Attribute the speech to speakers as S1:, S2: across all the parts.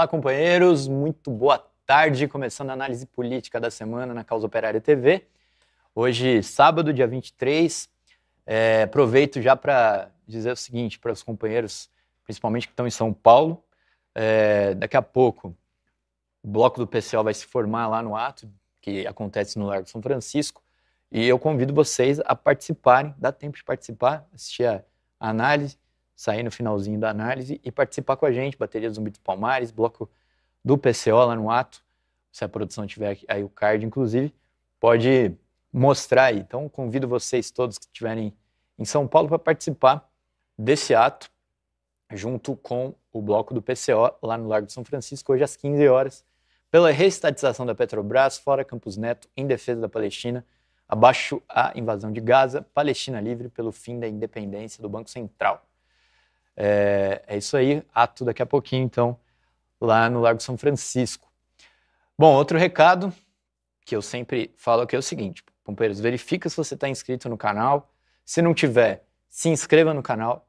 S1: Olá, companheiros, muito boa tarde. Começando a análise política da semana na Causa Operária TV. Hoje, sábado, dia 23. É, aproveito já para dizer o seguinte para os companheiros, principalmente que estão em São Paulo. É, daqui a pouco, o bloco do PCO vai se formar lá no ato, que acontece no Largo São Francisco. E eu convido vocês a participarem, dá tempo de participar, assistir a análise sair no finalzinho da análise e participar com a gente, Bateria Zumbi dos Palmares, bloco do PCO lá no ato, se a produção tiver aí o card, inclusive, pode mostrar aí. Então, convido vocês todos que estiverem em São Paulo para participar desse ato, junto com o bloco do PCO lá no Largo de São Francisco, hoje às 15 horas, pela reestatização da Petrobras, fora Campos Neto, em defesa da Palestina, abaixo a invasão de Gaza, Palestina livre pelo fim da independência do Banco Central. É, é isso aí, ato daqui a pouquinho, então, lá no Largo São Francisco. Bom, outro recado que eu sempre falo aqui é o seguinte, Pompeiros, verifica se você está inscrito no canal. Se não tiver, se inscreva no canal.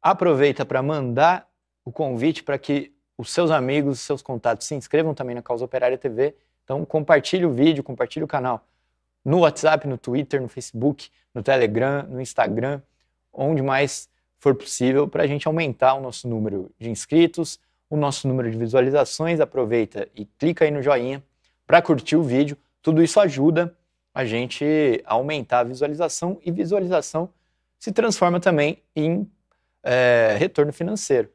S1: Aproveita para mandar o convite para que os seus amigos, os seus contatos se inscrevam também na Causa Operária TV. Então, compartilhe o vídeo, compartilhe o canal no WhatsApp, no Twitter, no Facebook, no Telegram, no Instagram, onde mais for possível, para a gente aumentar o nosso número de inscritos, o nosso número de visualizações. Aproveita e clica aí no joinha para curtir o vídeo. Tudo isso ajuda a gente a aumentar a visualização e visualização se transforma também em é, retorno financeiro.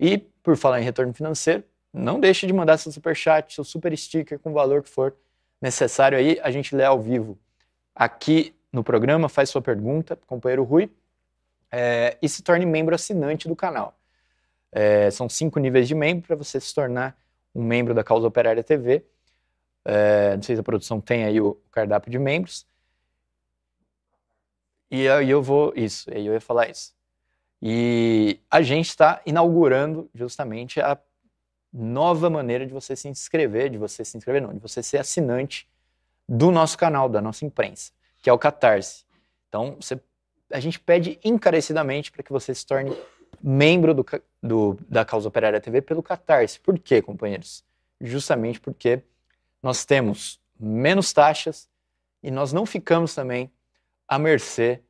S1: E por falar em retorno financeiro, não deixe de mandar seu super chat, seu super sticker com o valor que for necessário aí, a gente lê ao vivo aqui no programa, faz sua pergunta, companheiro Rui é, e se torne membro assinante do canal. É, são cinco níveis de membro para você se tornar um membro da Causa Operária TV. É, não sei se a produção tem aí o cardápio de membros. E aí eu vou. Isso, aí eu ia falar isso. E a gente está inaugurando justamente a nova maneira de você se inscrever, de você se inscrever, não, de você ser assinante do nosso canal, da nossa imprensa, que é o Catarse. Então, você a gente pede encarecidamente para que você se torne membro do, do, da Causa Operária TV pelo Catarse. Por quê, companheiros? Justamente porque nós temos menos taxas e nós não ficamos também à mercê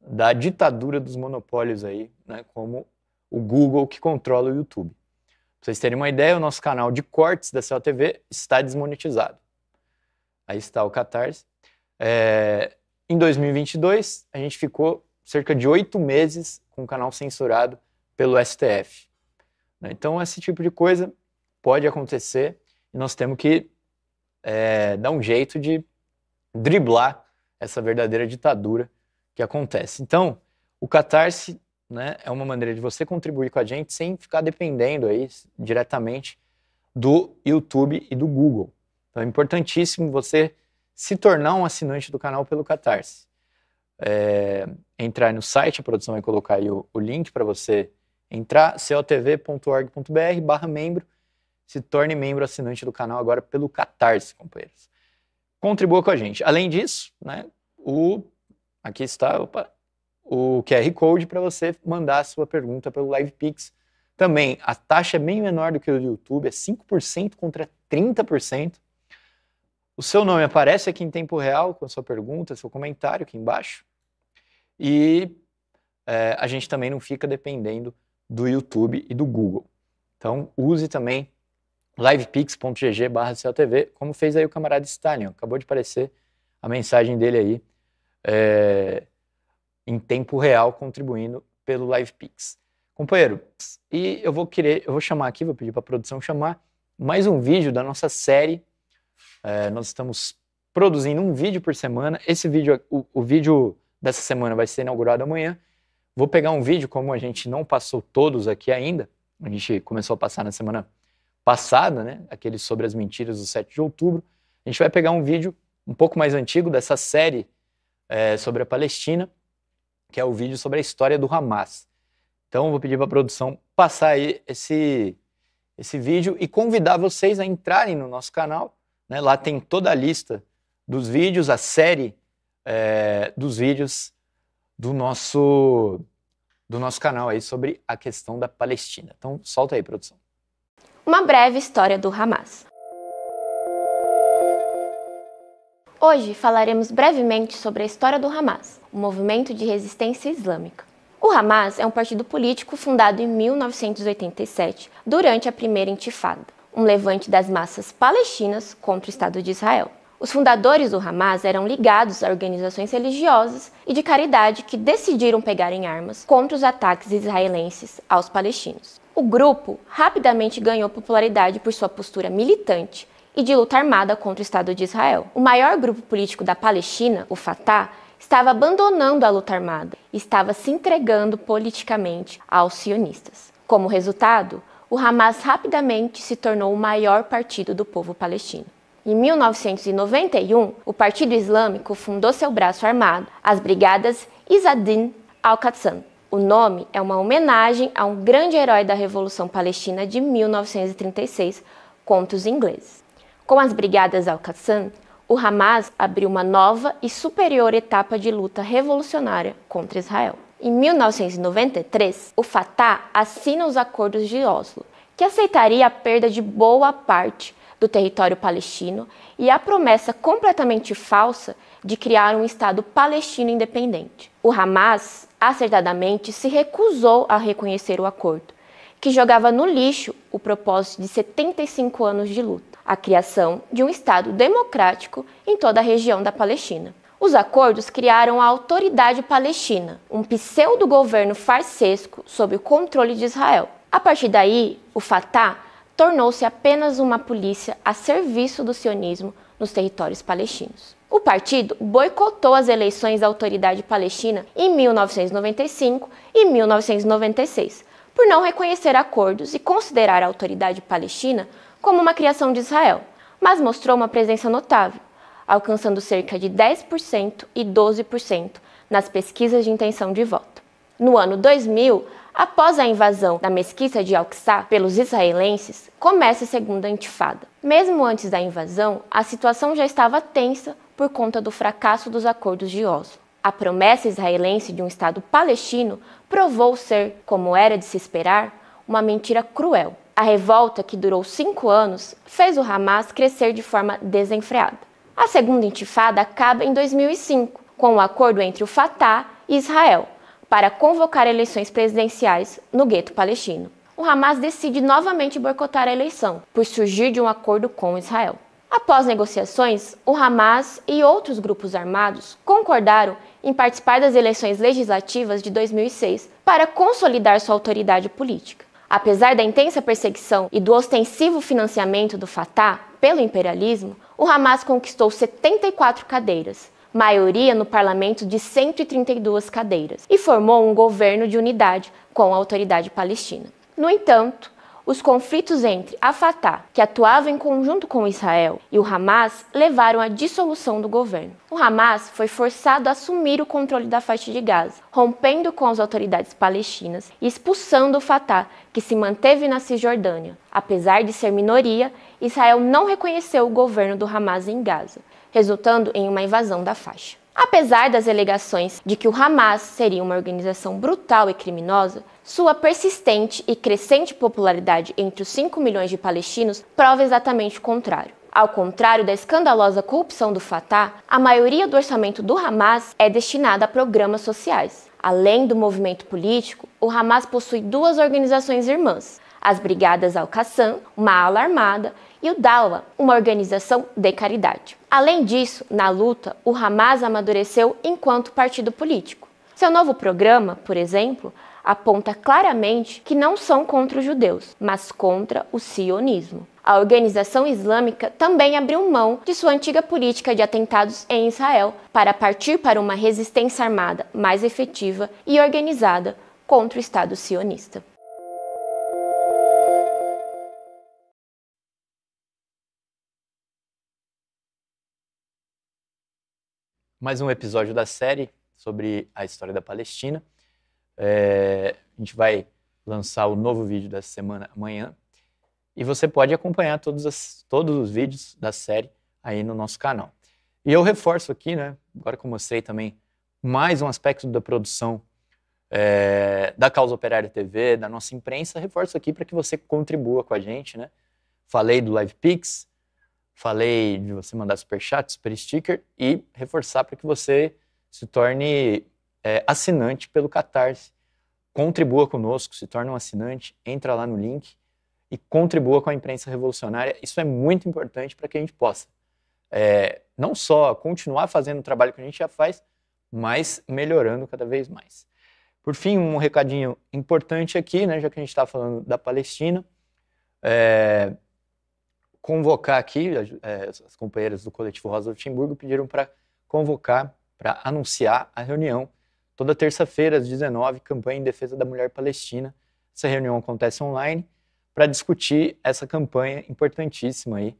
S1: da ditadura dos monopólios aí, né, como o Google que controla o YouTube. Pra vocês terem uma ideia, o nosso canal de cortes da CLTV está desmonetizado. Aí está o Catarse. É, em 2022, a gente ficou cerca de oito meses com o canal censurado pelo STF. Né? Então, esse tipo de coisa pode acontecer e nós temos que é, dar um jeito de driblar essa verdadeira ditadura que acontece. Então, o Catarse né, é uma maneira de você contribuir com a gente sem ficar dependendo aí diretamente do YouTube e do Google. Então, é importantíssimo você se tornar um assinante do canal pelo Catarse. É, entrar no site, a produção vai colocar aí o, o link para você entrar, cotv.org.br barra membro, se torne membro assinante do canal agora pelo Catarse, companheiros. Contribua com a gente. Além disso, né, o, aqui está opa, o QR Code para você mandar a sua pergunta pelo LivePix. Também, a taxa é bem menor do que o do YouTube, é 5% contra 30%. O seu nome aparece aqui em tempo real com a sua pergunta, seu comentário aqui embaixo. E é, a gente também não fica dependendo do YouTube e do Google. Então use também livepix.gg barra como fez aí o camarada Stalin. Acabou de aparecer a mensagem dele aí é, em tempo real contribuindo pelo LivePix. Companheiro, e eu vou querer, eu vou chamar aqui, vou pedir para a produção chamar mais um vídeo da nossa série é, nós estamos produzindo um vídeo por semana. Esse vídeo, o, o vídeo dessa semana vai ser inaugurado amanhã. Vou pegar um vídeo, como a gente não passou todos aqui ainda, a gente começou a passar na semana passada, né? Aquele sobre as mentiras do 7 de outubro. A gente vai pegar um vídeo um pouco mais antigo dessa série é, sobre a Palestina, que é o vídeo sobre a história do Hamas. Então, vou pedir para a produção passar aí esse, esse vídeo e convidar vocês a entrarem no nosso canal né? Lá tem toda a lista dos vídeos, a série é, dos vídeos do nosso, do nosso canal aí sobre a questão da Palestina. Então, solta aí, produção.
S2: Uma breve história do Hamas. Hoje falaremos brevemente sobre a história do Hamas, o movimento de resistência islâmica. O Hamas é um partido político fundado em 1987, durante a primeira intifada um levante das massas palestinas contra o Estado de Israel. Os fundadores do Hamas eram ligados a organizações religiosas e de caridade que decidiram pegar em armas contra os ataques israelenses aos palestinos. O grupo rapidamente ganhou popularidade por sua postura militante e de luta armada contra o Estado de Israel. O maior grupo político da Palestina, o Fatah, estava abandonando a luta armada e estava se entregando politicamente aos sionistas. Como resultado, o Hamas rapidamente se tornou o maior partido do povo palestino. Em 1991, o Partido Islâmico fundou seu braço armado, as Brigadas Izzadin al-Qassam. O nome é uma homenagem a um grande herói da Revolução Palestina de 1936 contra os ingleses. Com as Brigadas al-Qassam, o Hamas abriu uma nova e superior etapa de luta revolucionária contra Israel. Em 1993, o Fatah assina os Acordos de Oslo, que aceitaria a perda de boa parte do território palestino e a promessa completamente falsa de criar um Estado palestino independente. O Hamas, acertadamente, se recusou a reconhecer o acordo, que jogava no lixo o propósito de 75 anos de luta a criação de um Estado democrático em toda a região da Palestina. Os acordos criaram a Autoridade Palestina, um pseudo-governo farsesco sob o controle de Israel. A partir daí, o Fatah tornou-se apenas uma polícia a serviço do sionismo nos territórios palestinos. O partido boicotou as eleições da Autoridade Palestina em 1995 e 1996, por não reconhecer acordos e considerar a Autoridade Palestina como uma criação de Israel, mas mostrou uma presença notável, alcançando cerca de 10% e 12% nas pesquisas de intenção de voto. No ano 2000, após a invasão da mesquita de Al-Aqsa pelos israelenses, começa a Segunda Intifada. Mesmo antes da invasão, a situação já estava tensa por conta do fracasso dos acordos de Oslo. A promessa israelense de um Estado palestino provou ser, como era de se esperar, uma mentira cruel a revolta, que durou cinco anos, fez o Hamas crescer de forma desenfreada. A segunda intifada acaba em 2005, com o um acordo entre o Fatah e Israel para convocar eleições presidenciais no gueto palestino. O Hamas decide novamente boicotar a eleição, por surgir de um acordo com Israel. Após negociações, o Hamas e outros grupos armados concordaram em participar das eleições legislativas de 2006 para consolidar sua autoridade política. Apesar da intensa perseguição e do ostensivo financiamento do Fatah pelo imperialismo, o Hamas conquistou 74 cadeiras, maioria no parlamento de 132 cadeiras, e formou um governo de unidade com a autoridade palestina. No entanto, os conflitos entre a Fatah, que atuava em conjunto com Israel, e o Hamas levaram à dissolução do governo. O Hamas foi forçado a assumir o controle da faixa de Gaza, rompendo com as autoridades palestinas e expulsando o Fatah, que se manteve na Cisjordânia. Apesar de ser minoria, Israel não reconheceu o governo do Hamas em Gaza, resultando em uma invasão da faixa. Apesar das alegações de que o Hamas seria uma organização brutal e criminosa, sua persistente e crescente popularidade entre os 5 milhões de palestinos prova exatamente o contrário. Ao contrário da escandalosa corrupção do Fatah, a maioria do orçamento do Hamas é destinada a programas sociais. Além do movimento político, o Hamas possui duas organizações irmãs, as Brigadas Al-Qassam, uma ala armada, e o Dawa, uma organização de caridade. Além disso, na luta, o Hamas amadureceu enquanto partido político. Seu novo programa, por exemplo, aponta claramente que não são contra os judeus, mas contra o sionismo. A organização islâmica também abriu mão de sua antiga política de atentados em Israel para partir para uma resistência armada mais efetiva e organizada contra o Estado sionista.
S1: Mais um episódio da série sobre a história da Palestina. É, a gente vai lançar o novo vídeo dessa semana amanhã. E você pode acompanhar todos, as, todos os vídeos da série aí no nosso canal. E eu reforço aqui, né? Agora que eu mostrei também mais um aspecto da produção é, da Causa Operária TV, da nossa imprensa, reforço aqui para que você contribua com a gente, né? Falei do Live falei de você mandar superchat, super sticker e reforçar para que você se torne é, assinante pelo Catarse. Contribua conosco, se torne um assinante, entra lá no link e contribua com a imprensa revolucionária. Isso é muito importante para que a gente possa é, não só continuar fazendo o trabalho que a gente já faz, mas melhorando cada vez mais. Por fim, um recadinho importante aqui, né, já que a gente está falando da Palestina, é, convocar aqui, é, as companheiras do coletivo Rosa Luxemburgo pediram para convocar, para anunciar a reunião Toda terça-feira, às 19 campanha em defesa da mulher palestina. Essa reunião acontece online para discutir essa campanha importantíssima aí.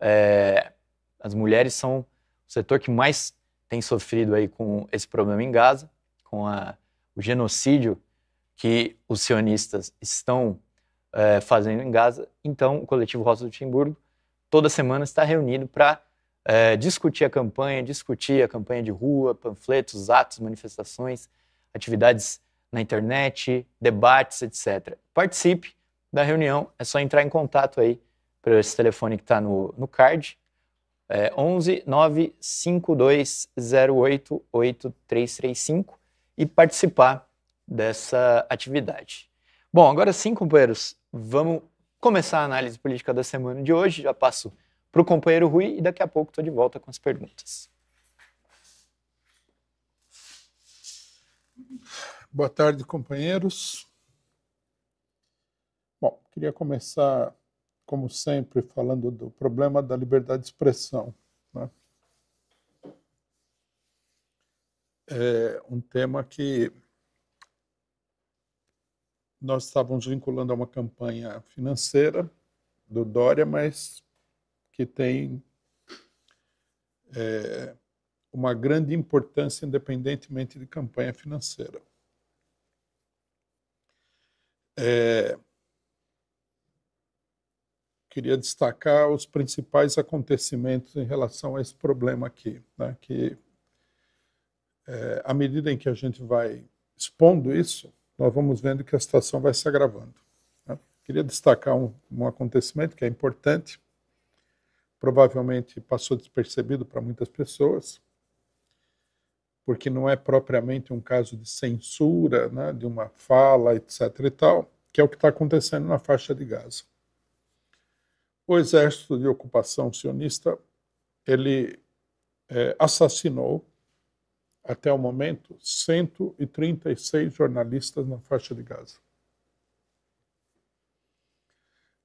S1: É, as mulheres são o setor que mais tem sofrido aí com esse problema em Gaza, com a, o genocídio que os sionistas estão é, fazendo em Gaza. Então, o coletivo Rosa do Timburgo toda semana está reunido para é, discutir a campanha, discutir a campanha de rua, panfletos, atos, manifestações, atividades na internet, debates, etc. Participe da reunião, é só entrar em contato aí pelo esse telefone que está no, no card, é 11 952 8335 e participar dessa atividade. Bom, agora sim, companheiros, vamos começar a análise política da semana de hoje. Já passo para o companheiro Rui e daqui a pouco estou de volta com as perguntas. Boa tarde, companheiros.
S3: Bom, queria começar, como sempre, falando do problema da liberdade de expressão. Né? É um tema que nós estávamos vinculando a uma campanha financeira do Dória, mas que tem é, uma grande importância independentemente de campanha financeira. É, queria destacar os principais acontecimentos em relação a esse problema aqui, né, que é, à medida em que a gente vai expondo isso, nós vamos vendo que a situação vai se agravando. Né. Queria destacar um, um acontecimento que é importante, provavelmente passou despercebido para muitas pessoas, porque não é propriamente um caso de censura, né, de uma fala, etc. e tal, que é o que está acontecendo na faixa de Gaza. O exército de ocupação sionista ele é, assassinou até o momento 136 jornalistas na faixa de Gaza.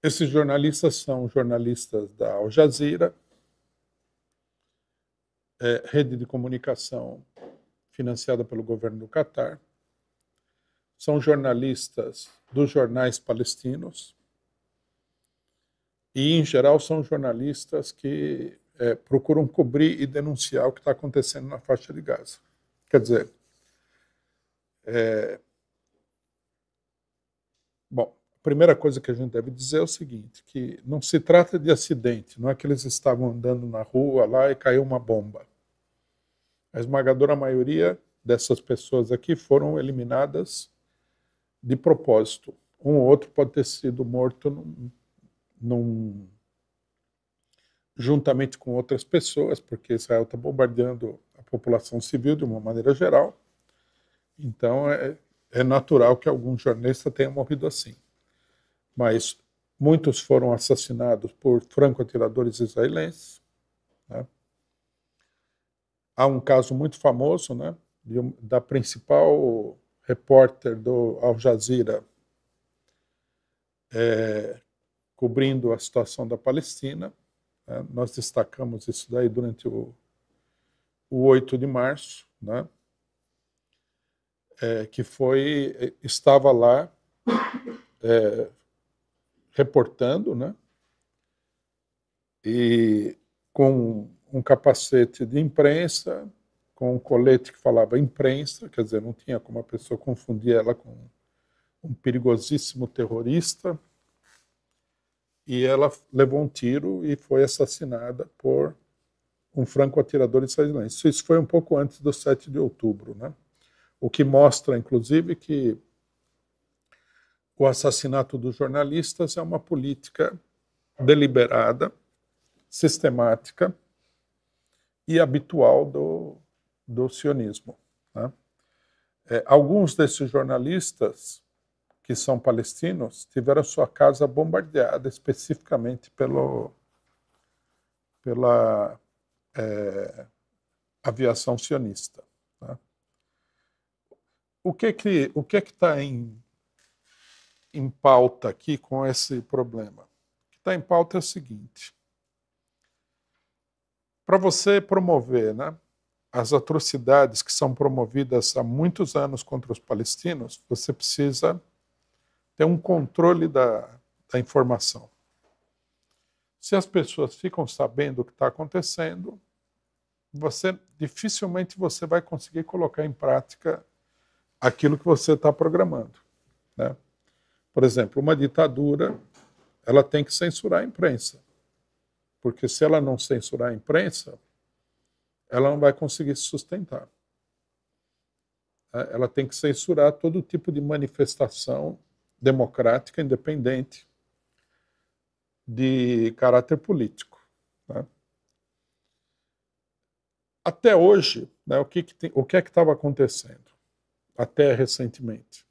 S3: Esses jornalistas são jornalistas da Al Jazeera, é, rede de comunicação financiada pelo governo do Catar, são jornalistas dos jornais palestinos e, em geral, são jornalistas que é, procuram cobrir e denunciar o que está acontecendo na faixa de Gaza. Quer dizer, é, bom, primeira coisa que a gente deve dizer é o seguinte, que não se trata de acidente, não é que eles estavam andando na rua lá e caiu uma bomba. A esmagadora maioria dessas pessoas aqui foram eliminadas de propósito. Um ou outro pode ter sido morto num, num, juntamente com outras pessoas, porque Israel está bombardeando a população civil de uma maneira geral. Então é, é natural que algum jornalista tenha morrido assim mas muitos foram assassinados por franco-atiradores israelenses. Né? Há um caso muito famoso né, de, da principal repórter do Al Jazeera é, cobrindo a situação da Palestina. Né? Nós destacamos isso daí durante o, o 8 de março, né? É, que foi estava lá é, reportando, né? E com um capacete de imprensa, com um colete que falava imprensa, quer dizer, não tinha como a pessoa confundir ela com um perigosíssimo terrorista. E ela levou um tiro e foi assassinada por um franco-atirador israelense. Isso foi um pouco antes do 7 de outubro, né? O que mostra, inclusive, que o assassinato dos jornalistas é uma política deliberada, sistemática e habitual do, do sionismo. Né? É, alguns desses jornalistas que são palestinos tiveram sua casa bombardeada especificamente pelo, pela é, aviação sionista. Né? O que que o que que está em em pauta aqui com esse problema? O que está em pauta é o seguinte: para você promover né, as atrocidades que são promovidas há muitos anos contra os palestinos, você precisa ter um controle da, da informação. Se as pessoas ficam sabendo o que está acontecendo, você dificilmente você vai conseguir colocar em prática aquilo que você está programando, né? Por exemplo, uma ditadura, ela tem que censurar a imprensa. Porque se ela não censurar a imprensa, ela não vai conseguir se sustentar. É, ela tem que censurar todo tipo de manifestação democrática independente de caráter político. Né? Até hoje, né, o, que, que tem, o que é que estava acontecendo? Até recentemente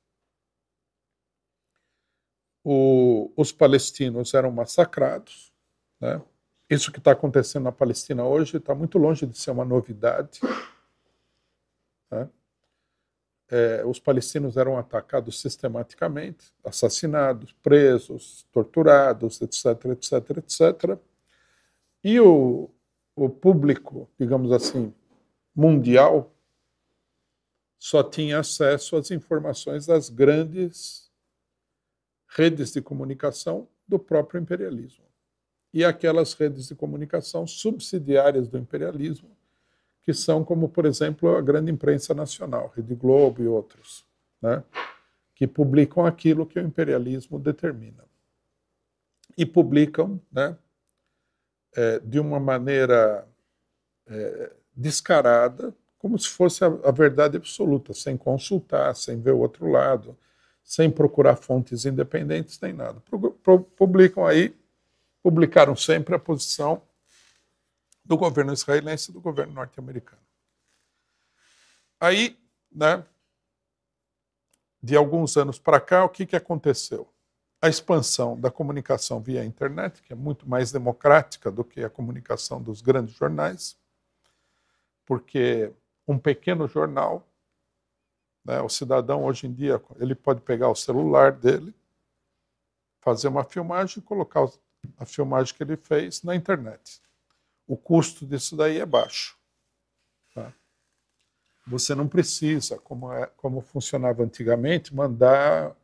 S3: o, os palestinos eram massacrados. Né? Isso que está acontecendo na Palestina hoje está muito longe de ser uma novidade. Né? É, os palestinos eram atacados sistematicamente, assassinados, presos, torturados, etc, etc, etc. E o, o público, digamos assim, mundial, só tinha acesso às informações das grandes redes de comunicação do próprio imperialismo. E aquelas redes de comunicação subsidiárias do imperialismo, que são como, por exemplo, a grande imprensa nacional, Rede Globo e outros, né? que publicam aquilo que o imperialismo determina. E publicam né, é, de uma maneira é, descarada, como se fosse a, a verdade absoluta, sem consultar, sem ver o outro lado, sem procurar fontes independentes nem nada. Publicam aí, publicaram sempre a posição do governo israelense e do governo norte-americano. Aí, né, de alguns anos para cá, o que, que aconteceu? A expansão da comunicação via internet, que é muito mais democrática do que a comunicação dos grandes jornais, porque um pequeno jornal né? O cidadão, hoje em dia, ele pode pegar o celular dele, fazer uma filmagem e colocar a filmagem que ele fez na internet. O custo disso daí é baixo. Tá? Você não precisa, como, é, como funcionava antigamente, mandar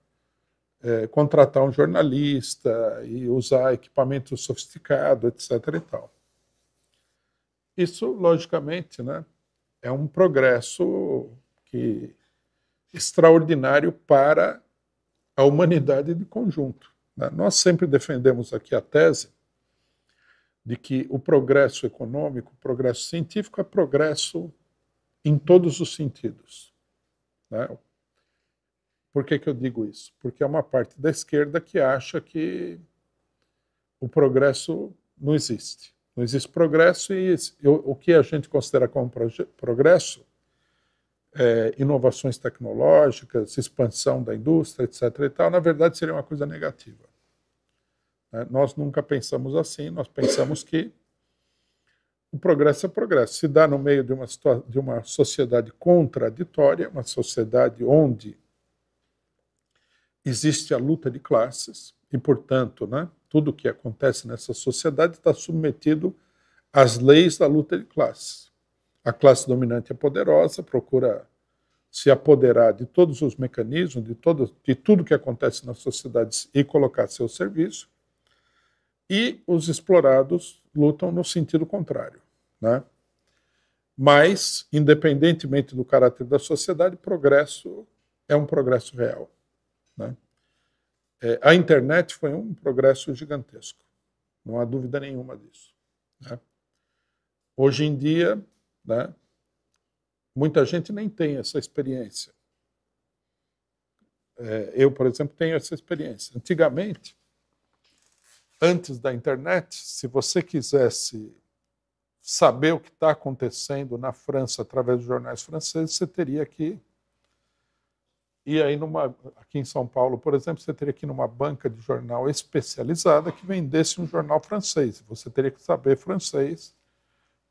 S3: é, contratar um jornalista e usar equipamento sofisticado, etc. E tal. Isso, logicamente, né, é um progresso que extraordinário para a humanidade de conjunto. Né? Nós sempre defendemos aqui a tese de que o progresso econômico, o progresso científico é progresso em todos os sentidos. Né? Por que, que eu digo isso? Porque há uma parte da esquerda que acha que o progresso não existe. Não existe progresso e o que a gente considera como progresso é, inovações tecnológicas, expansão da indústria, etc. E tal, na verdade seria uma coisa negativa. É, nós nunca pensamos assim, nós pensamos que o progresso é progresso. Se dá no meio de uma, de uma sociedade contraditória, uma sociedade onde existe a luta de classes, e, portanto, né, tudo o que acontece nessa sociedade está submetido às leis da luta de classes. A classe dominante é poderosa, procura se apoderar de todos os mecanismos, de, todo, de tudo que acontece nas sociedades e colocar a seu serviço. E os explorados lutam no sentido contrário. Né? Mas, independentemente do caráter da sociedade, progresso é um progresso real. Né? É, a internet foi um progresso gigantesco, não há dúvida nenhuma disso. Né? Hoje em dia, né? Muita gente nem tem essa experiência. É, eu, por exemplo, tenho essa experiência. Antigamente, antes da internet, se você quisesse saber o que está acontecendo na França através dos jornais franceses, você teria que e aí, numa, aqui em São Paulo, por exemplo, você teria que ir numa banca de jornal especializada que vendesse um jornal francês. Você teria que saber francês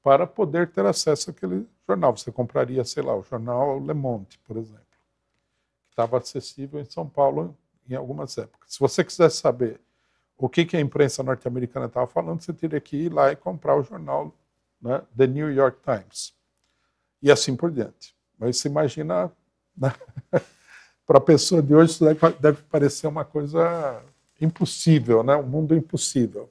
S3: para poder ter acesso àquele jornal. Você compraria, sei lá, o jornal Le Monde, por exemplo, que estava acessível em São Paulo em algumas épocas. Se você quisesse saber o que, que a imprensa norte-americana estava falando, você teria que ir lá e comprar o jornal né, The New York Times. E assim por diante. Mas você imagina, né? para a pessoa de hoje, isso deve, deve parecer uma coisa impossível, né? um mundo impossível.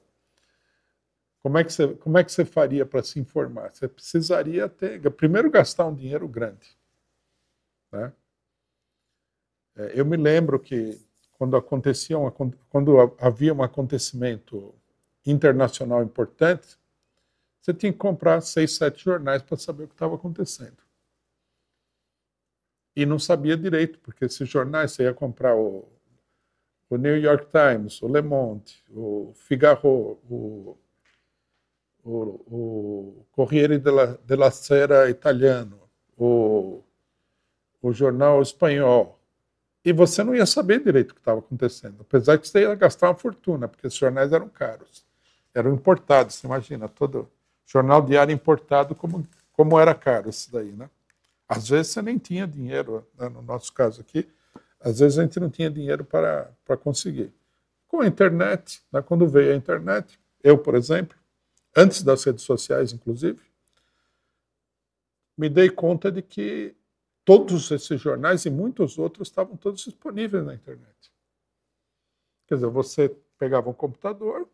S3: Como é que você, como é que você faria para se informar? Você precisaria ter, primeiro gastar um dinheiro grande. Né? É, eu me lembro que quando acontecia quando havia um acontecimento internacional importante, você tinha que comprar seis, sete jornais para saber o que estava acontecendo. E não sabia direito, porque esses jornais você ia comprar o, o New York Times, o Le Monde, o Figaro, o o, o Corriere della, della Sera italiano, o, o jornal espanhol. E você não ia saber direito o que estava acontecendo, apesar que você ia gastar uma fortuna, porque os jornais eram caros, eram importados, você imagina, todo jornal diário importado, como, como era caro isso daí, né? Às vezes você nem tinha dinheiro, né? no nosso caso aqui, às vezes a gente não tinha dinheiro para, para conseguir. Com a internet, né? quando veio a internet, eu, por exemplo, antes das redes sociais, inclusive, me dei conta de que todos esses jornais e muitos outros estavam todos disponíveis na internet. Quer dizer, você pegava um computador,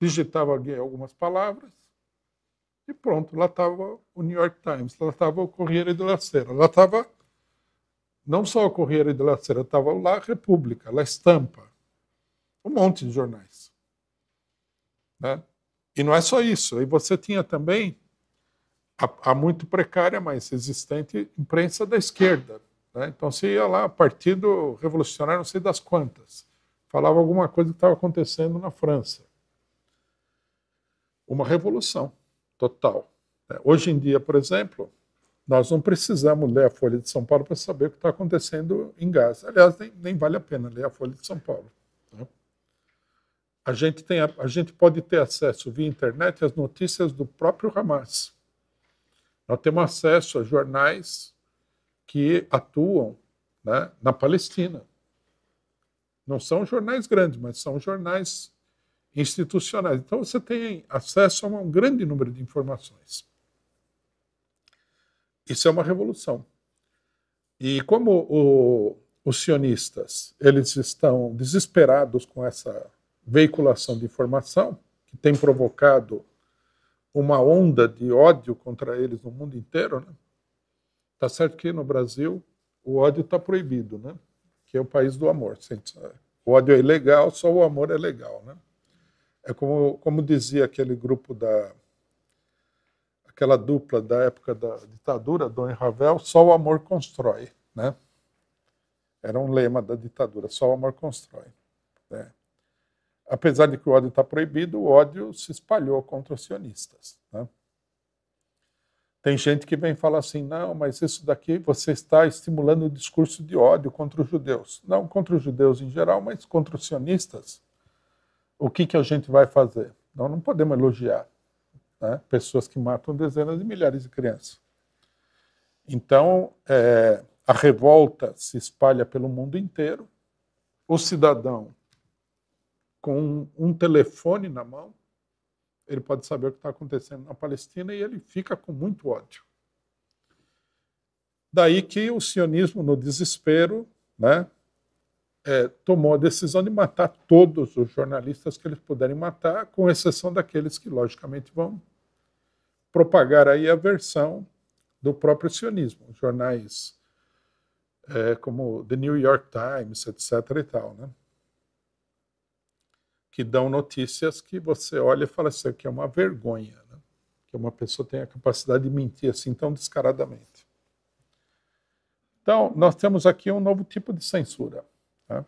S3: digitava algumas palavras e pronto, lá estava o New York Times, lá estava o Correio de La Sera, lá estava não só o Correio de La Sera, estava lá a República, lá Estampa, um monte de jornais. Né? E não é só isso. E você tinha também a, a muito precária, mas existente, imprensa da esquerda. Né? Então você ia lá, Partido Revolucionário, não sei das quantas, falava alguma coisa que estava acontecendo na França. Uma revolução total. Né? Hoje em dia, por exemplo, nós não precisamos ler a Folha de São Paulo para saber o que está acontecendo em Gaza. Aliás, nem, nem vale a pena ler a Folha de São Paulo a gente, tem, a gente pode ter acesso via internet às notícias do próprio Hamas. Nós temos acesso a jornais que atuam né, na Palestina. Não são jornais grandes, mas são jornais institucionais. Então você tem acesso a um grande número de informações. Isso é uma revolução. E como o, os sionistas eles estão desesperados com essa veiculação de informação, que tem provocado uma onda de ódio contra eles no mundo inteiro. Né? Tá certo que no Brasil o ódio está proibido, né? que é o país do amor. O ódio é ilegal, só o amor é legal. Né? É como, como dizia aquele grupo da. aquela dupla da época da ditadura, Dom e Ravel, só o amor constrói. Né? Era um lema da ditadura, só o amor constrói. Né? apesar de que o ódio está proibido, o ódio se espalhou contra os sionistas. Né? Tem gente que vem falar assim: não, mas isso daqui você está estimulando o discurso de ódio contra os judeus. Não contra os judeus em geral, mas contra os sionistas. O que, que a gente vai fazer? Nós não podemos elogiar né? pessoas que matam dezenas de milhares de crianças. Então, é, a revolta se espalha pelo mundo inteiro. O cidadão com um telefone na mão, ele pode saber o que está acontecendo na Palestina e ele fica com muito ódio. Daí que o sionismo, no desespero, né, é, tomou a decisão de matar todos os jornalistas que eles puderem matar, com exceção daqueles que, logicamente, vão propagar aí a versão do próprio sionismo. Jornais é, como The New York Times, etc. e tal, né? que dão notícias que você olha e fala isso aqui é uma vergonha, né? que uma pessoa tenha a capacidade de mentir assim tão descaradamente. Então, nós temos aqui um novo tipo de censura. Né?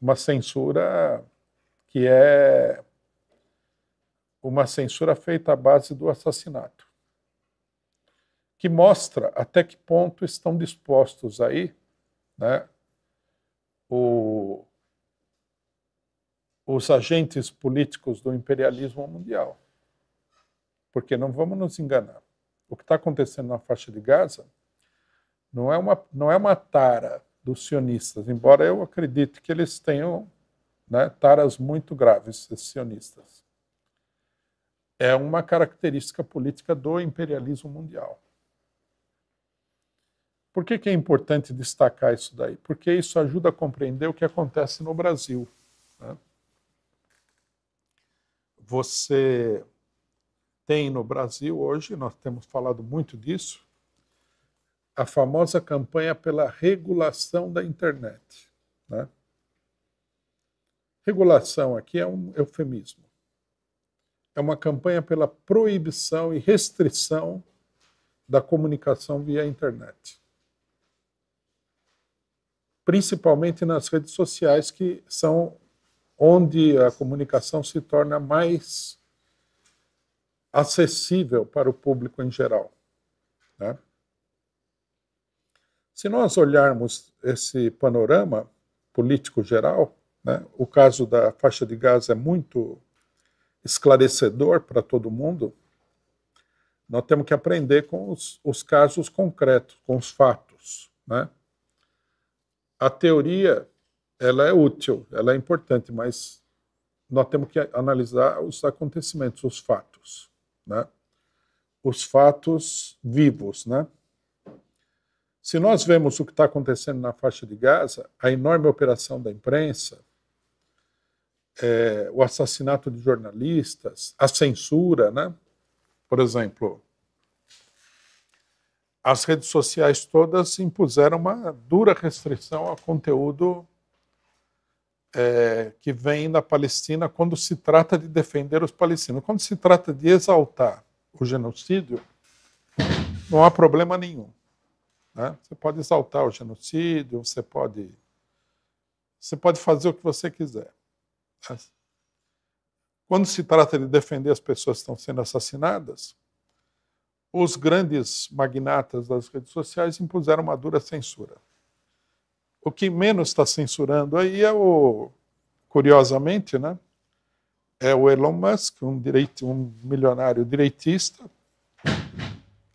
S3: Uma censura que é uma censura feita à base do assassinato, que mostra até que ponto estão dispostos aí né, o, os agentes políticos do imperialismo mundial. Porque não vamos nos enganar. O que está acontecendo na faixa de Gaza não é uma, não é uma tara dos sionistas, embora eu acredite que eles tenham né, taras muito graves, esses sionistas. É uma característica política do imperialismo mundial. Por que, que é importante destacar isso daí? Porque isso ajuda a compreender o que acontece no Brasil. Né? você tem no Brasil hoje, nós temos falado muito disso, a famosa campanha pela regulação da internet. Né? Regulação aqui é um eufemismo. É uma campanha pela proibição e restrição da comunicação via internet. Principalmente nas redes sociais, que são onde a comunicação se torna mais acessível para o público em geral. Né? Se nós olharmos esse panorama político geral, né, o caso da faixa de gás é muito esclarecedor para todo mundo. Nós temos que aprender com os, os casos concretos, com os fatos. Né? A teoria ela é útil, ela é importante, mas nós temos que analisar os acontecimentos, os fatos, né? Os fatos vivos, né? Se nós vemos o que está acontecendo na faixa de Gaza, a enorme operação da imprensa, é, o assassinato de jornalistas, a censura, né? Por exemplo, as redes sociais todas impuseram uma dura restrição ao conteúdo é, que vem da Palestina quando se trata de defender os palestinos. Quando se trata de exaltar o genocídio, não há problema nenhum. Né? Você pode exaltar o genocídio, você pode, você pode fazer o que você quiser. Né? Quando se trata de defender as pessoas que estão sendo assassinadas, os grandes magnatas das redes sociais impuseram uma dura censura. O que menos está censurando aí é o, curiosamente, né? É o Elon Musk, um, direito, um milionário direitista,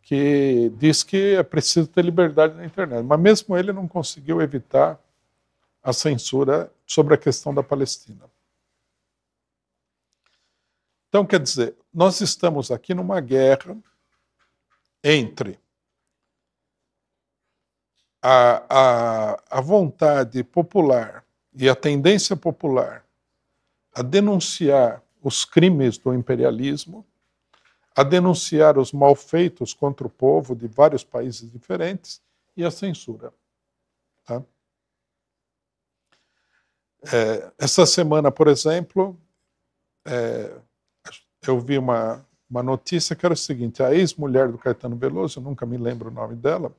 S3: que diz que é preciso ter liberdade na internet. Mas mesmo ele não conseguiu evitar a censura sobre a questão da Palestina. Então, quer dizer, nós estamos aqui numa guerra entre a, a, a vontade popular e a tendência popular a denunciar os crimes do imperialismo, a denunciar os malfeitos contra o povo de vários países diferentes e a censura. Tá? É, essa semana, por exemplo, é, eu vi uma, uma notícia que era o seguinte: a ex-mulher do Caetano Veloso, eu nunca me lembro o nome dela,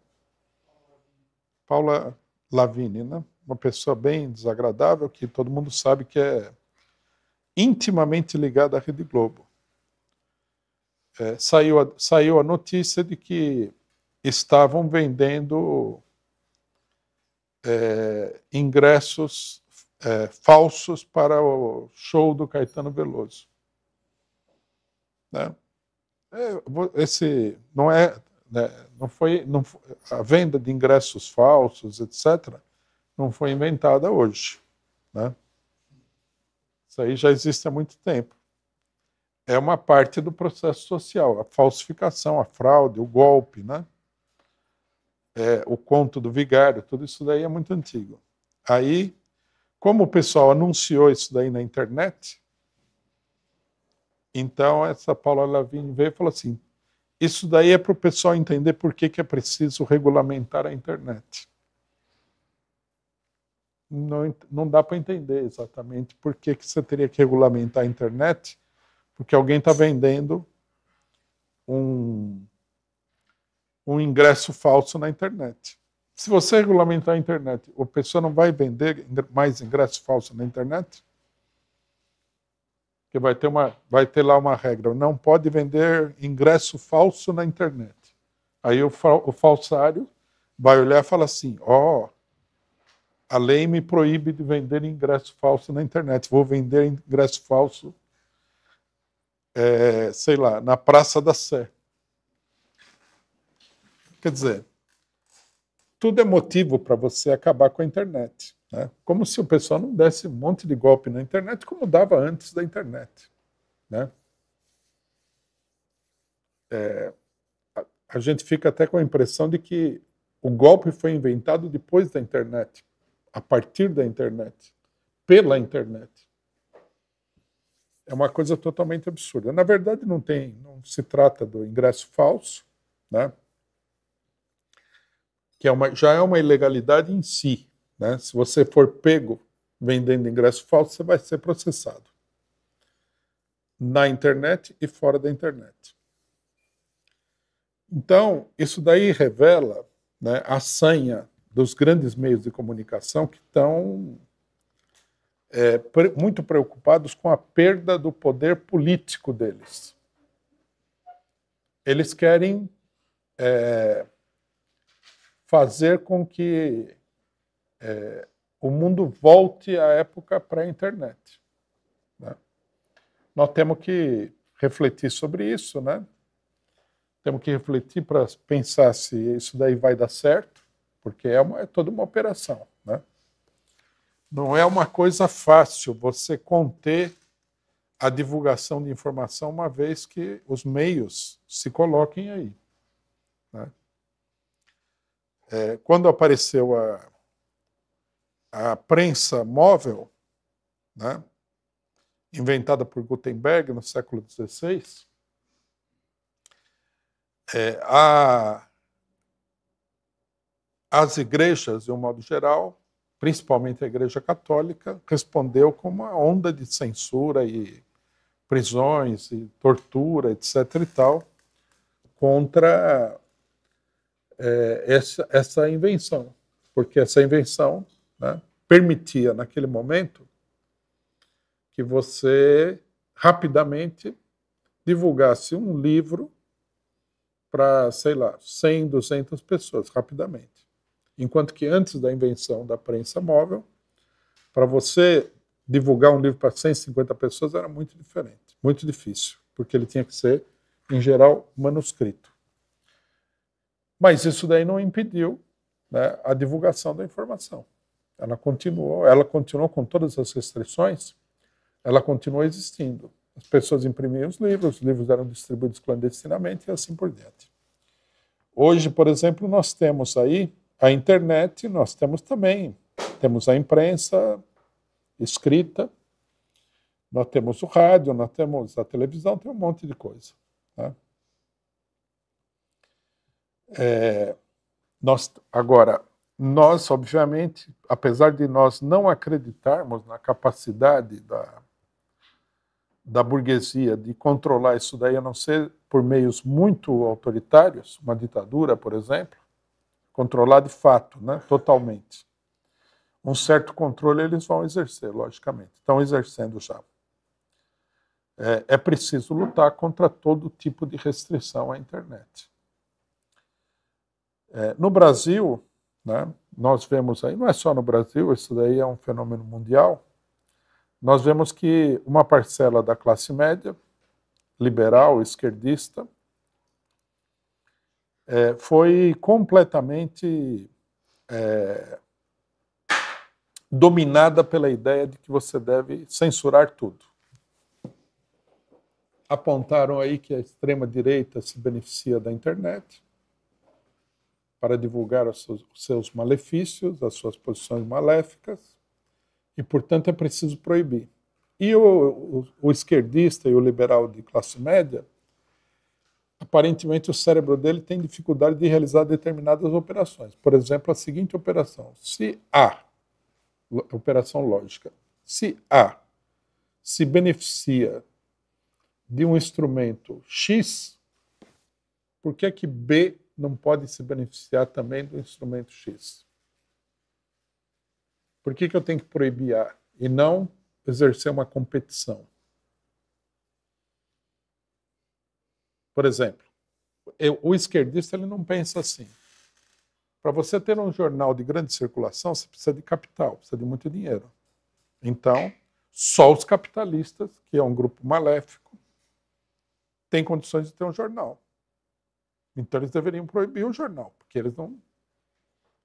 S3: Paula Lavigne, né? uma pessoa bem desagradável, que todo mundo sabe que é intimamente ligada à Rede Globo. É, saiu, a, saiu a notícia de que estavam vendendo é, ingressos é, falsos para o show do Caetano Veloso. Né? É, esse não é né, não foi, não, a venda de ingressos falsos, etc., não foi inventada hoje. Né? Isso aí já existe há muito tempo. É uma parte do processo social, a falsificação, a fraude, o golpe, né? É, o conto do vigário, tudo isso daí é muito antigo. Aí, como o pessoal anunciou isso daí na internet, então essa Paula Lavigne veio e falou assim: isso daí é para o pessoal entender por que, que é preciso regulamentar a internet. Não, não dá para entender exatamente por que, que você teria que regulamentar a internet, porque alguém está vendendo um, um ingresso falso na internet. Se você regulamentar a internet, a pessoa não vai vender mais ingresso falso na internet? que vai ter, uma, vai ter lá uma regra, não pode vender ingresso falso na internet. Aí o, o falsário vai olhar e fala assim, ó, oh, a lei me proíbe de vender ingresso falso na internet, vou vender ingresso falso, é, sei lá, na Praça da Sé. Quer dizer, tudo é motivo para você acabar com a internet. Né? Como se o pessoal não desse um monte de golpe na internet, como dava antes da internet. Né? É, a, a gente fica até com a impressão de que o golpe foi inventado depois da internet, a partir da internet, pela internet. É uma coisa totalmente absurda. Na verdade, não tem, não se trata do ingresso falso, né? que é uma, já é uma ilegalidade em si. Né? Se você for pego vendendo ingresso falso, você vai ser processado. Na internet e fora da internet. Então, isso daí revela né, a sanha dos grandes meios de comunicação que estão é, pre muito preocupados com a perda do poder político deles. Eles querem é, fazer com que é, o mundo volte à época pré-internet. Né? Nós temos que refletir sobre isso, né? Temos que refletir para pensar se isso daí vai dar certo, porque é, uma, é toda uma operação, né? Não é uma coisa fácil você conter a divulgação de informação, uma vez que os meios se coloquem aí. Né? É, quando apareceu a, a prensa móvel, né, inventada por Gutenberg no século XVI, é, a, as igrejas, de um modo geral, principalmente a Igreja Católica, respondeu com uma onda de censura e prisões e tortura, etc. e tal, contra é, essa, essa invenção, porque essa invenção né, permitia, naquele momento, que você rapidamente divulgasse um livro para, sei lá, 100, 200 pessoas, rapidamente. Enquanto que antes da invenção da prensa móvel, para você divulgar um livro para 150 pessoas era muito diferente, muito difícil, porque ele tinha que ser, em geral, manuscrito. Mas isso daí não impediu né, a divulgação da informação. Ela continuou, ela continuou com todas as restrições, ela continuou existindo. As pessoas imprimiam os livros, os livros eram distribuídos clandestinamente e assim por diante. Hoje, por exemplo, nós temos aí a internet, nós temos também, temos a imprensa escrita, nós temos o rádio, nós temos a televisão, tem um monte de coisa. Né? É, nós, agora, nós, obviamente, apesar de nós não acreditarmos na capacidade da, da burguesia de controlar isso daí, a não ser por meios muito autoritários, uma ditadura, por exemplo, controlar de fato, né, totalmente. Um certo controle eles vão exercer, logicamente, estão exercendo já. É, é preciso lutar contra todo tipo de restrição à internet. É, no Brasil, né, nós vemos aí, não é só no Brasil, isso daí é um fenômeno mundial, nós vemos que uma parcela da classe média, liberal, esquerdista, é, foi completamente é, dominada pela ideia de que você deve censurar tudo. Apontaram aí que a extrema-direita se beneficia da internet, para divulgar os seus malefícios, as suas posições maléficas, e, portanto, é preciso proibir. E o, o, o, esquerdista e o liberal de classe média, aparentemente o cérebro dele tem dificuldade de realizar determinadas operações. Por exemplo, a seguinte operação: se A, operação lógica, se A se beneficia de um instrumento X, por que é que B não pode se beneficiar também do instrumento X. Por que, que eu tenho que proibir A e não exercer uma competição? Por exemplo, eu, o esquerdista ele não pensa assim. Para você ter um jornal de grande circulação, você precisa de capital, precisa de muito dinheiro. Então, só os capitalistas, que é um grupo maléfico, têm condições de ter um jornal. Então eles deveriam proibir o jornal, porque eles não.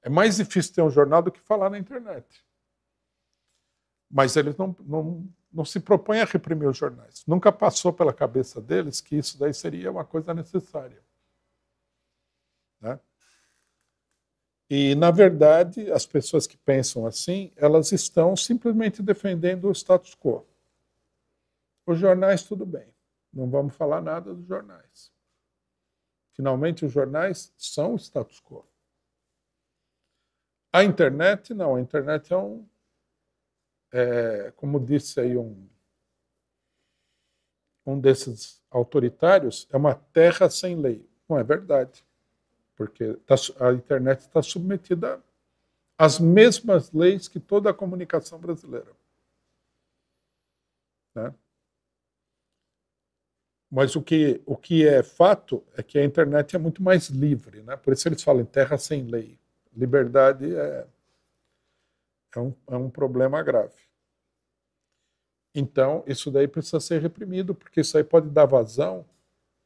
S3: É mais difícil ter um jornal do que falar na internet. Mas eles não, não, não se propõem a reprimir os jornais. Nunca passou pela cabeça deles que isso daí seria uma coisa necessária. Né? E, na verdade, as pessoas que pensam assim, elas estão simplesmente defendendo o status quo. Os jornais, tudo bem. Não vamos falar nada dos jornais. Finalmente, os jornais são o status quo. A internet, não. A internet é um. É, como disse aí um, um desses autoritários, é uma terra sem lei. Não é verdade. Porque tá a internet está submetida às mesmas leis que toda a comunicação brasileira. Né? Mas o que, o que é fato é que a internet é muito mais livre, né? Por isso eles falam em terra sem lei. Liberdade é, é, um, é um problema grave. Então, isso daí precisa ser reprimido, porque isso aí pode dar vazão,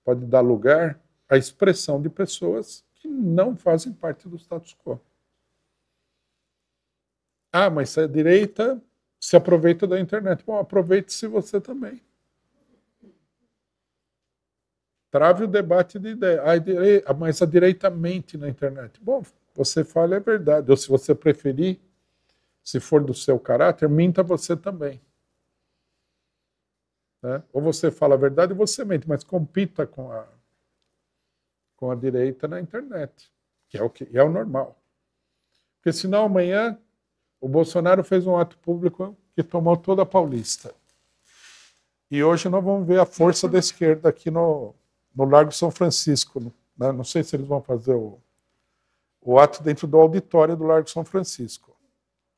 S3: pode dar lugar à expressão de pessoas que não fazem parte do status quo. Ah, mas a direita se aproveita da internet. Bom, aproveite-se você também. Trave o debate de ideia. mas a direita mente na internet. Bom, você fala é verdade. Ou se você preferir, se for do seu caráter, minta você também. Né? Ou você fala a verdade ou você mente, mas compita com a, com a direita na internet, que é o, que, é o normal. Porque senão amanhã o Bolsonaro fez um ato público que tomou toda a Paulista. E hoje nós vamos ver a força da esquerda aqui no, no Largo São Francisco. Né? Não sei se eles vão fazer o, o ato dentro do auditório do Largo São Francisco.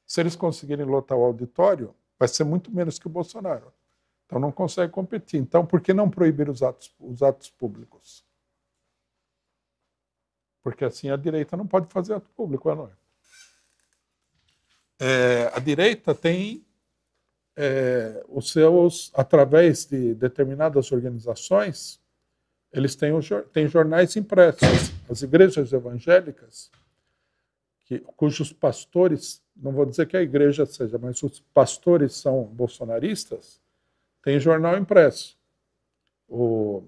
S3: Se eles conseguirem lotar o auditório, vai ser muito menos que o Bolsonaro. Então não consegue competir. Então por que não proibir os atos, os atos públicos? Porque assim a direita não pode fazer ato público, é não é? É, a direita tem é, os seus, através de determinadas organizações, eles têm, têm jornais impressos. As igrejas evangélicas, que, cujos pastores, não vou dizer que a igreja seja, mas os pastores são bolsonaristas, têm jornal impresso. O,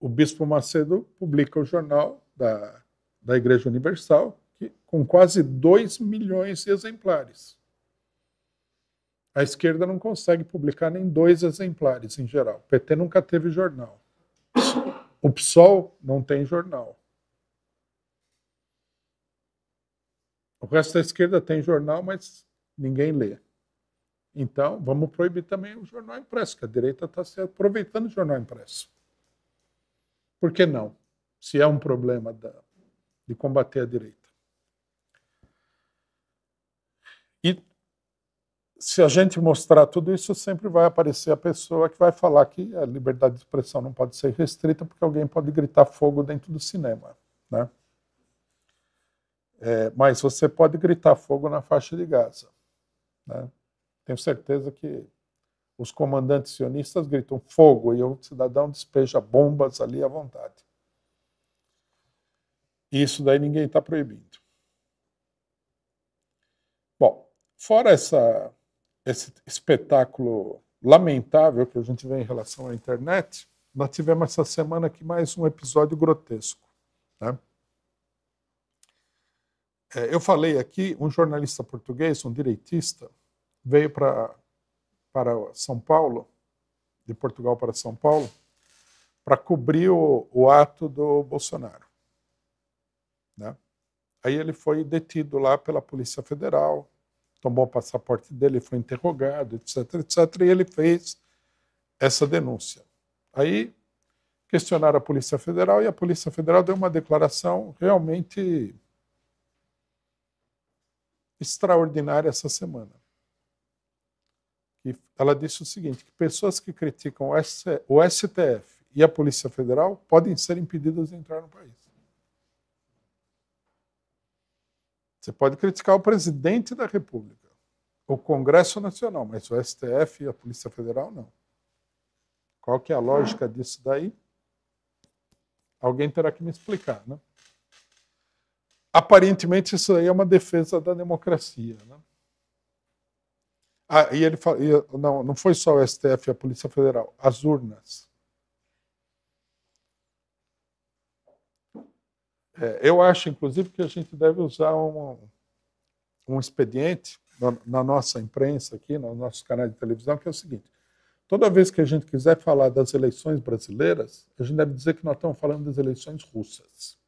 S3: o Bispo Macedo publica o jornal da, da Igreja Universal, que, com quase 2 milhões de exemplares. A esquerda não consegue publicar nem dois exemplares em geral. O PT nunca teve jornal. O PSOL não tem jornal. O resto da esquerda tem jornal, mas ninguém lê. Então, vamos proibir também o jornal impresso, que a direita está se aproveitando do jornal impresso. Por que não? Se é um problema da, de combater a direita. se a gente mostrar tudo isso, sempre vai aparecer a pessoa que vai falar que a liberdade de expressão não pode ser restrita porque alguém pode gritar fogo dentro do cinema, né? É, mas você pode gritar fogo na faixa de Gaza. Né? Tenho certeza que os comandantes sionistas gritam fogo e o cidadão despeja bombas ali à vontade. Isso daí ninguém está proibindo. Bom, fora essa esse espetáculo lamentável que a gente vê em relação à internet, nós tivemos essa semana aqui mais um episódio grotesco. Né? É, eu falei aqui, um jornalista português, um direitista, veio pra, para São Paulo, de Portugal para São Paulo, para cobrir o, o, ato do Bolsonaro. Né? Aí ele foi detido lá pela Polícia Federal, tomou o passaporte dele, foi interrogado, etc, etc, e ele fez essa denúncia. Aí questionaram a Polícia Federal e a Polícia Federal deu uma declaração realmente extraordinária essa semana. E ela disse o seguinte: que pessoas que criticam o STF e a Polícia Federal podem ser impedidas de entrar no país. Você pode criticar o presidente da República, o Congresso Nacional, mas o STF e a Polícia Federal não. Qual que é a lógica disso daí? Alguém terá que me explicar, né? Aparentemente isso aí é uma defesa da democracia, né? Ah, e ele fala, não, não foi só o STF e a Polícia Federal, as urnas. É, eu acho, inclusive, que a gente deve usar um, um expediente na, na, nossa imprensa aqui, nos nossos canais de televisão, que é o seguinte: toda vez que a gente quiser falar das eleições brasileiras, a gente deve dizer que nós estamos falando das eleições russas.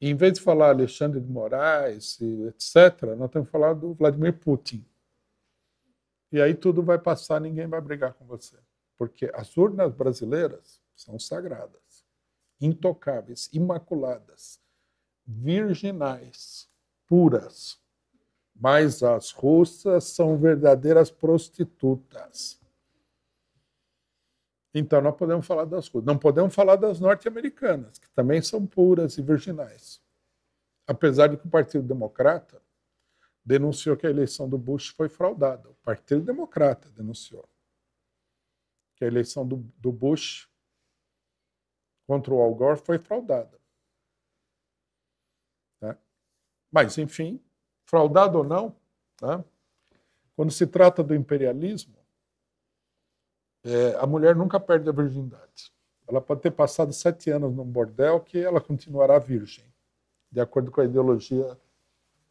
S3: E, em vez de falar Alexandre de Moraes, etc., nós temos que falar do Vladimir Putin. E aí tudo vai passar, ninguém vai brigar com você. Porque as urnas brasileiras são sagradas intocáveis, imaculadas, virginais, puras. Mas as russas são verdadeiras prostitutas. Então, não podemos falar das russas. Não podemos falar das norte-americanas, que também são puras e virginais. Apesar de que o Partido Democrata denunciou que a eleição do Bush foi fraudada. O Partido Democrata denunciou que a eleição do, do Bush contra o Al Gore foi fraudada. Né? Mas, enfim, fraudado ou não, né? quando se trata do imperialismo, é, a mulher nunca perde a virgindade. Ela pode ter passado sete anos num bordel que ela continuará virgem, de acordo com a ideologia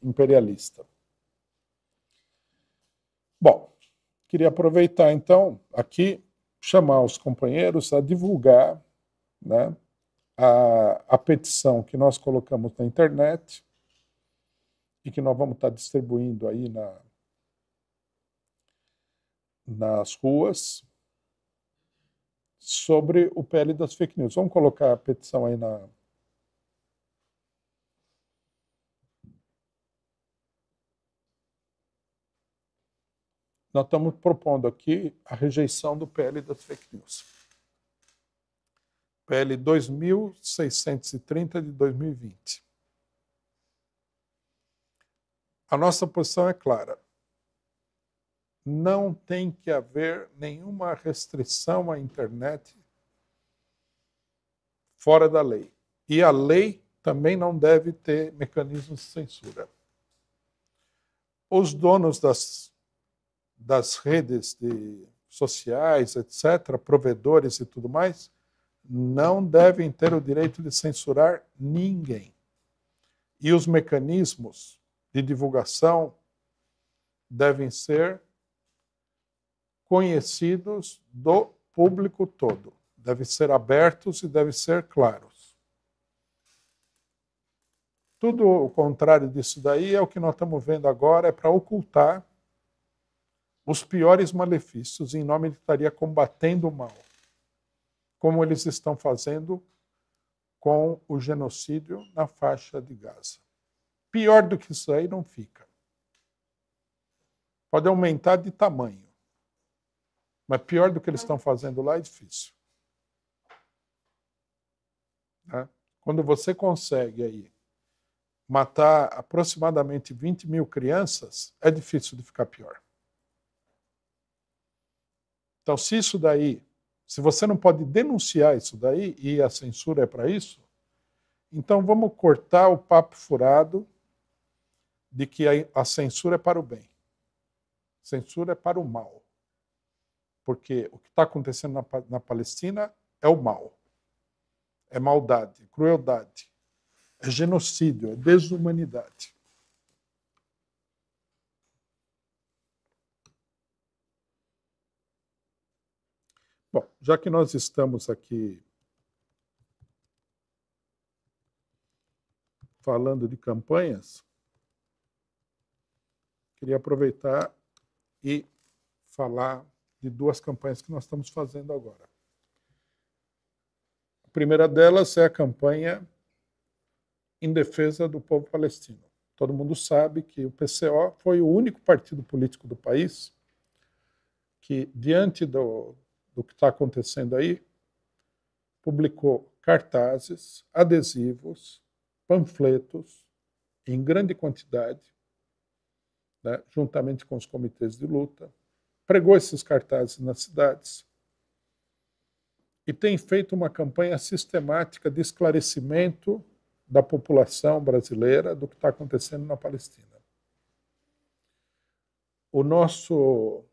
S3: imperialista. Bom, queria aproveitar então aqui chamar os companheiros a divulgar né, a, a petição que nós colocamos na internet e que nós vamos estar distribuindo aí na, nas ruas sobre o PL das fake news. Vamos colocar a petição aí na, nós estamos propondo aqui a rejeição do PL das fake news. PL 2630 de 2020. A nossa posição é clara. Não tem que haver nenhuma restrição à internet fora da lei. E a lei também não deve ter mecanismos de censura. Os donos das, das redes de sociais, etc., provedores e tudo mais, não devem ter o direito de censurar ninguém. E os mecanismos de divulgação devem ser conhecidos do público todo. Devem ser abertos e devem ser claros. Tudo o contrário disso daí é o que nós estamos vendo agora, é para ocultar os piores malefícios em nome de estaria combatendo o mal como eles estão fazendo com o genocídio na faixa de Gaza. Pior do que isso aí não fica. Pode aumentar de tamanho, mas pior do que eles estão fazendo lá é difícil. Né? Quando você consegue aí matar aproximadamente 20 mil crianças, é difícil de ficar pior. Então, se isso daí se você não pode denunciar isso daí, e a censura é para isso, então vamos cortar o papo furado de que a, censura é para o bem. Censura é para o mal. Porque o que está acontecendo na, na Palestina é o mal. É maldade, crueldade, é genocídio, é desumanidade. Bom, já que nós estamos aqui falando de campanhas, queria aproveitar e falar de duas campanhas que nós estamos fazendo agora. A primeira delas é a campanha em defesa do povo palestino. Todo mundo sabe que o PCO foi o único partido político do país que, diante do, do que está acontecendo aí, publicou cartazes, adesivos, panfletos em grande quantidade, né, juntamente com os comitês de luta, pregou esses cartazes nas cidades e tem feito uma campanha sistemática de esclarecimento da população brasileira do que está acontecendo na Palestina. O nosso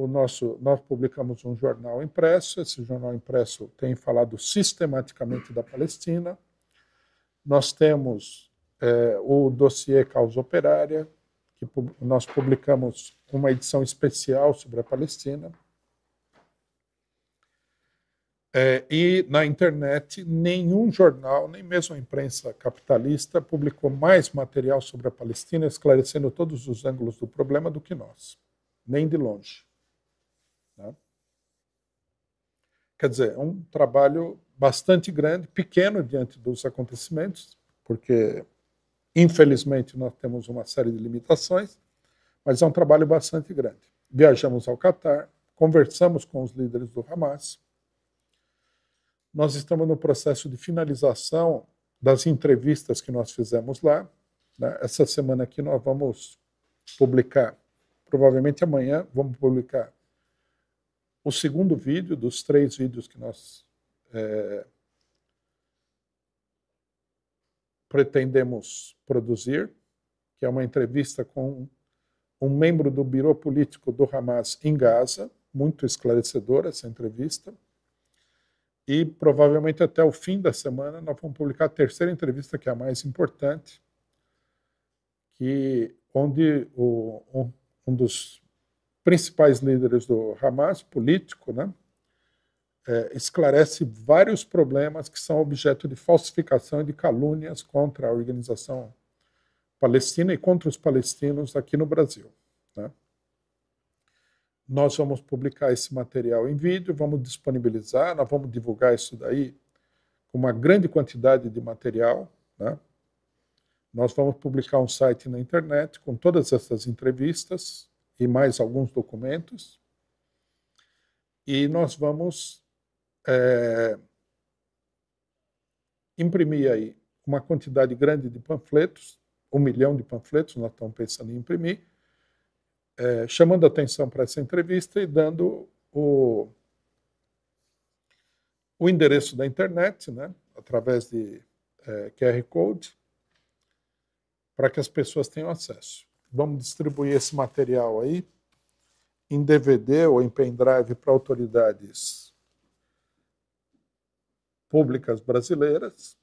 S3: o nosso, nós publicamos um jornal impresso, esse jornal impresso tem falado sistematicamente da Palestina. Nós temos é, o dossiê Causa Operária, que nós publicamos uma edição especial sobre a Palestina. É, e na internet, nenhum jornal, nem mesmo a imprensa capitalista, publicou mais material sobre a Palestina, esclarecendo todos os ângulos do problema do que nós, nem de longe. Quer dizer, é um trabalho bastante grande, pequeno diante dos acontecimentos, porque infelizmente nós temos uma série de limitações, mas é um trabalho bastante grande. Viajamos ao Catar, conversamos com os líderes do Hamas. Nós estamos no processo de finalização das entrevistas que nós fizemos lá. Né? Essa semana aqui nós vamos publicar, provavelmente amanhã, vamos publicar o segundo vídeo, dos três vídeos que nós é, pretendemos produzir, que é uma entrevista com um membro do Biro Político do Hamas em Gaza, muito esclarecedora essa entrevista. E provavelmente até o fim da semana nós vamos publicar a terceira entrevista, que é a mais importante, que onde o, um, um dos principais líderes do Hamas, político, né? É, esclarece vários problemas que são objeto de falsificação e de calúnias contra a organização palestina e contra os palestinos aqui no Brasil. Né? Nós vamos publicar esse material em vídeo, vamos disponibilizar, nós vamos divulgar isso daí com uma grande quantidade de material. Né? Nós vamos publicar um site na internet com todas essas entrevistas e mais alguns documentos. E nós vamos é, imprimir aí uma quantidade grande de panfletos, um milhão de panfletos, nós estamos pensando em imprimir, é, chamando atenção para essa entrevista e dando o, o endereço da internet, né, através de é, QR Code, para que as pessoas tenham acesso. Vamos distribuir esse material aí em DVD ou em pendrive para autoridades públicas brasileiras,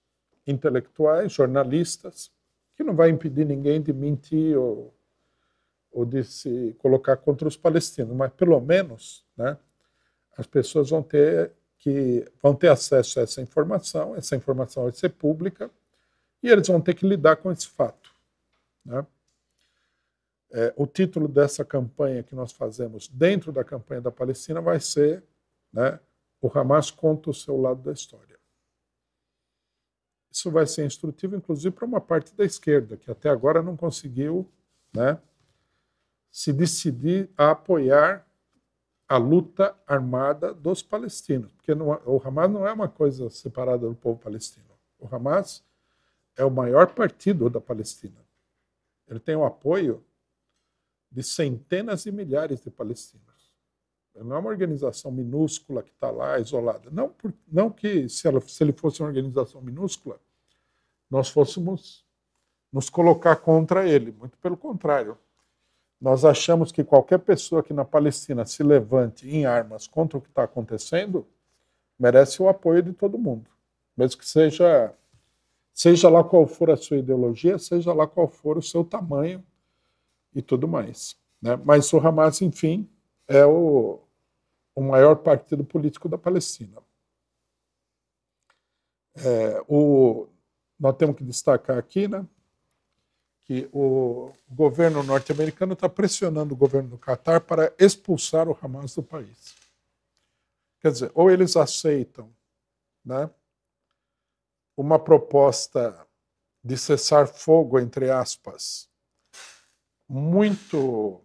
S3: intelectuais, jornalistas, que não vai impedir ninguém de mentir ou, ou de se colocar contra os palestinos, mas pelo menos né, as pessoas vão ter que vão ter acesso a essa informação, essa informação vai ser pública e eles vão ter que lidar com esse fato. Né? É, o título dessa campanha que nós fazemos dentro da campanha da Palestina vai ser né, O Hamas conta o seu lado da história. Isso vai ser instrutivo, inclusive, para uma parte da esquerda, que até agora não conseguiu né, se decidir a apoiar a luta armada dos palestinos. Porque não, é, o Hamas não é uma coisa separada do povo palestino. O Hamas é o maior partido da Palestina. Ele tem o apoio de centenas e milhares de palestinos. Não é uma organização minúscula que está lá isolada. Não, por, não que se, ela, se ele fosse uma organização minúscula, nós fôssemos nos colocar contra ele. Muito pelo contrário. Nós achamos que qualquer pessoa que na Palestina se levante em armas contra o que está acontecendo merece o apoio de todo mundo, mesmo que seja seja lá qual for a sua ideologia, seja lá qual for o seu tamanho e tudo mais. Né? Mas o Hamas, enfim, é o, o maior partido político da Palestina. É, o, nós temos que destacar aqui né, que o governo norte-americano está pressionando o governo do Catar para expulsar o Hamas do país. Quer dizer, ou eles aceitam né, uma proposta de cessar fogo, entre aspas, muito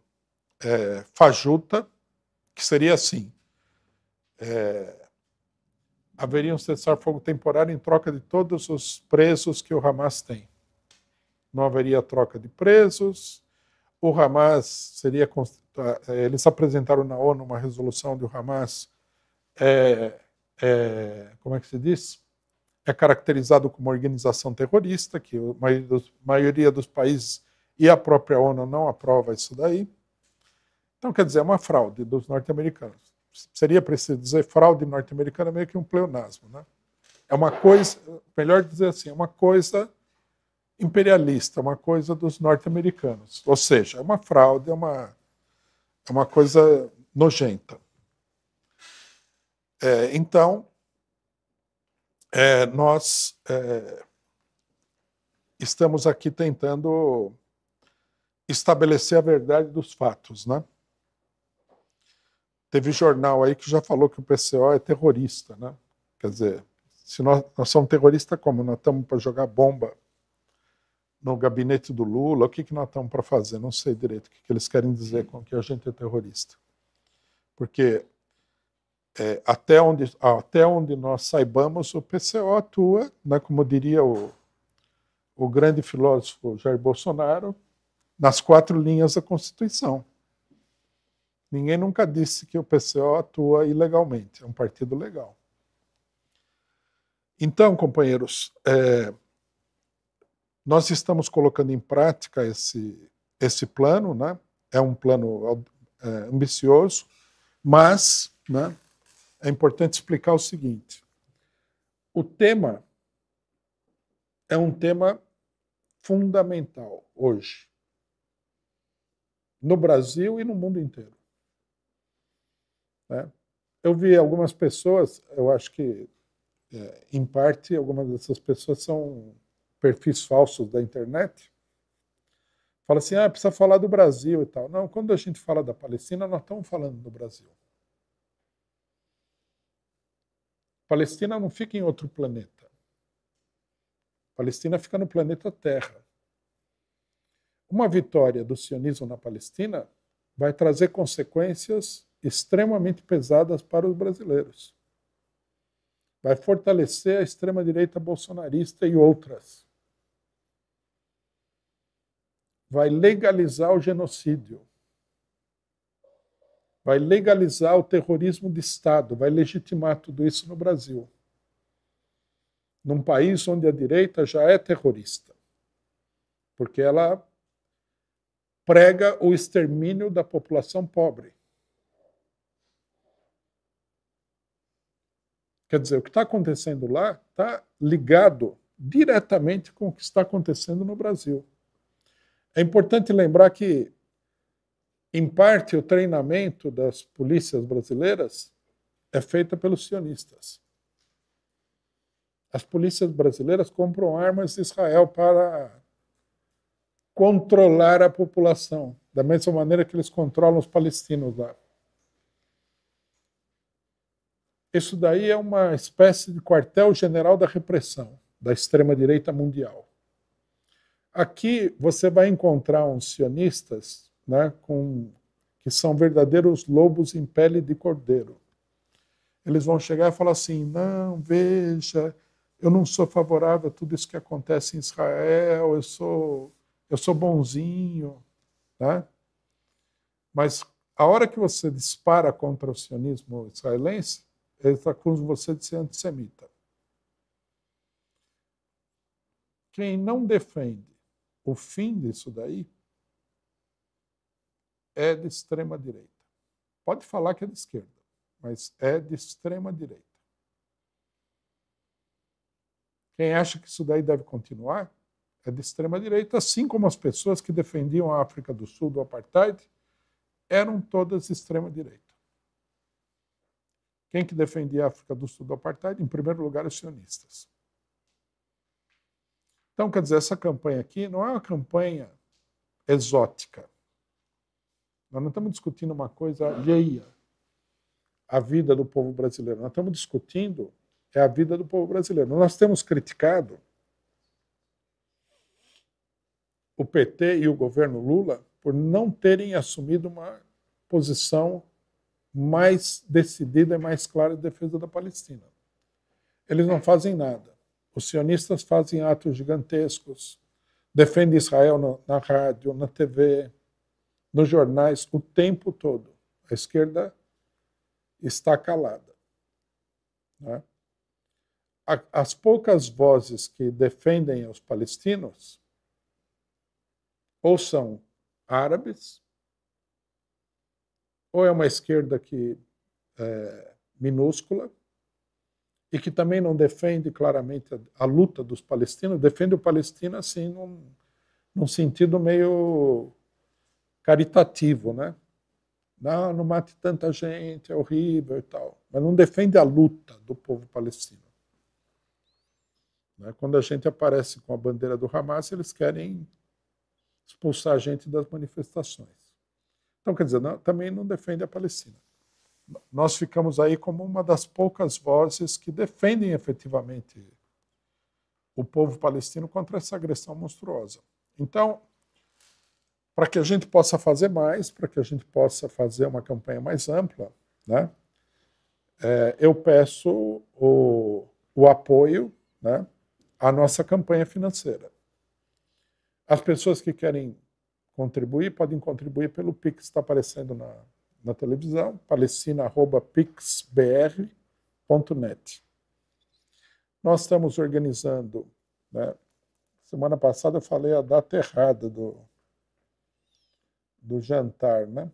S3: é, fajuta, que seria assim: é, haveria um cessar-fogo temporário em troca de todos os presos que o Hamas tem. Não haveria troca de presos. O Hamas seria. Tá, eles apresentaram na ONU uma resolução de o Hamas. É, é, como é que se diz? É caracterizado como organização terrorista, que a maioria dos, maioria dos países e a própria ONU não aprova isso daí. Então, quer dizer, é uma fraude dos norte-americanos. Seria preciso dizer fraude norte-americana meio que um pleonasmo, né? É uma coisa, melhor dizer assim, é uma coisa imperialista, uma coisa dos norte-americanos. Ou seja, é uma fraude, é uma, é uma coisa nojenta. É, então, é, nós é, estamos aqui tentando estabelecer a verdade dos fatos, né? Teve jornal aí que já falou que o PCO é terrorista, né? Quer dizer, se nós, nós somos terroristas como? Nós estamos para jogar bomba no gabinete do Lula, o que, que nós estamos para fazer? Não sei direito o que, que eles querem dizer com que a gente é terrorista. Porque é, até, onde, até onde nós saibamos, o PCO atua, né, como diria o, o grande filósofo Jair Bolsonaro, nas quatro linhas da Constituição. Ninguém nunca disse que o PCO atua ilegalmente, é um partido legal. Então, companheiros, é, nós estamos colocando em prática esse, esse plano, né? é um plano é, ambicioso, mas né, é importante explicar o seguinte: o tema é um tema fundamental hoje no Brasil e no mundo inteiro. Né? Eu vi algumas pessoas, eu acho que, é, em parte, algumas dessas pessoas são perfis falsos da internet. Fala assim, ah, precisa falar do Brasil e tal. Não, quando a gente fala da Palestina, nós estamos falando do Brasil. A Palestina não fica em outro planeta. A Palestina fica no planeta Terra uma vitória do sionismo na Palestina vai trazer consequências extremamente pesadas para os brasileiros. Vai fortalecer a extrema-direita bolsonarista e outras. Vai legalizar o genocídio. Vai legalizar o terrorismo de Estado. Vai legitimar tudo isso no Brasil. Num país onde a direita já é terrorista. Porque ela prega o extermínio da população pobre. Quer dizer, o que está acontecendo lá está ligado diretamente com o que está acontecendo no Brasil. É importante lembrar que, em parte, o treinamento das polícias brasileiras é feito pelos sionistas. As polícias brasileiras compram armas de Israel para controlar a população, da mesma maneira que eles controlam os palestinos lá. Isso daí é uma espécie de quartel-general da repressão da extrema-direita mundial. Aqui você vai encontrar uns sionistas né, com, que são verdadeiros lobos em pele de cordeiro. Eles vão chegar e falar assim: não, veja, eu não sou favorável a tudo isso que acontece em Israel, eu sou eu sou bonzinho, né? Mas a hora que você dispara contra o sionismo israelense, ele está acusando você de ser antissemita. Quem não defende o fim disso daí é de extrema direita. Pode falar que é de esquerda, mas é de extrema direita. Quem acha que isso daí deve continuar é de extrema-direita, assim como as pessoas que defendiam a África do Sul do apartheid eram todas extrema-direita. Quem que defendia a África do Sul do apartheid? Em primeiro lugar, os sionistas. Então, quer dizer, essa campanha aqui não é uma campanha exótica. Nós não estamos discutindo uma coisa alheia à vida do povo brasileiro. Nós estamos discutindo é a vida do povo brasileiro. Nós temos criticado o PT e o governo Lula por não terem assumido uma posição mais decidida e mais clara de defesa da Palestina. Eles não fazem nada. Os sionistas fazem atos gigantescos, defendem Israel na, na rádio, na TV, nos jornais o tempo todo. A esquerda está calada. Né? As poucas vozes que defendem os palestinos ou são árabes, ou é uma esquerda que é minúscula e que também não defende claramente a, a luta dos palestinos, defende o Palestina assim num, num sentido meio caritativo, né? Não, não mate tanta gente, é horrível e tal. Mas não defende a luta do povo palestino. Né? Quando a gente aparece com a bandeira do Hamas, eles querem expulsar a gente das manifestações. Então, quer dizer, não, também não defende a Palestina. Nós ficamos aí como uma das poucas vozes que defendem efetivamente o povo palestino contra essa agressão monstruosa. Então, para que a gente possa fazer mais, para que a gente possa fazer uma campanha mais ampla, né, é, eu peço o, o apoio né, à nossa campanha financeira. As pessoas que querem contribuir podem contribuir pelo Pix que está aparecendo na, na televisão, palestina.pixbr.net. Nós estamos organizando. Né? Semana passada eu falei a data errada do, do jantar, né?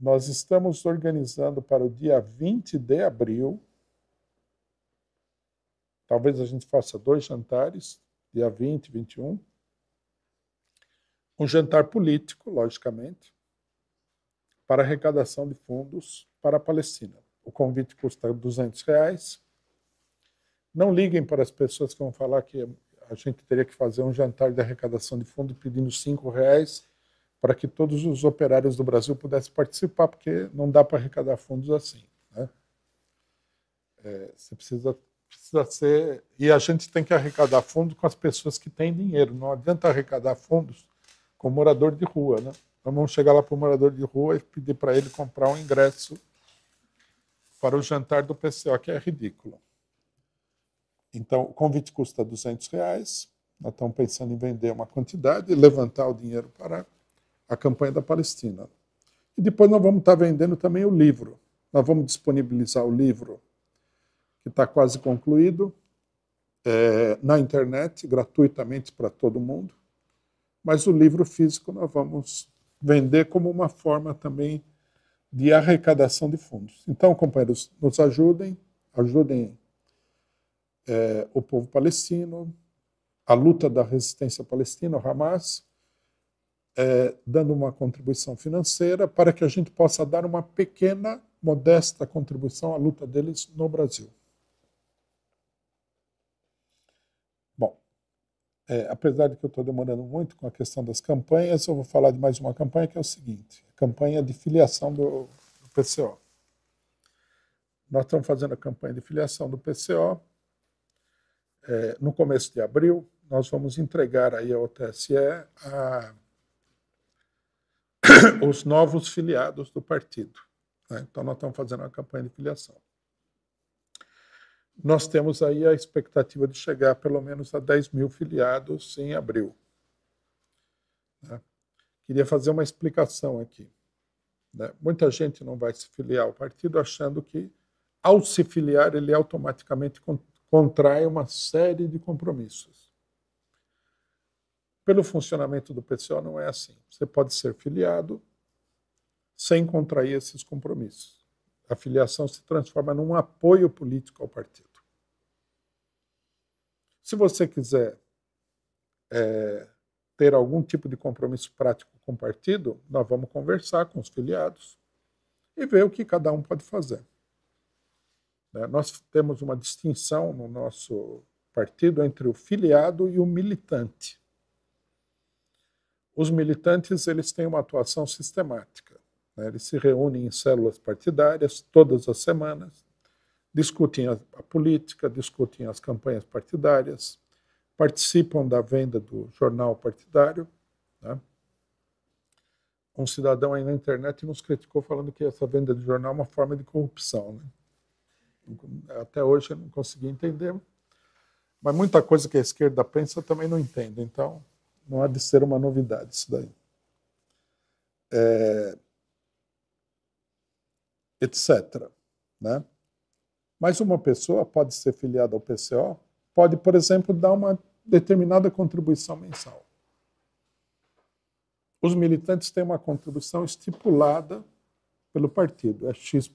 S3: Nós estamos organizando para o dia 20 de abril Talvez a gente faça dois jantares, dia 20, 21. Um jantar político, logicamente, para arrecadação de fundos para a Palestina. O convite custa 200 reais. Não liguem para as pessoas que vão falar que a gente teria que fazer um jantar de arrecadação de fundo pedindo cinco reais para que todos os operários do Brasil pudessem participar, porque não dá para arrecadar fundos assim. Né? É, você precisa precisa ser. E a gente tem que arrecadar fundos com as pessoas que têm dinheiro. Não adianta arrecadar fundos com morador de rua, né? vamos chegar lá para o morador de rua e pedir para ele comprar um ingresso para o jantar do PCO, que é ridículo. Então, o convite custa 200 reais. Nós estamos pensando em vender uma quantidade e levantar o dinheiro para a campanha da Palestina. E depois nós vamos estar vendendo também o livro. Nós vamos disponibilizar o livro que está quase concluído, é, na internet, gratuitamente para todo mundo. Mas o livro físico nós vamos vender como uma forma também de arrecadação de fundos. Então, companheiros, nos ajudem, ajudem é, o povo palestino, a luta da resistência palestina, o Hamas, é, dando uma contribuição financeira para que a gente possa dar uma pequena, modesta contribuição à luta deles no Brasil. é, apesar de que eu estou demorando muito com a questão das campanhas, eu vou falar de mais uma campanha que é o seguinte: a campanha de filiação do, do PCO. Nós estamos fazendo a campanha de filiação do PCO. É, no começo de abril, nós vamos entregar aí ao TSE a, os novos filiados do partido. Né? Então, nós estamos fazendo a campanha de filiação nós temos aí a expectativa de chegar pelo menos a 10 mil filiados em abril. Né? Queria fazer uma explicação aqui. Né? Muita gente não vai se filiar ao partido achando que, ao se filiar, ele automaticamente contrai uma série de compromissos. Pelo funcionamento do PCO, não é assim. Você pode ser filiado sem contrair esses compromissos a filiação se transforma num apoio político ao partido. Se você quiser é, ter algum tipo de compromisso prático com o partido, nós vamos conversar com os filiados e ver o que cada um pode fazer. Né? Nós temos uma distinção no nosso partido entre o filiado e o militante. Os militantes eles têm uma atuação sistemática né? Eles se reúnem em células partidárias todas as semanas, discutem a, a política, discutem as campanhas partidárias, participam da venda do jornal partidário. Né? Um cidadão aí na internet nos criticou falando que essa venda de jornal é uma forma de corrupção. Né? Até hoje eu não consegui entender, mas muita coisa que a esquerda pensa eu também não entendo, então não há de ser uma novidade isso daí. É, etc. Né? Mas uma pessoa pode ser filiada ao PCO, pode, por exemplo, dar uma determinada contribuição mensal. Os militantes têm uma contribuição estipulada pelo partido, é X%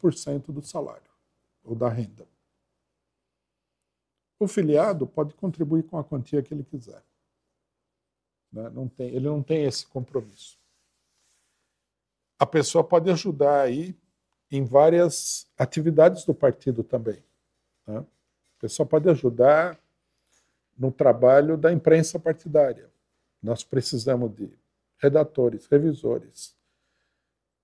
S3: do salário ou da renda. O filiado pode contribuir com a quantia que ele quiser. Né? Não tem, ele não tem esse compromisso. A pessoa pode ajudar aí em várias atividades do partido também. Né? O pessoal pode ajudar no trabalho da imprensa partidária. Nós precisamos de redatores, revisores,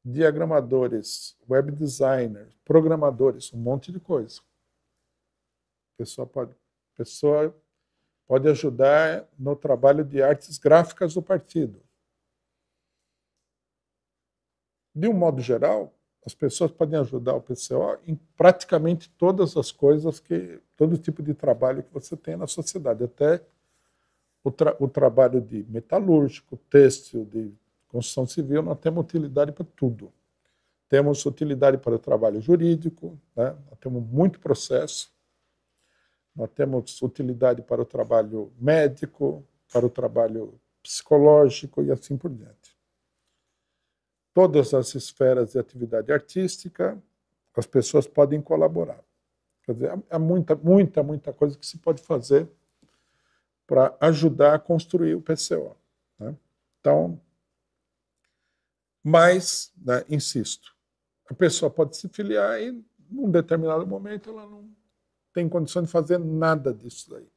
S3: diagramadores, web designers, programadores, um monte de coisa. A pode, a pessoa pode ajudar no trabalho de artes gráficas do partido. De um modo geral, as pessoas podem ajudar o PCO em praticamente todas as coisas que todo tipo de trabalho que você tem na sociedade, até o, tra o trabalho de metalúrgico, têxtil, de construção civil, nós temos utilidade para tudo. Temos utilidade para o trabalho jurídico, né? nós temos muito processo, nós temos utilidade para o trabalho médico, para o trabalho psicológico e assim por diante todas as esferas de atividade artística, as pessoas podem colaborar. Quer dizer, há muita, muita, muita coisa que se pode fazer para ajudar a construir o PCO. Né? Então, mas, né, insisto, a pessoa pode se filiar e, num determinado momento, ela não tem condição de fazer nada disso daí.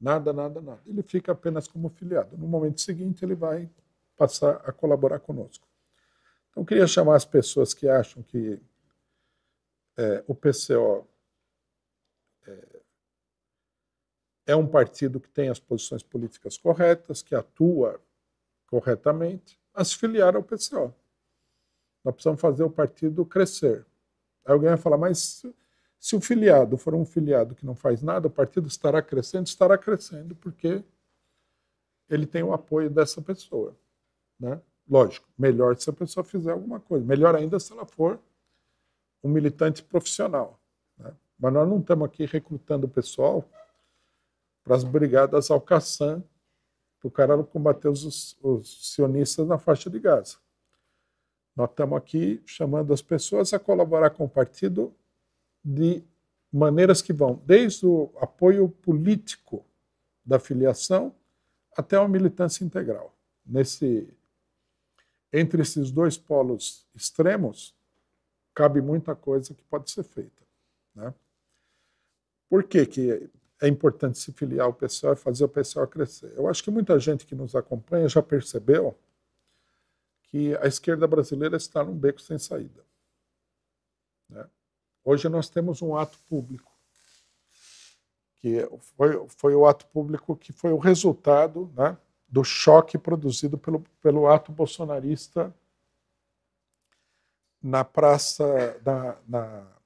S3: Nada, nada, nada. Ele fica apenas como filiado. No momento seguinte, ele vai passar a colaborar conosco. Então, queria chamar as pessoas que acham que é, o PCO é, é um partido que tem as posições políticas corretas, que atua corretamente, a se filiar ao PCO. Nós precisamos fazer o partido crescer. Aí alguém vai falar, mas se o filiado for um filiado que não faz nada, o partido estará crescendo? Estará crescendo, porque ele tem o apoio dessa pessoa. Né? Lógico, melhor se a pessoa fizer alguma coisa, melhor ainda se ela for um militante profissional. Né? Mas nós não estamos aqui recrutando o pessoal para as brigadas Alcaçã, para o cara combater os, os sionistas na faixa de Gaza. Nós estamos aqui chamando as pessoas a colaborar com o partido de maneiras que vão desde o apoio político da filiação até a militância integral. Nesse entre esses dois polos extremos, cabe muita coisa que pode ser feita. Né? Por que, que é importante se filiar ao PCO e fazer o PCO crescer? Eu acho que muita gente que nos acompanha já percebeu que a esquerda brasileira está num beco sem saída. Né? Hoje nós temos um ato público, que foi, foi o ato público que foi o resultado né, do choque produzido pelo, pelo ato bolsonarista na Praça, na, na,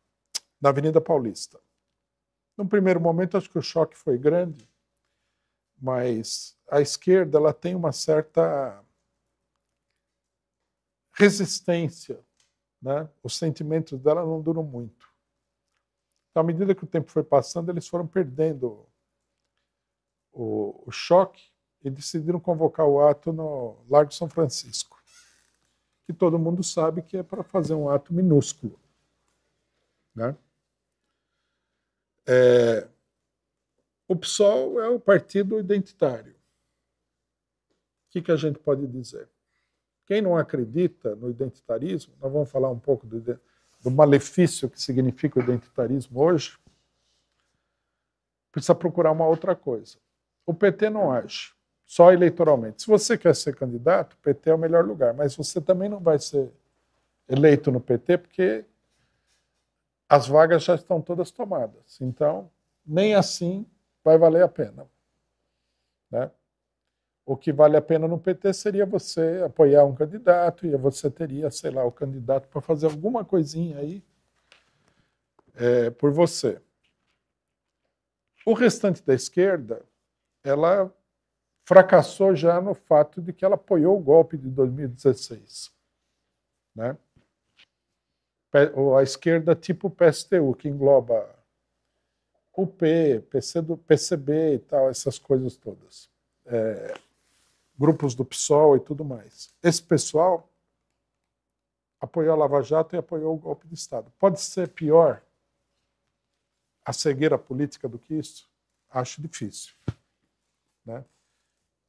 S3: na Avenida Paulista. Num primeiro momento, acho que o choque foi grande, mas a esquerda ela tem uma certa resistência. Né? Os sentimentos dela não duram muito. Então, à medida que o tempo foi passando, eles foram perdendo o, o choque e decidiram convocar o ato no Largo São Francisco, que todo mundo sabe que é para fazer um ato minúsculo. Né? É, o PSOL é o partido identitário. O que, que a gente pode dizer? Quem não acredita no identitarismo, nós vamos falar um pouco do, do malefício que significa o identitarismo hoje, precisa procurar uma outra coisa. O PT não age só eleitoralmente. Se você quer ser candidato, o PT é o melhor lugar, mas você também não vai ser eleito no PT porque as vagas já estão todas tomadas. Então, nem assim vai valer a pena. Né? O que vale a pena no PT seria você apoiar um candidato e você teria, sei lá, o candidato para fazer alguma coisinha aí é, por você. O restante da esquerda, ela fracassou já no fato de que ela apoiou o golpe de 2016. Né? A esquerda tipo PSTU, que engloba UP, PC do, PCB e tal, essas coisas todas. É, grupos do PSOL e tudo mais. Esse pessoal apoiou a Lava Jato e apoiou o golpe de Estado. Pode ser pior a cegueira política do que isso? Acho difícil. Né?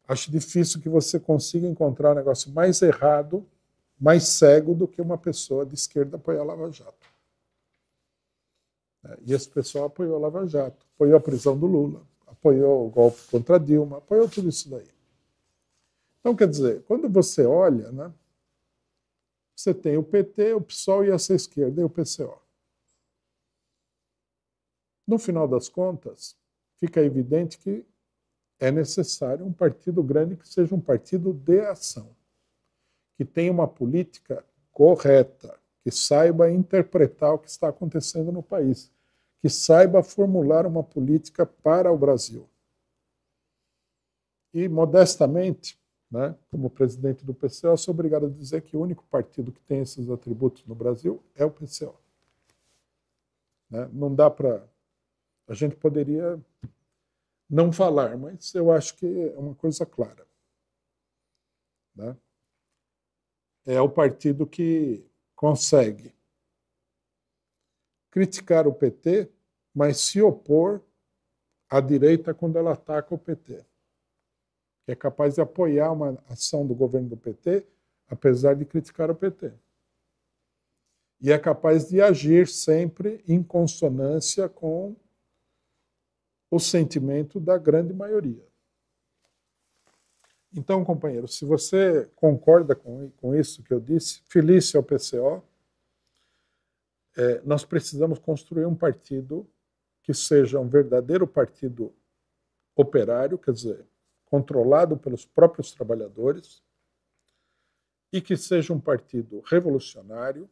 S3: Acho difícil que você consiga encontrar um negócio mais errado, mais cego do que uma pessoa de esquerda apoiar a Lava Jato. É, e esse pessoal apoiou a Lava Jato, apoiou a prisão do Lula, apoiou o golpe contra Dilma, apoiou tudo isso daí. Então, quer dizer, quando você olha, né, você tem o PT, o PSOL e essa esquerda, e o PCO. No final das contas, fica evidente que é necessário um partido grande que seja um partido de ação, que tenha uma política correta, que saiba interpretar o que está acontecendo no país, que saiba formular uma política para o Brasil. E, modestamente, né, como presidente do PCO, sou obrigado a dizer que o único partido que tem esses atributos no Brasil é o PCO. Né? Não dá para. A gente poderia não falar, mas eu acho que é uma coisa clara. Né? É o partido que consegue criticar o PT, mas se opor à direita quando ela ataca o PT. É capaz de apoiar uma ação do governo do PT, apesar de criticar o PT. E é capaz de agir sempre em consonância com o sentimento da grande maioria. Então, companheiro, se você concorda com, com isso que eu disse, feliz ao é PCO, é, nós precisamos construir um partido que seja um verdadeiro partido operário, quer dizer, controlado pelos próprios trabalhadores, e que seja um partido revolucionário,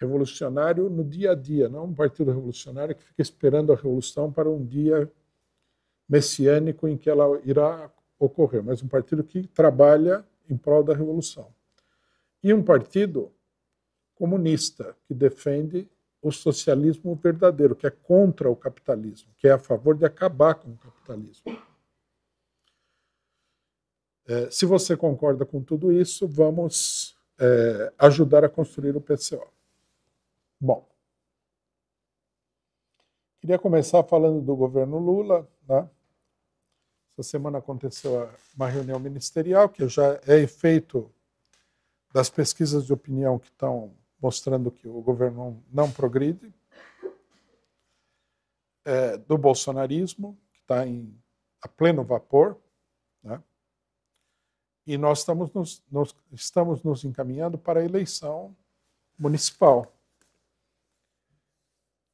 S3: revolucionário no dia a dia, não um partido revolucionário que fica esperando a revolução para um dia messiânico em que ela irá ocorrer, mas um partido que trabalha em prol da revolução. E um partido comunista que defende o socialismo verdadeiro, que é contra o capitalismo, que é a favor de acabar com o capitalismo. É, se você concorda com tudo isso, vamos é, ajudar a construir o PCO. Bom, queria começar falando do governo Lula. Né? Essa semana aconteceu uma reunião ministerial, que já é efeito das pesquisas de opinião que estão mostrando que o governo não progride, é, do bolsonarismo, que está a pleno vapor, né? e nós estamos nos, nós estamos nos encaminhando para a eleição municipal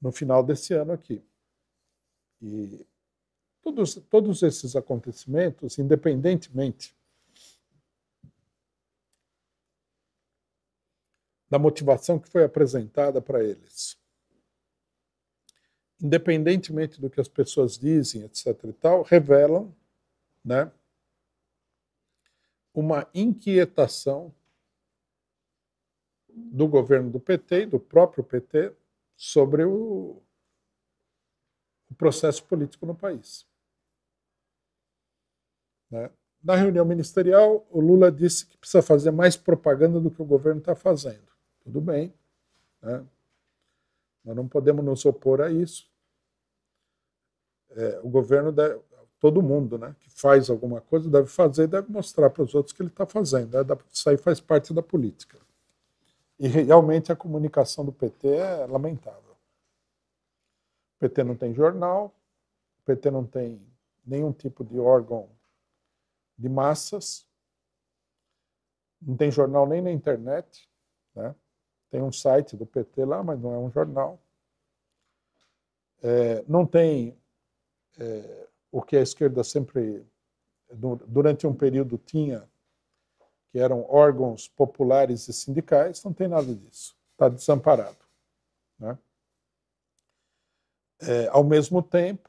S3: no final desse ano aqui. E todos, todos esses acontecimentos, independentemente da motivação que foi apresentada para eles, independentemente do que as pessoas dizem, etc. e tal, revelam, né, uma inquietação do governo do PT e do próprio PT sobre o, o processo político no país. Né? Na reunião ministerial, o Lula disse que precisa fazer mais propaganda do que o governo está fazendo. Tudo bem. Né? Nós não podemos nos opor a isso. É, o governo, deve, todo mundo né, que faz alguma coisa, deve fazer e deve mostrar para os outros que ele está fazendo. Né? Isso aí faz parte da política. E realmente a comunicação do PT é lamentável. O PT não tem jornal, o PT não tem nenhum tipo de órgão de massas, não tem jornal nem na internet, né? Tem um site do PT lá, mas não é um jornal. É, não tem é, o que a esquerda sempre, durante um período, tinha que eram órgãos populares e sindicais, não tem nada disso. Está desamparado. Né? É, ao mesmo tempo,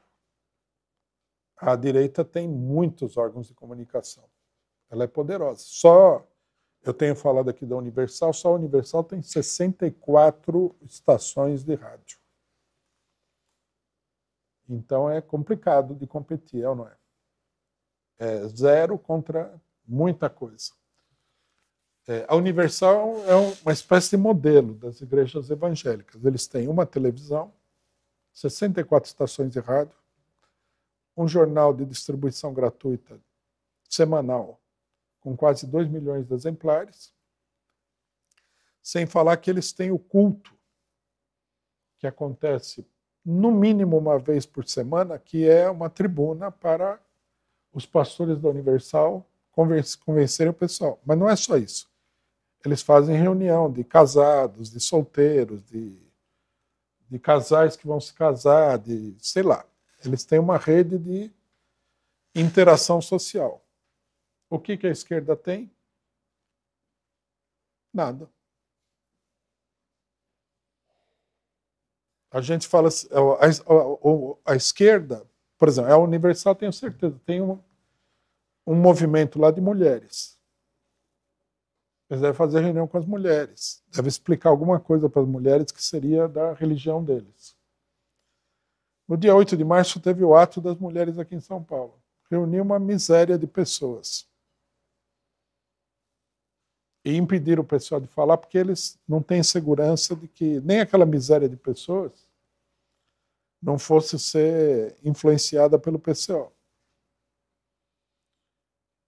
S3: a direita tem muitos órgãos de comunicação. Ela é poderosa. Só, eu tenho falado aqui da Universal, só a Universal tem 64 estações de rádio. Então é complicado de competir, é ou não é? É zero contra muita coisa. É, a Universal é uma espécie de modelo das igrejas evangélicas. Eles têm uma televisão, 64 estações de rádio, um jornal de distribuição gratuita semanal, com quase 2 milhões de exemplares, sem falar que eles têm o culto, que acontece no mínimo uma vez por semana, que é uma tribuna para os pastores da Universal convencerem o pessoal. Mas não é só isso eles fazem reunião de casados, de solteiros, de, de casais que vão se casar, de sei lá. Eles têm uma rede de interação social. O que, que a esquerda tem? Nada. A gente fala. É, a, a, a, esquerda, por exemplo, é a Universal, tenho certeza, tem um, um movimento lá de mulheres. Eles devem fazer reunião com as mulheres, devem explicar alguma coisa para as mulheres que seria da religião deles. No dia 8 de março teve o ato das mulheres aqui em São Paulo. Reuniu uma miséria de pessoas. E impediram o pessoal de falar porque eles não têm segurança de que nem aquela miséria de pessoas não fosse ser influenciada pelo PCO.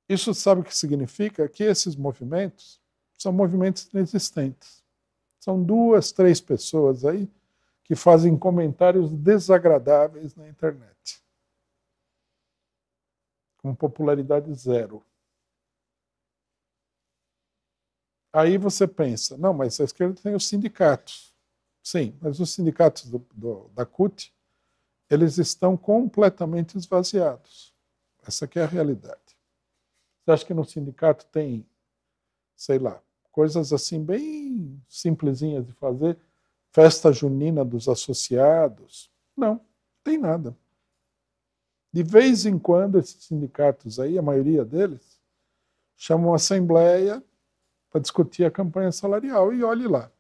S3: Isso sabe o que significa? Que esses movimentos são movimentos inexistentes. São duas, três pessoas aí que fazem comentários desagradáveis na internet. Com popularidade zero. Aí você pensa, não, mas a esquerda tem os sindicatos. Sim, mas os sindicatos do, do, da CUT, eles estão completamente esvaziados. Essa é a realidade. Você acha que no sindicato tem, sei lá, coisas assim bem simplesinhas de fazer, festa junina dos associados. Não, tem nada. De vez em quando, esses sindicatos aí, a maioria deles, chamam a assembleia para discutir a campanha salarial e olhe lá.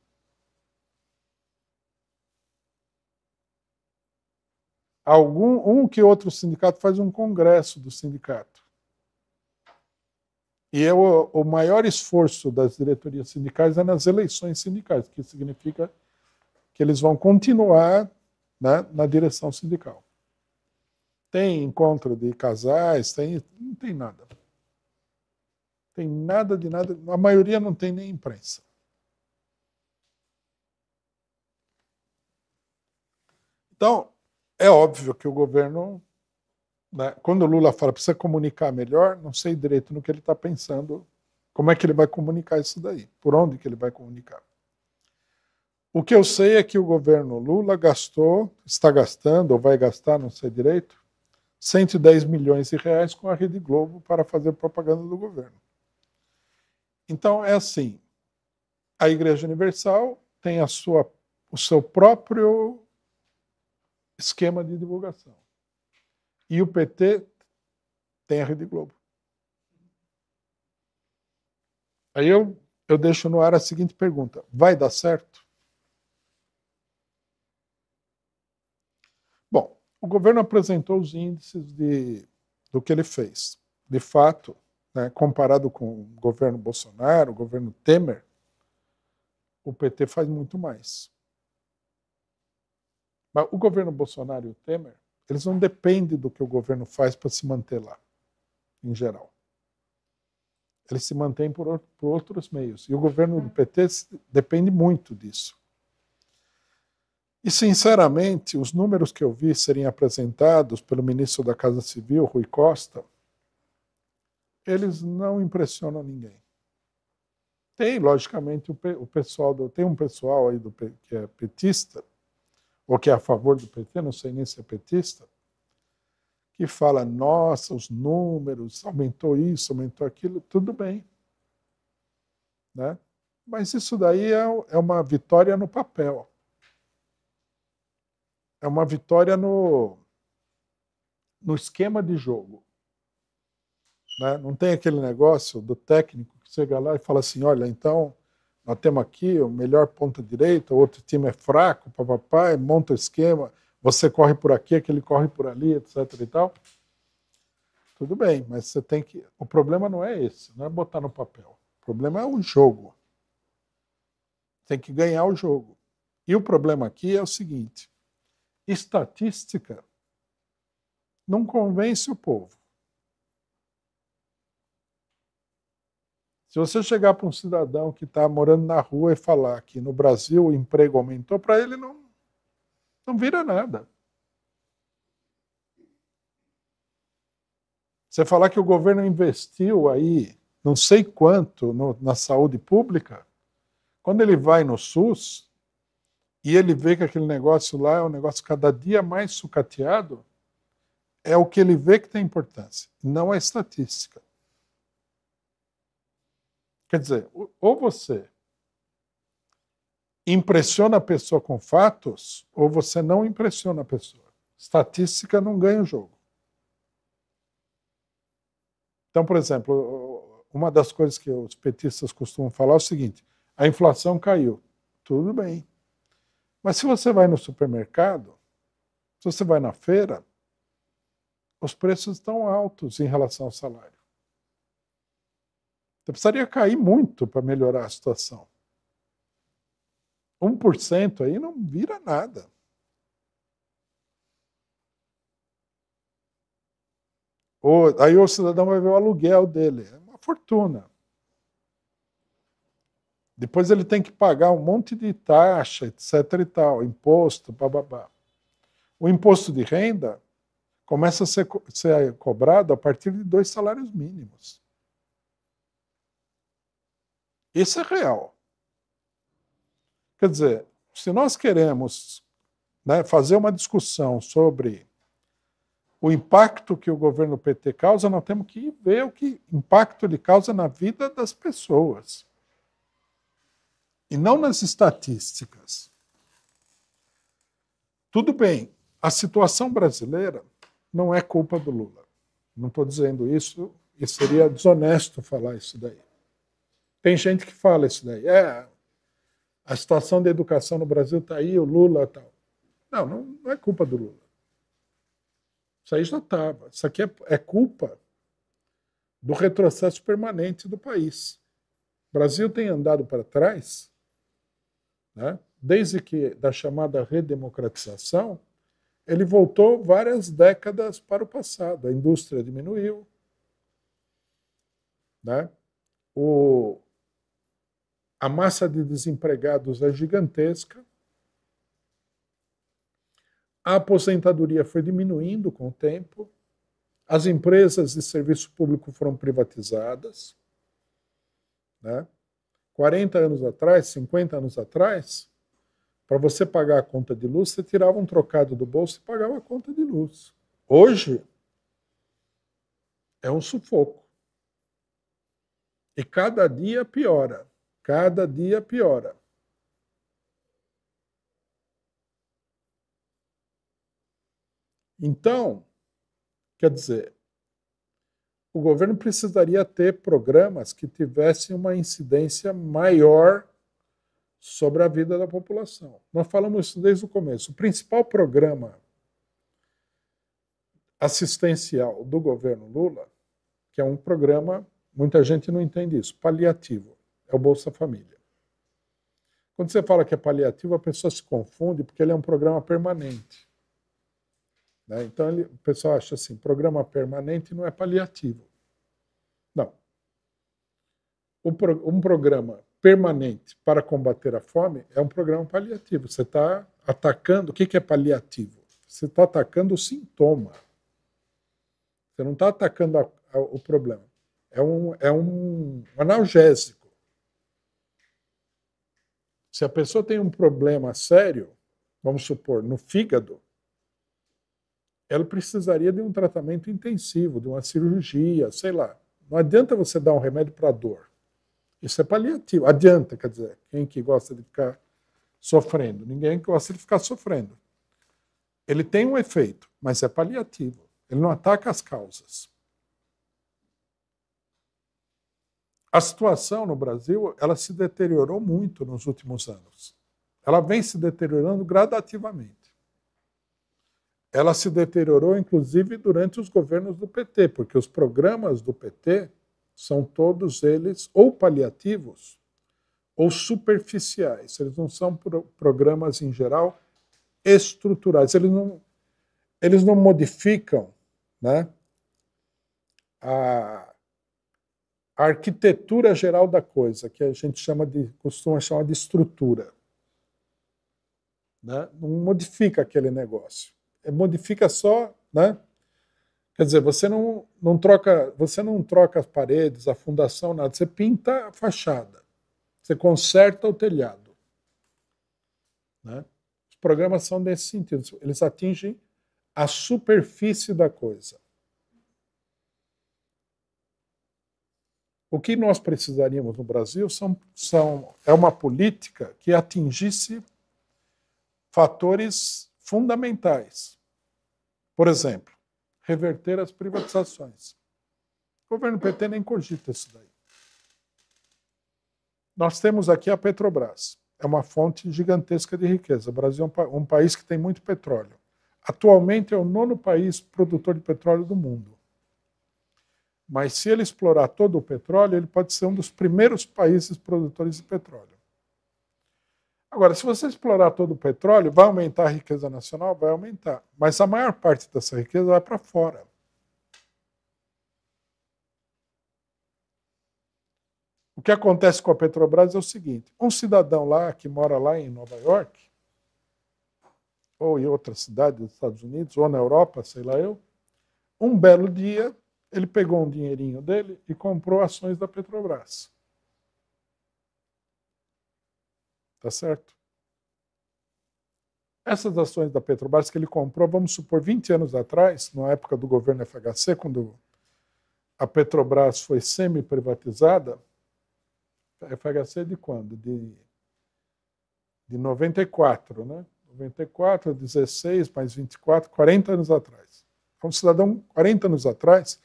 S3: Algum, um que outro sindicato faz um congresso do sindicato. E é o, o, maior esforço das diretorias sindicais é nas eleições sindicais, que significa que eles vão continuar né, na direção sindical. Tem encontro de casais, tem, não tem nada. Tem nada de nada. A maioria não tem nem imprensa. Então, é óbvio que o governo né? Quando o Lula fala precisa comunicar melhor, não sei direito no que ele está pensando, como é que ele vai comunicar isso daí, por onde que ele vai comunicar. O que eu sei é que o governo Lula gastou, está gastando ou vai gastar, não sei direito, 110 milhões de reais com a Rede Globo para fazer propaganda do governo. Então é assim, a Igreja Universal tem a sua, o seu próprio esquema de divulgação. E o PT tem a Rede Globo. Aí eu, eu deixo no ar a seguinte pergunta: vai dar certo? Bom, o governo apresentou os índices de, do que ele fez. De fato, né, comparado com o governo Bolsonaro, o governo Temer, o PT faz muito mais. Mas o governo Bolsonaro e o Temer eles não dependem do que o governo faz para se manter lá, em geral. Eles se mantêm por, por outros meios. E o governo do PT depende muito disso. E, sinceramente, os números que eu vi serem apresentados pelo ministro da Casa Civil, Rui Costa, eles não impressionam ninguém. Tem, logicamente, o, pessoal do, tem um pessoal aí do, que é petista ou que é a favor do PT, não sei nem se é petista, que fala, nossa, os números, aumentou isso, aumentou aquilo, tudo bem. Né? Mas isso daí é, é uma vitória no papel. É uma vitória no, no esquema de jogo. Né? Não tem aquele negócio do técnico que chega lá e fala assim: olha, então nós temos aqui o melhor ponta direita, o outro time é fraco, papapá, monta o esquema, você corre por aqui, aquele corre por ali, etc e tal. Tudo bem, mas você tem que. O problema não é esse, não é botar no papel. O problema é o jogo. Tem que ganhar o jogo. E o problema aqui é o seguinte: estatística não convence o povo. Se você chegar para um cidadão que está morando na rua e falar que no Brasil o emprego aumentou, para ele não, não vira nada. Você falar que o governo investiu aí não sei quanto no, na saúde pública, quando ele vai no SUS e ele vê que aquele negócio lá é um negócio cada dia mais sucateado, é o que ele vê que tem importância, não a estatística. Quer dizer, ou você impressiona a pessoa com fatos, ou você não impressiona a pessoa. Estatística não ganha o jogo. Então, por exemplo, uma das coisas que os petistas costumam falar é o seguinte: a inflação caiu. Tudo bem. Mas se você vai no supermercado, se você vai na feira, os preços estão altos em relação ao salário. Então, precisaria cair muito para melhorar a situação. 1% aí não vira nada. Ou, aí o cidadão vai ver o aluguel dele. É uma fortuna. Depois ele tem que pagar um monte de taxa, etc e tal, imposto, bababá. O imposto de renda começa a ser, ser cobrado a partir de dois salários mínimos. Isso é real. Quer dizer, se nós queremos né, fazer uma discussão sobre o impacto que o governo PT causa, nós temos que ver o que impacto ele causa na vida das pessoas. E não nas estatísticas. Tudo bem, a situação brasileira não é culpa do Lula. Não estou dizendo isso, e seria desonesto falar isso daí. Tem gente que fala isso daí. É, a situação da educação no Brasil está aí, o Lula tal. Não, não, não, é culpa do Lula. Isso aí já estava. Isso aqui é, é culpa do retrocesso permanente do país. O Brasil tem andado para trás, né? desde que da chamada redemocratização, ele voltou várias décadas para o passado. A indústria diminuiu, né? o, a massa de desempregados é gigantesca, a aposentadoria foi diminuindo com o tempo, as empresas de serviço público foram privatizadas. Né? 40 anos atrás, 50 anos atrás, para você pagar a conta de luz, você tirava um trocado do bolso e pagava a conta de luz. Hoje, é um sufoco. E cada dia piora. Cada dia piora. Então, quer dizer, o governo precisaria ter programas que tivessem uma incidência maior sobre a vida da população. Nós falamos isso desde o começo. O principal programa assistencial do governo Lula, que é um programa, muita gente não entende isso, paliativo é o Bolsa Família. Quando você fala que é paliativo, a pessoa se confunde porque ele é um programa permanente. Né? Então ele, o pessoal acha assim: programa permanente não é paliativo. Não. Pro, um programa permanente para combater a fome é um programa paliativo. Você está atacando. O que, que é paliativo? Você está atacando o sintoma. Você não está atacando a, a, o problema. É um, é um analgésico se a pessoa tem um problema sério, vamos supor, no fígado, ela precisaria de um tratamento intensivo, de uma cirurgia, sei lá. Não adianta você dar um remédio para dor. Isso é paliativo. Adianta, quer dizer, quem que gosta de ficar sofrendo? Ninguém gosta de ficar sofrendo. Ele tem um efeito, mas é paliativo. Ele não ataca as causas. A situação no Brasil ela se deteriorou muito nos últimos anos. Ela vem se deteriorando gradativamente. Ela se deteriorou, inclusive, durante os governos do PT, porque os programas do PT são todos eles ou paliativos ou superficiais. Eles não são programas, em geral, estruturais. Eles não, eles não modificam né, a, a arquitetura geral da coisa, que a gente chama de, costuma chamar de estrutura. Né? Não modifica aquele negócio. É, modifica só, né? Quer dizer, você não, não troca, você não troca as paredes, a fundação, nada. Você pinta a fachada. Você conserta o telhado. Né? Os programas são nesse sentido. Eles atingem a superfície da coisa. O que nós precisaríamos no Brasil são, são, é uma política que atingisse fatores fundamentais. Por exemplo, reverter as privatizações. O governo PT nem cogita isso daí. Nós temos aqui a Petrobras. É uma fonte gigantesca de riqueza. O Brasil é um, um país que tem muito petróleo. Atualmente é o nono país produtor de petróleo do mundo. Mas se ele explorar todo o petróleo, ele pode ser um dos primeiros países produtores de petróleo. Agora, se você explorar todo o petróleo, vai aumentar a riqueza nacional? Vai aumentar. Mas a maior parte dessa riqueza vai para fora. O que acontece com a Petrobras é o seguinte: um cidadão lá que mora lá em Nova York, ou em outra cidade dos Estados Unidos, ou na Europa, sei lá eu, um belo dia ele pegou um dinheirinho dele e comprou ações da Petrobras. Tá certo? Essas ações da Petrobras que ele comprou, vamos supor, 20 anos atrás, na época do governo FHC, quando a Petrobras foi semi-privatizada, FHC de quando? De, de 94, né? 94, 16, mais 24, 40 anos atrás. Foi Um cidadão, 40 anos atrás,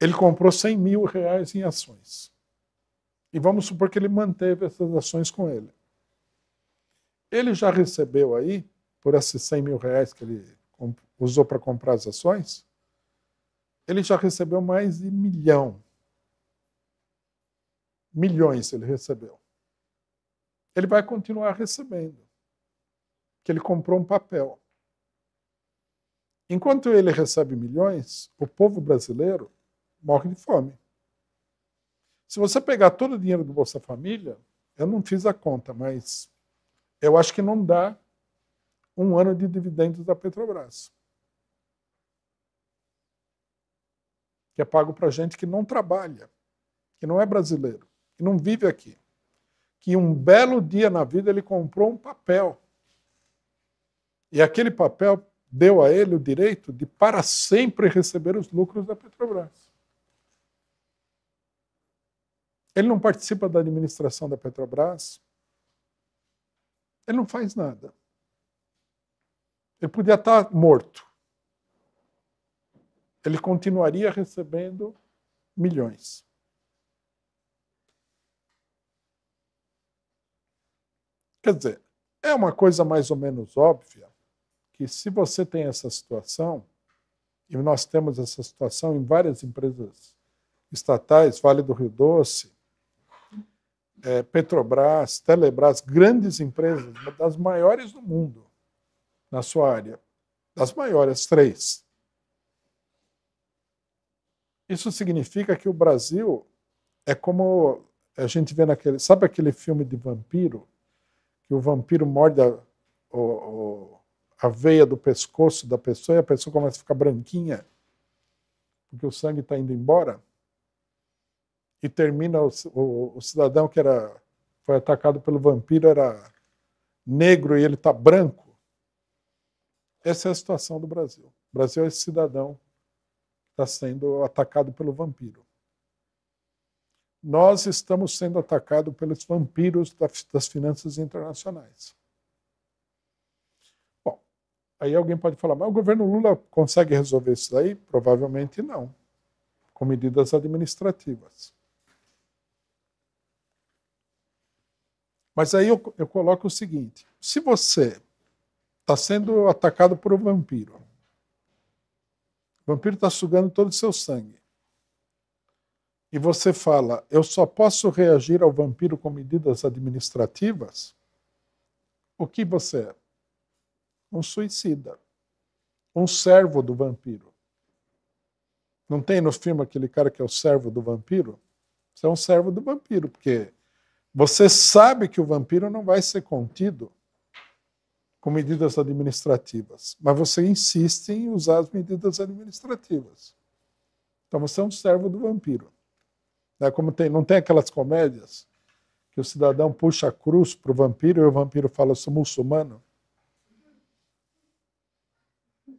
S3: ele comprou 100 mil reais em ações. E vamos supor que ele manteve essas ações com ele. Ele já recebeu aí, por esses 100 mil reais que ele usou para comprar as ações, ele já recebeu mais de milhão. Milhões ele recebeu. Ele vai continuar recebendo, que ele comprou um papel. Enquanto ele recebe milhões, o povo brasileiro morre de fome. Se você pegar todo o dinheiro do Bolsa Família, eu não fiz a conta, mas eu acho que não dá um ano de dividendos da Petrobras. Que é pago para gente que não trabalha, que não é brasileiro, que não vive aqui. Que um belo dia na vida ele comprou um papel. E aquele papel deu a ele o direito de para sempre receber os lucros da Petrobras. Ele não participa da administração da Petrobras. Ele não faz nada. Ele podia estar morto. Ele continuaria recebendo milhões. Quer dizer, é uma coisa mais ou menos óbvia que se você tem essa situação, e nós temos essa situação em várias empresas estatais, Vale do Rio Doce, é, Petrobras, Telebrás, grandes empresas, das maiores do mundo na sua área. Das maiores, três. Isso significa que o Brasil é como a gente vê naquele. Sabe aquele filme de vampiro? Que o vampiro morde a, o, a veia do pescoço da pessoa e a pessoa começa a ficar branquinha, porque o sangue está indo embora? e termina o, o, o, cidadão que era foi atacado pelo vampiro era negro e ele está branco. Essa é a situação do Brasil. O Brasil é esse cidadão que está sendo atacado pelo vampiro. Nós estamos sendo atacados pelos vampiros das finanças internacionais. Bom, aí alguém pode falar, mas o governo Lula consegue resolver isso daí? Provavelmente não, com medidas administrativas. Mas aí eu, eu coloco o seguinte: se você está sendo atacado por um vampiro, o vampiro está sugando todo o seu sangue, e você fala, eu só posso reagir ao vampiro com medidas administrativas, o que você é? Um suicida, um servo do vampiro. Não tem no filme aquele cara que é o servo do vampiro? Você é um servo do vampiro, porque você sabe que o vampiro não vai ser contido com medidas administrativas, mas você insiste em usar as medidas administrativas. Então você é um servo do vampiro. Né, como tem, não tem aquelas comédias que o cidadão puxa a cruz para o vampiro e o vampiro fala: sou muçulmano. O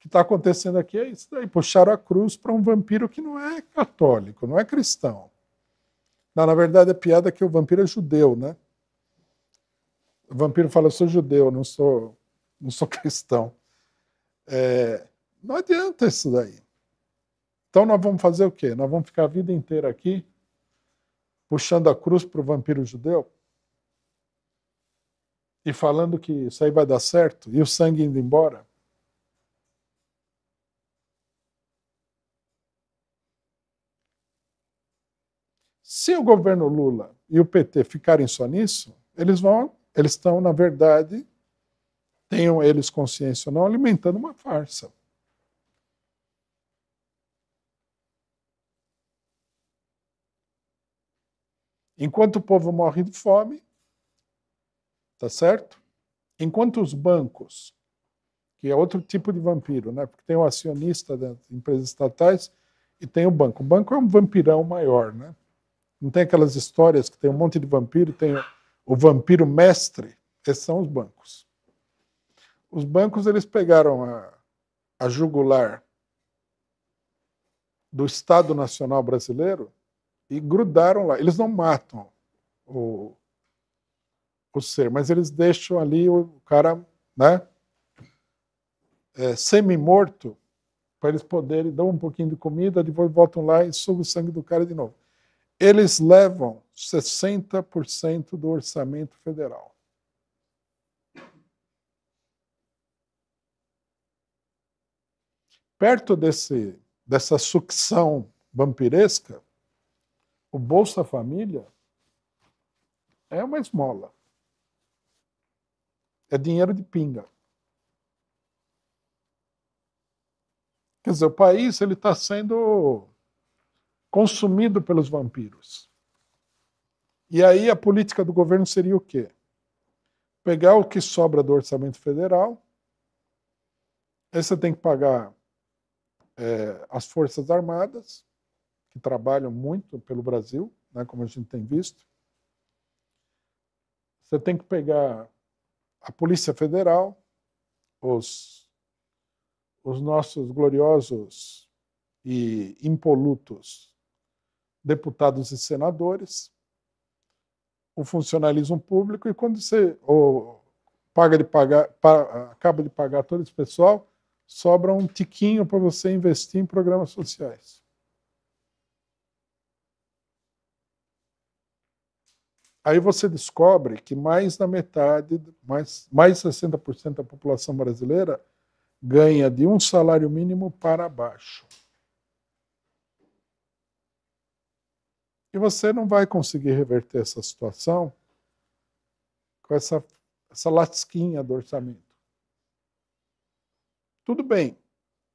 S3: que está acontecendo aqui é isso daí: puxaram a cruz para um vampiro que não é católico, não é cristão. Não, na verdade, a piada é que o vampiro é judeu, né? O vampiro fala: Eu sou judeu, não sou, não sou cristão. É, não adianta isso daí. Então, nós vamos fazer o quê? Nós vamos ficar a vida inteira aqui puxando a cruz para o vampiro judeu e falando que isso aí vai dar certo e o sangue indo embora? Se o governo Lula e o PT ficarem só nisso, eles vão, eles estão, na verdade, tenham eles consciência ou não, alimentando uma farsa. Enquanto o povo morre de fome, tá certo? Enquanto os bancos, que é outro tipo de vampiro, né? Porque tem o acionista das empresas estatais e tem o banco. O banco é um vampirão maior, né? Não tem aquelas histórias que tem um monte de vampiro, tem o vampiro mestre. Esses são os bancos. Os bancos eles pegaram a, a jugular do Estado Nacional Brasileiro e grudaram lá. Eles não matam o, o ser, mas eles deixam ali o cara né, é, semi-morto para eles poderem dar um pouquinho de comida, depois voltam lá e sugam o sangue do cara de novo eles levam 60% do orçamento federal. Perto desse, dessa sucção vampiresca, o Bolsa Família é uma esmola. É dinheiro de pinga. Quer dizer, o país ele está sendo consumido pelos vampiros. E aí a política do governo seria o quê? Pegar o que sobra do orçamento federal, aí você tem que pagar é, as Forças Armadas, que trabalham muito pelo Brasil, né, como a gente tem visto. Você tem que pegar a Polícia Federal, os, os nossos gloriosos e impolutos deputados e senadores, o funcionalismo público, e quando você ou paga de pagar, pa, acaba de pagar todo esse pessoal, sobra um tiquinho para você investir em programas sociais. Aí você descobre que mais da metade, mais, mais 60% da população brasileira ganha de um salário mínimo para baixo. E você não vai conseguir reverter essa situação com essa, essa lasquinha do orçamento. Tudo bem,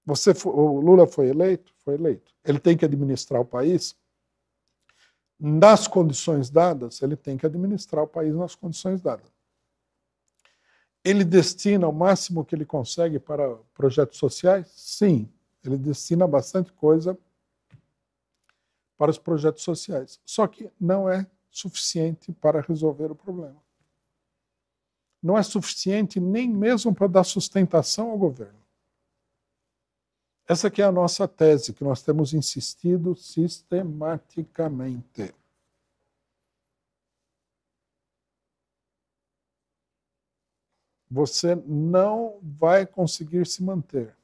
S3: você, o Lula foi eleito? Foi eleito. Ele tem que administrar o país? Nas condições dadas, ele tem que administrar o país nas condições dadas. Ele destina o máximo que ele consegue para projetos sociais? Sim, ele destina bastante coisa para os projetos sociais. Só que não é suficiente para resolver o problema. Não é suficiente nem mesmo para dar sustentação ao governo. Essa aqui é a nossa tese, que nós temos insistido sistematicamente. Você não vai conseguir se manter.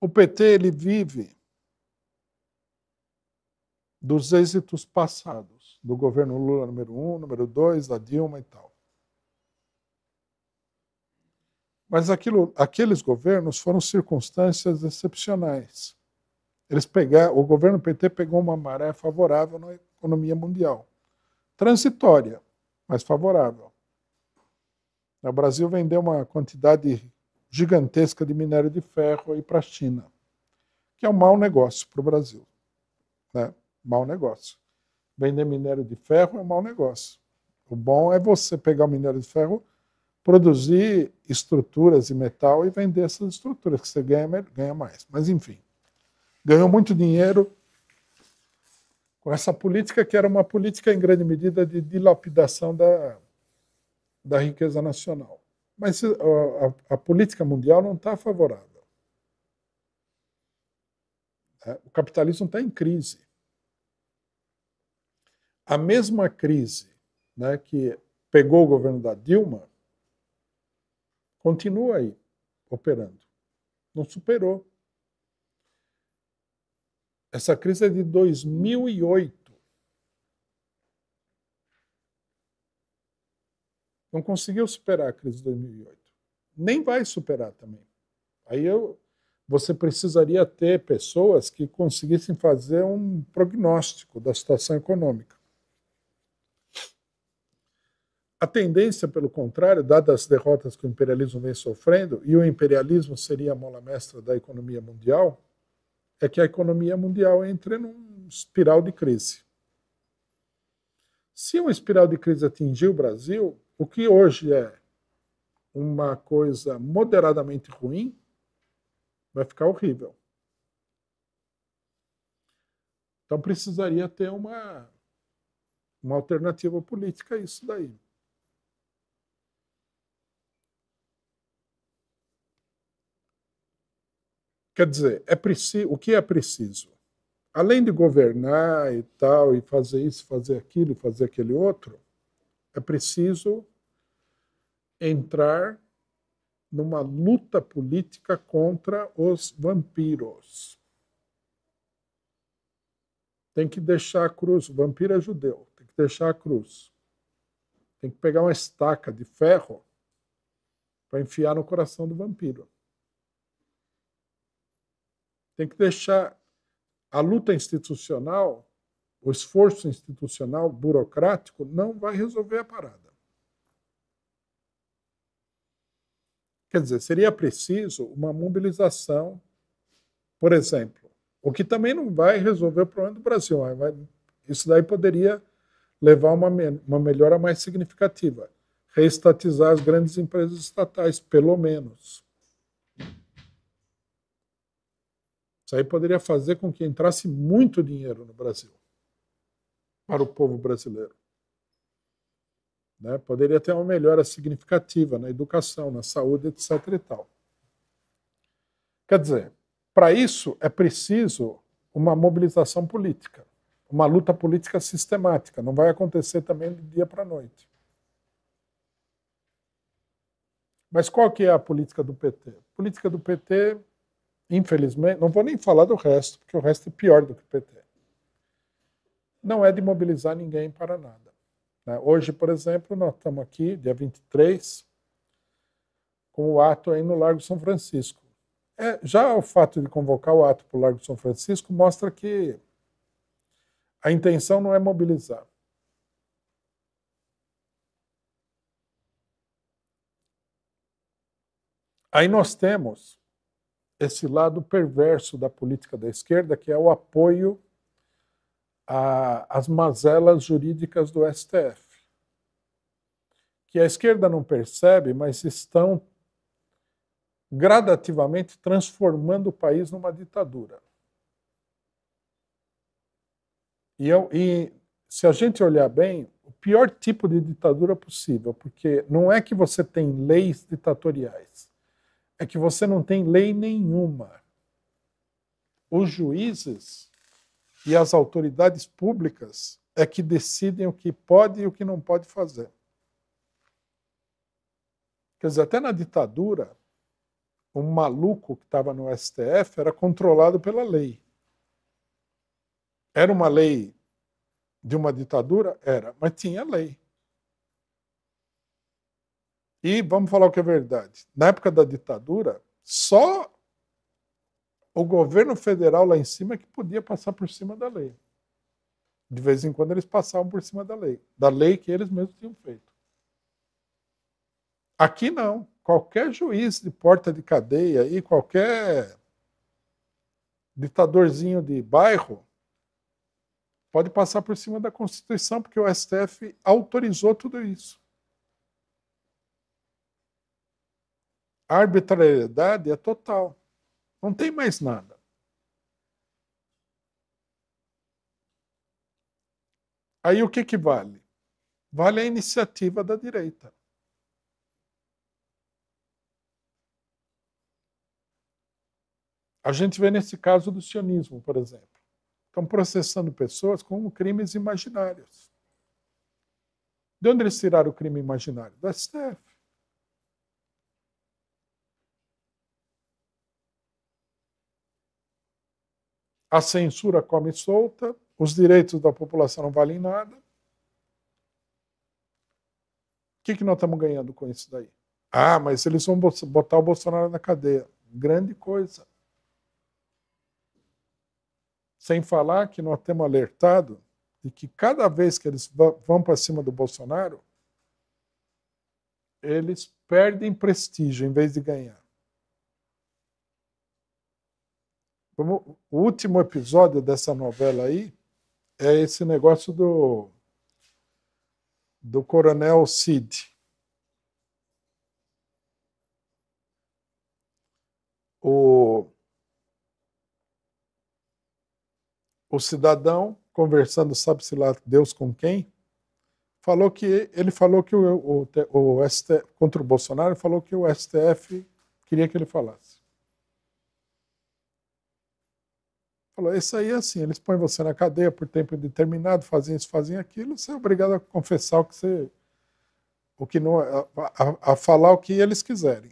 S3: O PT ele vive dos êxitos passados, do governo Lula número um, número dois, da Dilma e tal. Mas aquilo, aqueles governos foram circunstâncias excepcionais. Eles pegaram, o governo PT pegou uma maré favorável na economia mundial, transitória, mas favorável. O Brasil vendeu uma quantidade gigantesca de minério de ferro para a China, que é um mau negócio para o Brasil. Né? mau negócio. Vender minério de ferro é mau negócio. O bom é você pegar o minério de ferro, produzir estruturas de metal e vender essas estruturas, que você ganha, ganha mais. Mas, enfim, ganhou muito dinheiro com essa política, que era uma política, em grande medida, de dilapidação da, da riqueza nacional. Mas a, a, a política mundial não está favorável. É, o capitalismo está em crise a mesma crise né, que pegou o governo da Dilma continua aí operando. Não superou. Essa crise é de 2008. Não conseguiu superar a crise de 2008. Nem vai superar também. Aí eu, você precisaria ter pessoas que conseguissem fazer um prognóstico da situação econômica. A tendência, pelo contrário, dadas as derrotas que o imperialismo vem sofrendo, e o imperialismo seria a mola mestra da economia mundial, é que a economia mundial entre num espiral de crise. Se uma espiral de crise atingir o Brasil, o que hoje é uma coisa moderadamente ruim, vai ficar horrível. Então precisaria ter uma, uma alternativa política a isso daí. Quer dizer, é preciso, o que é preciso? Além de governar e tal, e fazer isso, fazer aquilo, fazer aquele outro, é preciso entrar numa luta política contra os vampiros. Tem que deixar a cruz, o vampiro é judeu, tem que deixar a cruz. Tem que pegar uma estaca de ferro para enfiar no coração do vampiro. Tem que deixar a luta institucional, o esforço institucional burocrático não vai resolver a parada. Quer dizer, seria preciso uma mobilização, por exemplo, o que também não vai resolver o problema do Brasil. isso daí poderia levar a uma, uma melhora mais significativa. Reestatizar as grandes empresas estatais, pelo menos. Isso aí poderia fazer com que entrasse muito dinheiro no Brasil, para o povo brasileiro. Né? Poderia ter uma melhora significativa na educação, na saúde, etc. E tal. Quer dizer, para isso é preciso uma mobilização política, uma luta política sistemática. Não vai acontecer também de dia para noite. Mas qual que é a política do PT? A política do PT infelizmente, não vou nem falar do resto, porque o resto é pior do que o PT. Não é de mobilizar ninguém para nada. Né? Hoje, por exemplo, nós estamos aqui, dia 23, com o ato aí no Largo São Francisco. É, já o fato de convocar o ato para o Largo São Francisco mostra que a intenção não é mobilizar. Aí nós temos esse lado perverso da política da esquerda, que é o apoio às mazelas jurídicas do STF, que a esquerda não percebe, mas estão gradativamente transformando o país numa ditadura. E, eu, e se a gente olhar bem, o pior tipo de ditadura possível, porque não é que você tem leis ditatoriais é que você não tem lei nenhuma. Os juízes e as autoridades públicas é que decidem o que pode e o que não pode fazer. Quer dizer, até na ditadura, um maluco que estava no STF era controlado pela lei. Era uma lei de uma ditadura? Era, mas tinha lei. E vamos falar o que é verdade. Na época da ditadura, só o governo federal lá em cima que podia passar por cima da lei. De vez em quando eles passavam por cima da lei, da lei que eles mesmos tinham feito. Aqui não. Qualquer juiz de porta de cadeia e qualquer ditadorzinho de bairro pode passar por cima da Constituição, porque o STF autorizou tudo isso. a arbitrariedade é total. Não tem mais nada. Aí o que, que vale? Vale a iniciativa da direita. A gente vê nesse caso do sionismo, por exemplo. Estão processando pessoas com crimes imaginários. De onde eles tiraram o crime imaginário? Da STF. a censura come solta, os direitos da população não valem nada. O que, que nós estamos ganhando com isso daí? Ah, mas eles vão botar o Bolsonaro na cadeia. Grande coisa. Sem falar que nós temos alertado de que cada vez que eles vão para cima do Bolsonaro, eles perdem prestígio em vez de ganhar. o último episódio dessa novela aí é esse negócio do do coronel Cid. O, o cidadão conversando, sabe-se lá Deus com quem, falou que ele falou que o, o, o STF, contra o Bolsonaro falou que o STF queria que ele falasse. Falou, isso aí é assim, eles põem você na cadeia por tempo indeterminado, fazem isso, fazem aquilo, você é obrigado a confessar o que você. O que não, a, a, a falar o que eles quiserem.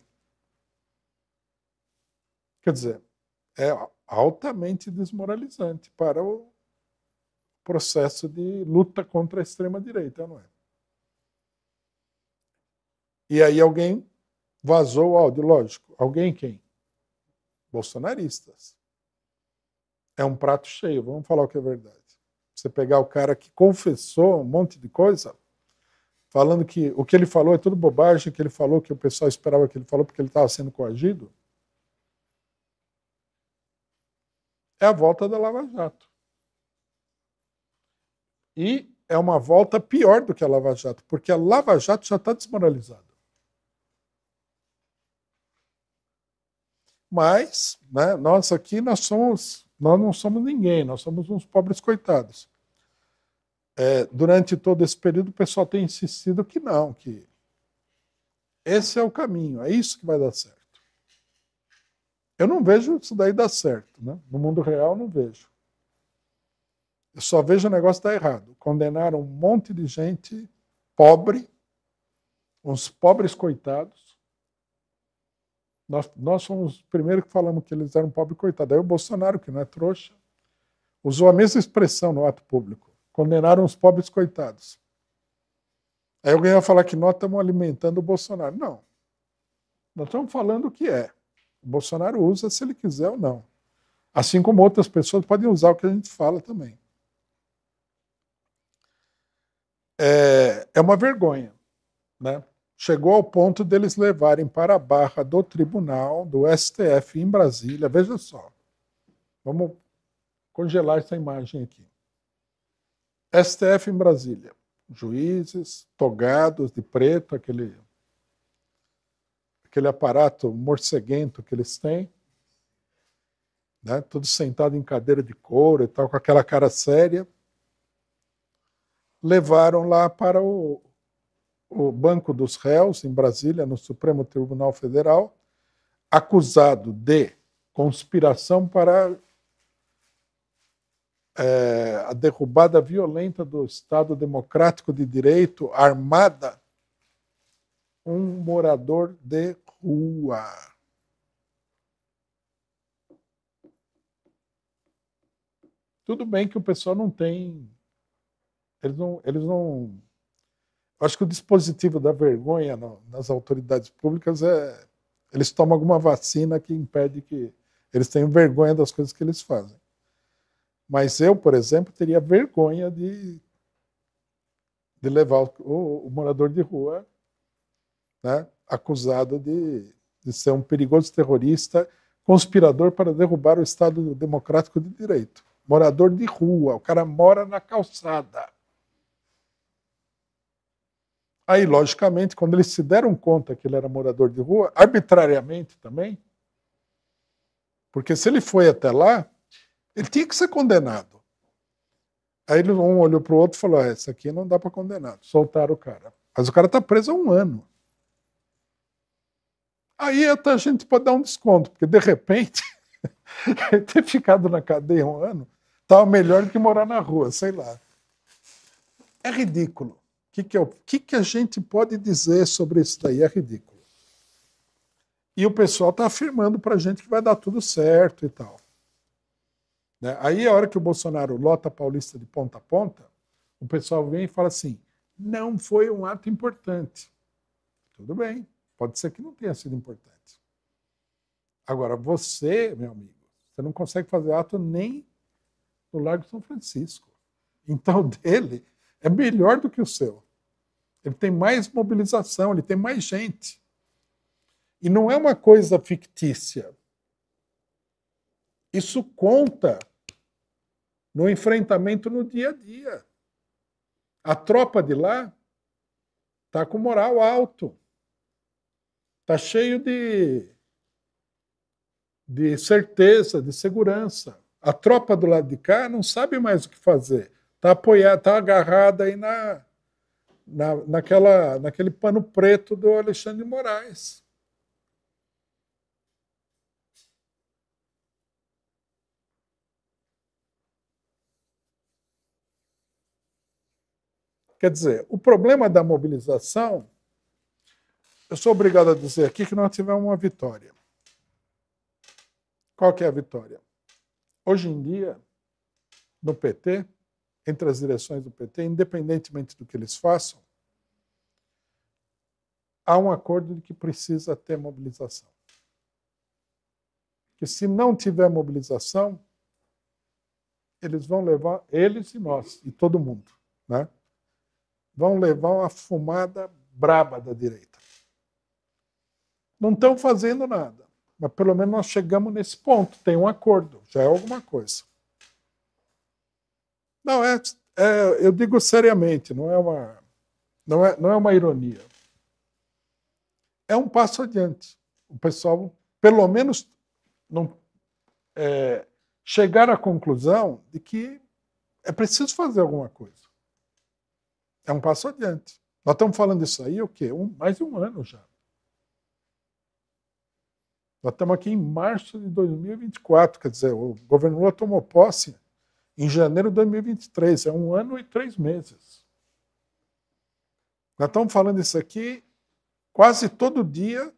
S3: Quer dizer, é altamente desmoralizante para o processo de luta contra a extrema-direita, não é? E aí alguém vazou o áudio, lógico. Alguém quem? Bolsonaristas é um prato cheio, vamos falar o que é verdade. Você pegar o cara que confessou um monte de coisa, falando que o que ele falou é tudo bobagem, que ele falou que o pessoal esperava que ele falou porque ele estava sendo coagido, é a volta da Lava Jato. E é uma volta pior do que a Lava Jato, porque a Lava Jato já está desmoralizada. Mas, né, nós aqui, nós somos nós não somos ninguém, nós somos uns pobres coitados. É, durante todo esse período, o pessoal tem insistido que não, que esse é o caminho, é isso que vai dar certo. Eu não vejo isso daí dar certo. Né? No mundo real, não vejo. Eu só vejo o negócio dar errado. Condenaram um monte de gente pobre, uns pobres coitados, nós, nós fomos os primeiros que falamos que eles eram pobres coitados. Aí o Bolsonaro, que não é trouxa, usou a mesma expressão no ato público. Condenaram os pobres coitados. Aí alguém vai falar que nós estamos alimentando o Bolsonaro. Não. Nós estamos falando o que é. O Bolsonaro usa se ele quiser ou não. Assim como outras pessoas podem usar o que a gente fala também. É, é uma vergonha. Né? chegou ao ponto deles levarem para a barra do tribunal, do STF em Brasília. Veja só. Vamos congelar essa imagem aqui. STF em Brasília. Juízes togados de preto, aquele aquele aparato morceguento que eles têm, né? Todos sentados em cadeira de couro e tal, com aquela cara séria, levaram lá para o o Banco dos Réus, em Brasília, no Supremo Tribunal Federal, acusado de conspiração para é, a derrubada violenta do Estado Democrático de Direito, armada, um morador de rua. Tudo bem que o pessoal não tem. Eles não, eles não acho que o dispositivo da vergonha no, nas autoridades públicas é eles tomam alguma vacina que impede que eles tenham vergonha das coisas que eles fazem. Mas eu, por exemplo, teria vergonha de, de levar o, o morador de rua né, acusado de, de ser um perigoso terrorista, conspirador para derrubar o Estado democrático de direito. Morador de rua, o cara mora na calçada. Aí, logicamente, quando eles se deram conta que ele era morador de rua, arbitrariamente também, porque se ele foi até lá, ele tinha que ser condenado. Aí um olhou para o outro e falou: ah, Essa aqui não dá para condenar. Soltaram o cara. Mas o cara está preso há um ano. Aí até a gente pode dar um desconto, porque de repente, ter ficado na cadeia um ano estava tá melhor do que morar na rua, sei lá. É ridículo que, que, é o que, que a gente pode dizer sobre isso daí? É ridículo. E o pessoal está afirmando para a gente que vai dar tudo certo e tal. Né? Aí, a hora que o Bolsonaro lota a Paulista de ponta a ponta, o pessoal vem e fala assim: não foi um ato importante. Tudo bem, pode ser que não tenha sido importante. Agora, você, meu amigo, você não consegue fazer ato nem no Largo São Francisco. Então, dele, é melhor do que o seu. Ele tem mais mobilização, ele tem mais gente. E não é uma coisa fictícia. Isso conta no enfrentamento no dia a dia. A tropa de lá está com moral alto, está cheio de, de certeza, de segurança. A tropa do lado de cá não sabe mais o que fazer está apoiada, está agarrada aí na, na, naquela, naquele pano preto do Alexandre de Moraes. Quer dizer, o problema da mobilização, eu sou obrigado a dizer aqui que nós tivemos uma vitória. Qual que é a vitória? Hoje em dia, no PT, entre as direções do PT, independentemente do que eles façam, há um acordo de que precisa ter mobilização. Que se não tiver mobilização, eles vão levar, eles e nós, e todo mundo, né? vão levar uma fumada braba da direita. Não estão fazendo nada, mas pelo menos nós chegamos nesse ponto, tem um acordo, já é alguma coisa. Não, é, é, eu digo seriamente, não é, uma, não, é, não é uma ironia. É um passo adiante. O pessoal, pelo menos, não, é, chegar à conclusão de que é preciso fazer alguma coisa. É um passo adiante. Nós estamos falando isso aí o quê? Um, mais de um ano já. Nós estamos aqui em março de 2024, quer dizer, o governo Lula tomou posse em janeiro de 2023. É um ano e três meses. Nós estamos falando isso aqui quase todo dia.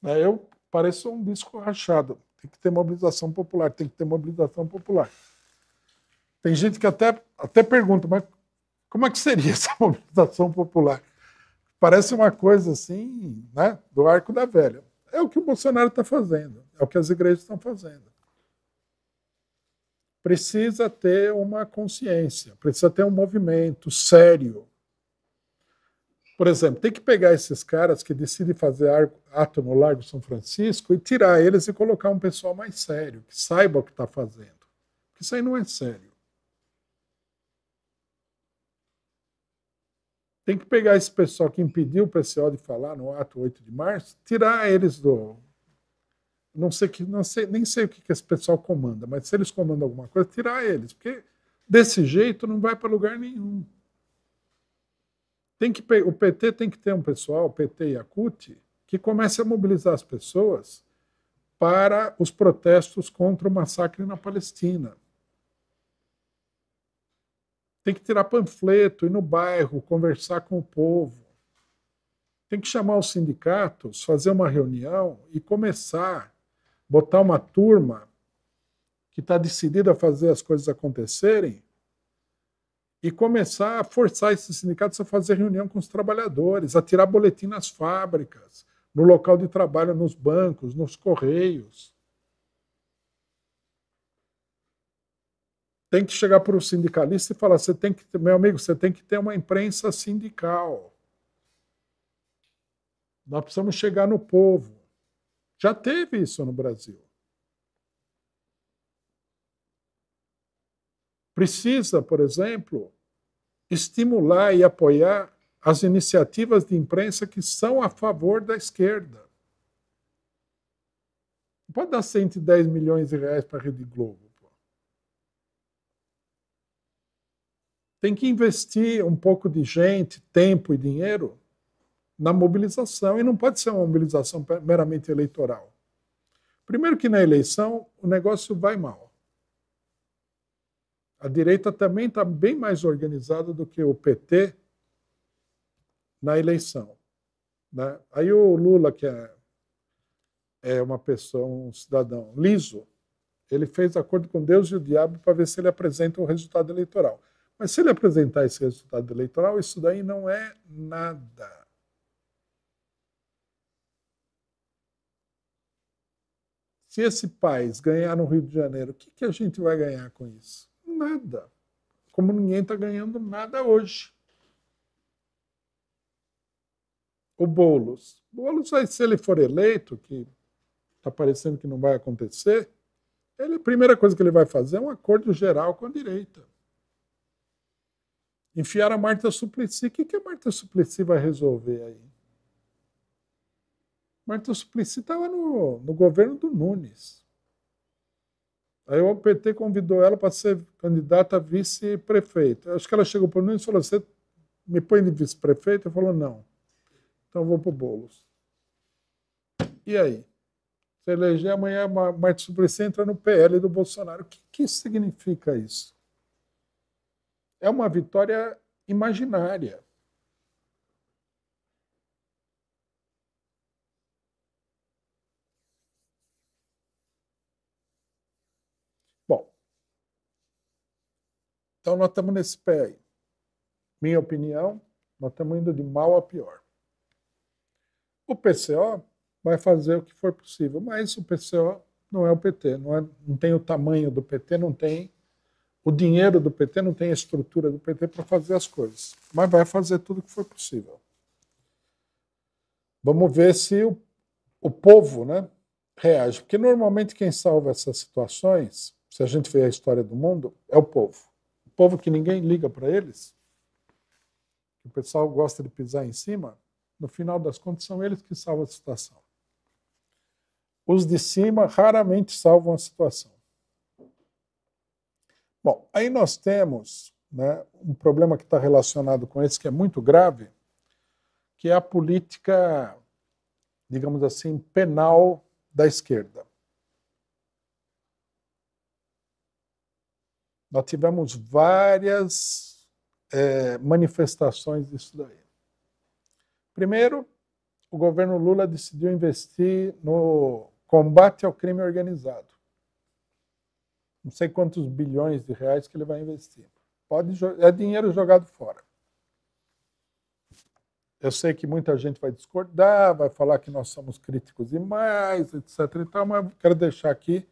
S3: Né? Eu pareço um disco rachado. Tem que ter mobilização popular, tem que ter mobilização popular. Tem gente que até, até pergunta, mas como é que seria essa mobilização popular? Parece uma coisa assim, né, do arco da velha. É o que o Bolsonaro está fazendo, é o que as igrejas estão fazendo precisa ter uma consciência, precisa ter um movimento sério. Por exemplo, tem que pegar esses caras que decidem fazer ato no Largo São Francisco e tirar eles e colocar um pessoal mais sério, que saiba o que está fazendo. Porque isso aí não é sério. Tem que pegar esse pessoal que impediu o PCO de falar no ato 8 de março, tirar eles do, não sei que não sei, nem sei o que, que esse pessoal comanda, mas se eles comandam alguma coisa, tirar eles, porque desse jeito não vai para lugar nenhum. Tem que o PT tem que ter um pessoal, PT e a CUT, que comece a mobilizar as pessoas para os protestos contra o massacre na Palestina. Tem que tirar panfleto, ir no bairro, conversar com o povo tem que chamar os sindicatos, fazer uma reunião e começar botar uma turma que está decidida a fazer as coisas acontecerem e começar a forçar esses sindicatos a fazer reunião com os trabalhadores, a tirar boletim nas fábricas, no local de trabalho, nos bancos, nos correios. Tem que chegar para o sindicalista e falar: você tem que, meu amigo, você tem que ter uma imprensa sindical. Nós precisamos chegar no povo. Já teve isso no Brasil. Precisa, por exemplo, estimular e apoiar as iniciativas de imprensa que são a favor da esquerda. Não pode dar 110 milhões de reais para a Rede Globo. Pô. Tem que investir um pouco de gente, tempo e dinheiro na mobilização, e não pode ser uma mobilização meramente eleitoral. Primeiro, que na eleição o negócio vai mal. A direita também está bem mais organizada do que o PT na eleição. Né? Aí o Lula, que é, é uma pessoa, um cidadão liso, ele fez acordo com Deus e o diabo para ver se ele apresenta o um resultado eleitoral. Mas se ele apresentar esse resultado eleitoral, isso daí não é nada. Se esse país ganhar no Rio de Janeiro, o que, que a gente vai ganhar com isso? Nada. Como ninguém está ganhando nada hoje. O Boulos. O Boulos, se ele for eleito, que está parecendo que não vai acontecer, ele, a primeira coisa que ele vai fazer é um acordo geral com a direita. Enfiar a Marta Suplicy. O que, que a Marta Suplicy vai resolver aí? Marta Suplicy estava no, no governo do Nunes. Aí o PT convidou ela para ser candidata a vice-prefeita. Acho que ela chegou para o Nunes e falou: Você me põe de vice-prefeito? Ele falou: Não. Então vou para o Boulos. E aí? Se eleger amanhã, Marta Suplicy entra no PL do Bolsonaro. O que, que significa isso? É uma vitória imaginária. Então nós estamos nesse pé aí. Minha opinião, nós estamos indo de mal a pior. O PCO vai fazer o que for possível, mas o PCO não é o PT, não, é, não tem o tamanho do PT, não tem o dinheiro do PT, não tem a estrutura do PT para fazer as coisas, mas vai fazer tudo o que for possível. Vamos ver se o, o povo né, reage, porque normalmente quem salva essas situações, se a gente vê a história do mundo, é o povo povo que ninguém liga para eles, que o pessoal gosta de pisar em cima, no final das contas são eles que salvam a situação. Os de cima raramente salvam a situação. Bom, aí nós temos né, um problema que está relacionado com esse, que é muito grave, que é a política, digamos assim, penal da esquerda. Nós tivemos várias é, manifestações disso daí. Primeiro, o governo Lula decidiu investir no combate ao crime organizado. Não sei quantos bilhões de reais que ele vai investir. Pode, é dinheiro jogado fora. Eu sei que muita gente vai discordar, vai falar que nós somos críticos demais, etc. Então, mas quero deixar aqui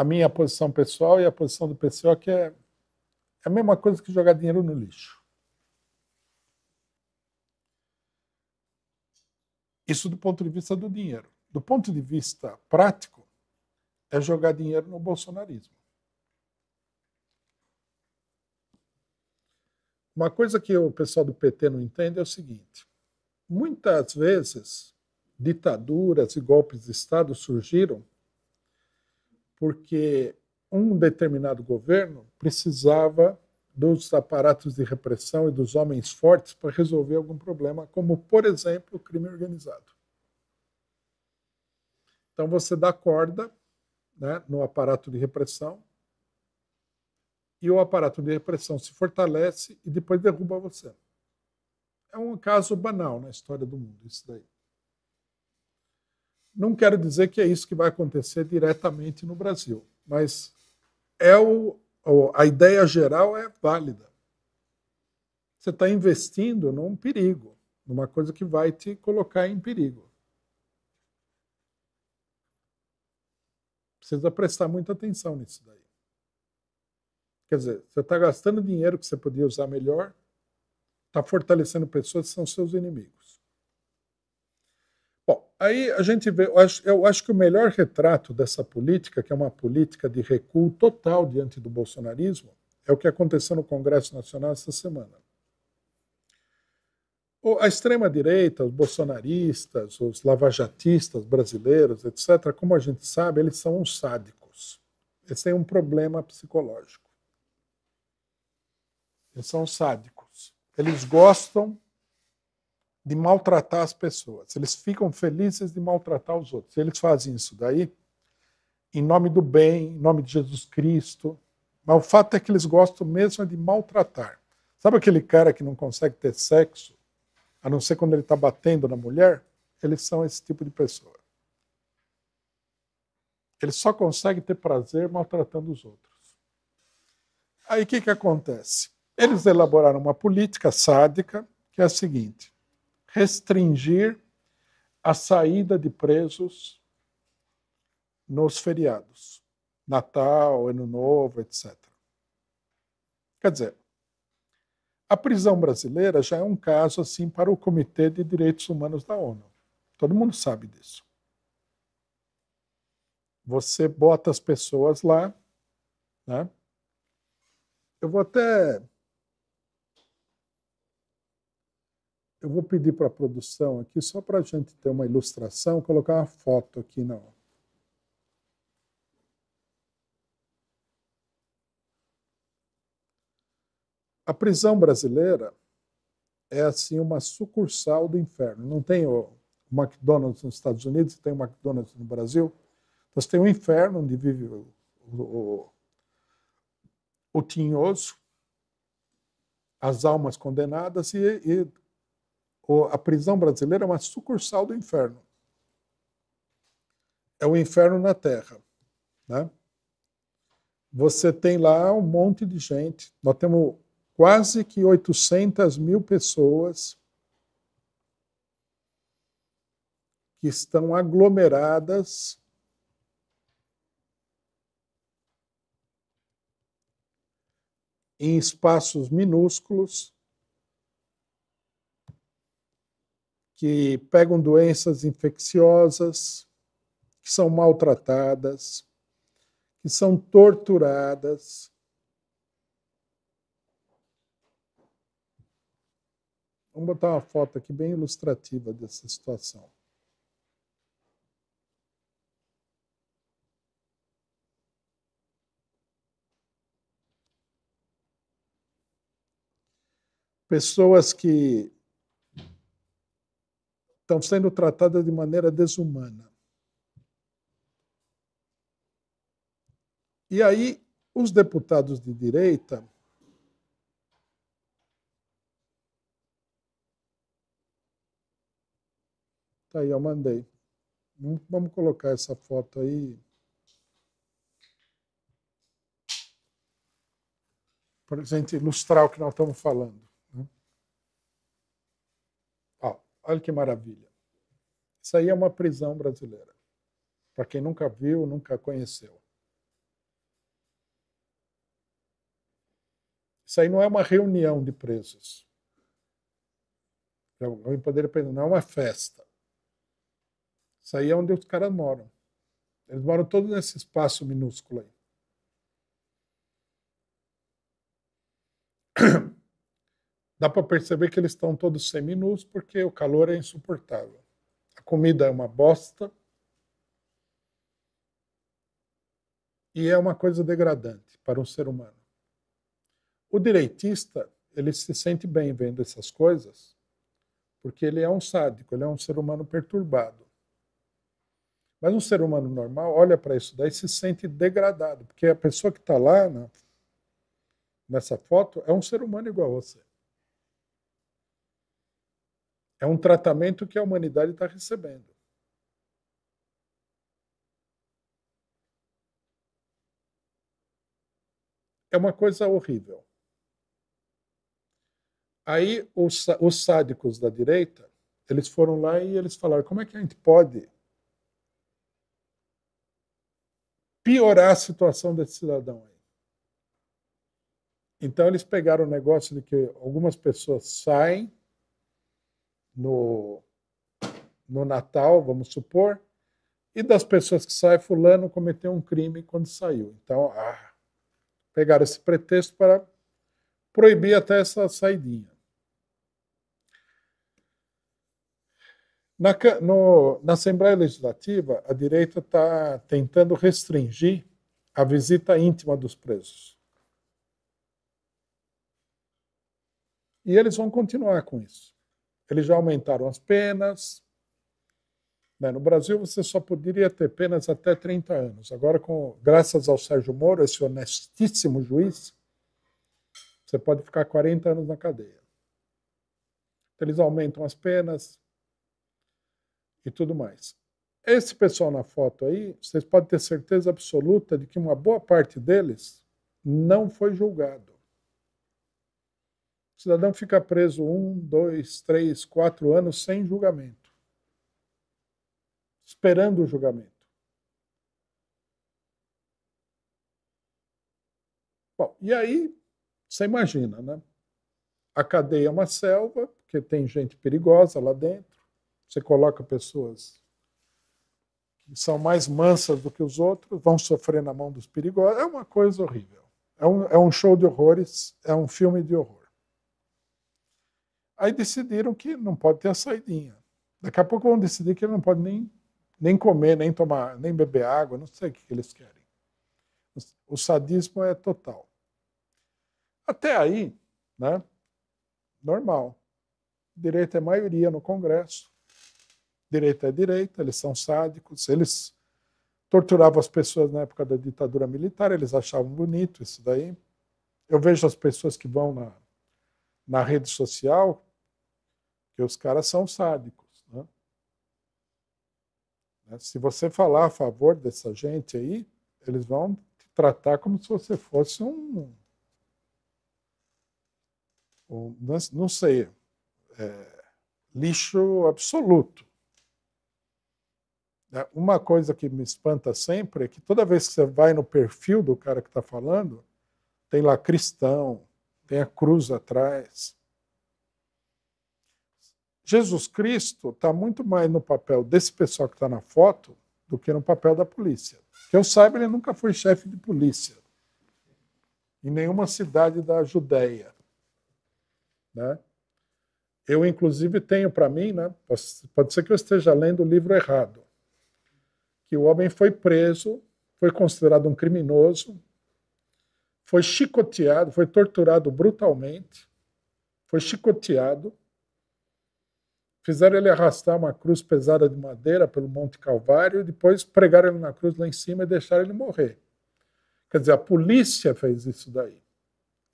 S3: a minha posição pessoal e a posição do PCO, que é, é a mesma coisa que jogar dinheiro no lixo. Isso do ponto de vista do dinheiro. Do ponto de vista prático, é jogar dinheiro no bolsonarismo. Uma coisa que o pessoal do PT não entende é o seguinte: muitas vezes ditaduras e golpes de Estado surgiram porque um determinado governo precisava dos aparatos de repressão e dos homens fortes para resolver algum problema, como, por exemplo, o crime organizado. Então você dá corda né, no aparato de repressão e o aparato de repressão se fortalece e depois derruba você. É um caso banal na história do mundo, isso daí. Não quero dizer que é isso que vai acontecer diretamente no Brasil, mas é o, a ideia geral é válida. Você está investindo num perigo, numa coisa que vai te colocar em perigo. Precisa prestar muita atenção nisso daí. Quer dizer, você está gastando dinheiro que você podia usar melhor, está fortalecendo pessoas que são seus inimigos. Aí a gente vê, eu acho, eu acho, que o melhor retrato dessa política, que é uma política de recuo total diante do bolsonarismo, é o que aconteceu no Congresso Nacional essa semana. A extrema-direita, os bolsonaristas, os lavajatistas brasileiros, etc., como a gente sabe, eles são uns sádicos. Eles têm um problema psicológico. Eles são sádicos. Eles gostam de maltratar as pessoas. Eles ficam felizes de maltratar os outros. Eles fazem isso daí em nome do bem, em nome de Jesus Cristo. Mas o fato é que eles gostam mesmo de maltratar. Sabe aquele cara que não consegue ter sexo, a não ser quando ele está batendo na mulher? Eles são esse tipo de pessoa. Ele só consegue ter prazer maltratando os outros. Aí o que, que acontece? Eles elaboraram uma política sádica que é a seguinte: restringir a saída de presos nos feriados, Natal, Ano Novo, etc. Quer dizer, a prisão brasileira já é um caso assim para o Comitê de Direitos Humanos da ONU. Todo mundo sabe disso. Você bota as pessoas lá, né? Eu vou até Eu vou pedir para a produção aqui, só para a gente ter uma ilustração, colocar uma foto aqui na hora. A prisão brasileira é assim uma sucursal do inferno. Não tem o McDonald's nos Estados Unidos, tem o McDonald's no Brasil. Nós tem o inferno onde vive o, o, o, o tinhoso, as almas condenadas e, e a prisão brasileira é uma sucursal do inferno. É o inferno na Terra. Né? Você tem lá um monte de gente. Nós temos quase que 800 mil pessoas que estão aglomeradas em espaços minúsculos que pegam doenças infecciosas, que são maltratadas, que são torturadas. Vamos botar uma foto aqui bem ilustrativa dessa situação. Pessoas que estão sendo tratadas de maneira desumana. E aí, os deputados de direita Tá aí, eu mandei. Vamos colocar essa foto aí. Para a gente ilustrar o que nós estamos falando. Olha que maravilha. Isso aí é uma prisão brasileira. Para quem nunca viu, nunca conheceu. Isso aí não é uma reunião de presos. poderia não é uma festa. Isso aí é onde os caras moram. Eles moram todos nesse espaço minúsculo aí. Dá para perceber que eles estão todos seminus porque o calor é insuportável. A comida é uma bosta. E é uma coisa degradante para um ser humano. O direitista, ele se sente bem vendo essas coisas, porque ele é um sádico, ele é um ser humano perturbado. Mas um ser humano normal olha para isso daí e se sente degradado, porque a pessoa que está lá na, né, nessa foto é um ser humano igual a você. É um tratamento que a humanidade está recebendo. É uma coisa horrível. Aí os, os sádicos da direita, eles foram lá e eles falaram: como é que a gente pode piorar a situação desse cidadão aí? Então eles pegaram o negócio de que algumas pessoas saem no, no Natal, vamos supor, e das pessoas que saem, fulano cometeu um crime quando saiu. Então, ah, pegaram esse pretexto para proibir até essa saidinha. Na, no, na Assembleia Legislativa, a direita está tentando restringir a visita íntima dos presos. E eles vão continuar com isso. Eles já aumentaram as penas. Né? No Brasil, você só poderia ter penas até 30 anos. Agora, com, graças ao Sérgio Moro, esse honestíssimo juiz, você pode ficar 40 anos na cadeia. Então, eles aumentam as penas e tudo mais. Esse pessoal na foto aí, vocês podem ter certeza absoluta de que uma boa parte deles não foi julgado. O cidadão fica preso um, dois, três, quatro anos sem julgamento, esperando o julgamento. Bom, e aí você imagina, né? A cadeia é uma selva, porque tem gente perigosa lá dentro. Você coloca pessoas que são mais mansas do que os outros, vão sofrer na mão dos perigosos. É uma coisa horrível. É um, é um show de horrores, é um filme de horror. Aí decidiram que não pode ter a saidinha. Daqui a pouco vão decidir que ele não pode nem, nem comer, nem tomar, nem beber água, não sei o que eles querem. O sadismo é total. Até aí, né? Normal. Direita é maioria no Congresso. Direita é direita, eles são sádicos, eles torturavam as pessoas na época da ditadura militar, eles achavam bonito isso daí. Eu vejo as pessoas que vão na, na rede social, porque os caras são sádicos. Né? né? Se você falar a favor dessa gente aí, eles vão te tratar como se você fosse um. um não sei. É, lixo absoluto. É, uma coisa que me espanta sempre é que toda vez que você vai no perfil do cara que está falando, tem lá cristão, tem a cruz atrás, Jesus Cristo está muito mais no papel desse pessoal que está na foto do que no papel da polícia. Que eu saiba, ele nunca foi chefe de polícia em nenhuma cidade da Judéia. Né? Eu, inclusive, tenho para mim, né, pode ser que eu esteja lendo o livro errado, que o homem foi preso, foi considerado um criminoso, foi chicoteado, foi torturado brutalmente, foi chicoteado, Fizeram ele arrastar uma cruz pesada de madeira pelo Monte Calvário, depois pregaram ele na cruz lá em cima e deixaram ele morrer. Quer dizer, a polícia fez isso daí.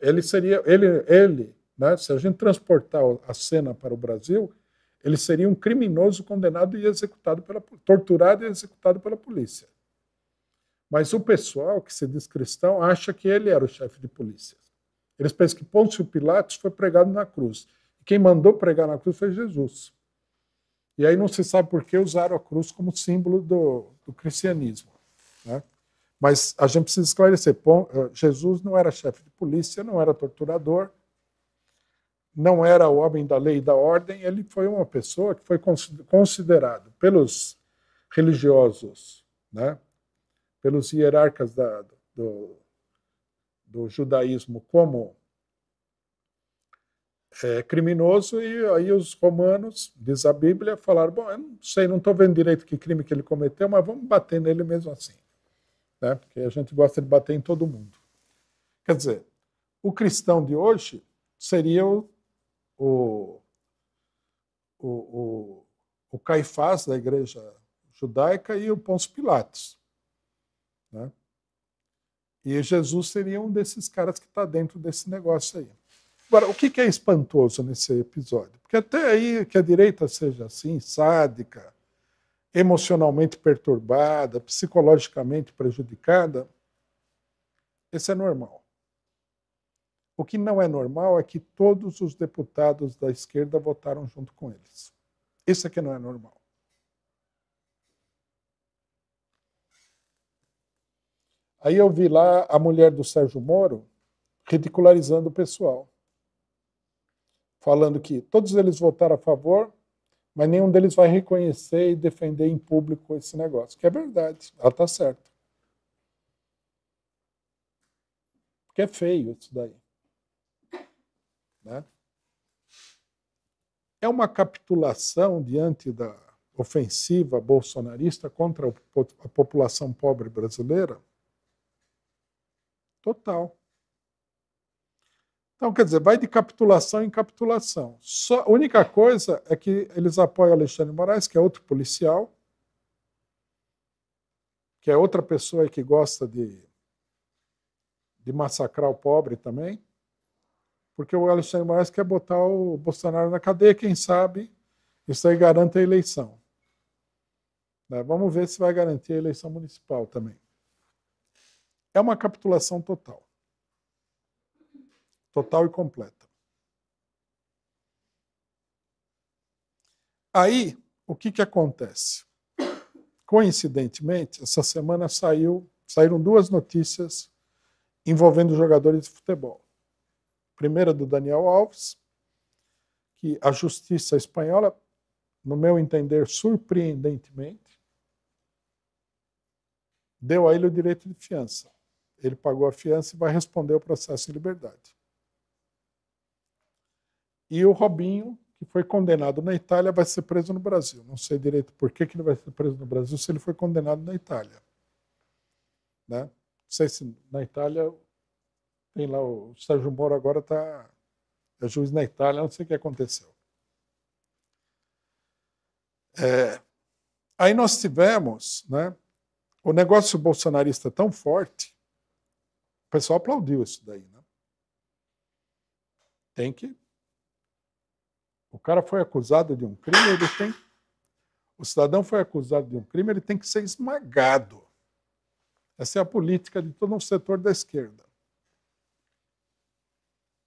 S3: Ele seria, ele, ele, né, se a gente transportar a cena para o Brasil, ele seria um criminoso condenado e executado pela torturado e executado pela polícia. Mas o pessoal que se diz cristão acha que ele era o chefe de polícia. Eles pensam que Pôncio Pilatos foi pregado na cruz. Quem mandou pregar na cruz foi Jesus. E aí não se sabe por que usaram a cruz como símbolo do, do cristianismo. Né? Mas a gente precisa esclarecer: eh, Jesus não era chefe de polícia, não era torturador, não era o homem da lei e da ordem, ele foi uma pessoa que foi considerado pelos religiosos, né? pelos hierarcas da, do, do judaísmo, como é, criminoso e aí os romanos, diz a Bíblia, falaram, bom, eu não sei, não estou vendo direito que crime que ele cometeu, mas vamos bater nele mesmo assim. Né? Porque a gente gosta de bater em todo mundo. Quer dizer, o cristão de hoje seria o, o, o, o, o Caifás da igreja judaica e o Pôncio Pilatos. Né? E Jesus seria um desses caras que está dentro desse negócio aí. Agora, o que é espantoso nesse episódio? Porque até aí que a direita seja assim, sádica, emocionalmente perturbada, psicologicamente prejudicada, isso é normal. O que não é normal é que todos os deputados da esquerda votaram junto com eles. Isso é que não é normal. Aí eu vi lá a mulher do Sérgio Moro ridicularizando o pessoal falando que todos eles votaram a favor, mas nenhum deles vai reconhecer e defender em público esse negócio, que é verdade, ela está certa. Porque é feio isso daí. Né? É uma capitulação diante da ofensiva bolsonarista contra a população pobre brasileira? Total. Então, quer dizer, vai de capitulação em capitulação. Só, a única coisa é que eles apoiam Alexandre Moraes, que é outro policial, que é outra pessoa que gosta de, de massacrar o pobre também, porque o Alexandre Moraes quer botar o Bolsonaro na cadeia, quem sabe isso aí garante a eleição. Né? Vamos ver se vai garantir a eleição municipal também. É uma capitulação total total e completa. Aí, o que, que acontece? Coincidentemente, essa semana saiu, saíram duas notícias envolvendo jogadores de futebol. primeira do Daniel Alves, que a justiça espanhola, no meu entender, surpreendentemente, deu a ele o direito de fiança. Ele pagou a fiança e vai responder o processo em liberdade. E o Robinho, que foi condenado na Itália, vai ser preso no Brasil. Não sei direito por que, que ele vai ser preso no Brasil se ele foi condenado na Itália. Né? Não sei se na Itália tem lá o Sérgio Moro agora está é juiz na Itália, não sei o que aconteceu. É, aí nós tivemos né, o negócio bolsonarista tão forte, o pessoal aplaudiu isso daí. Né? Tem que o cara foi acusado de um crime, ele tem. O cidadão foi acusado de um crime, ele tem que ser esmagado. Essa é a política de todo um setor da esquerda.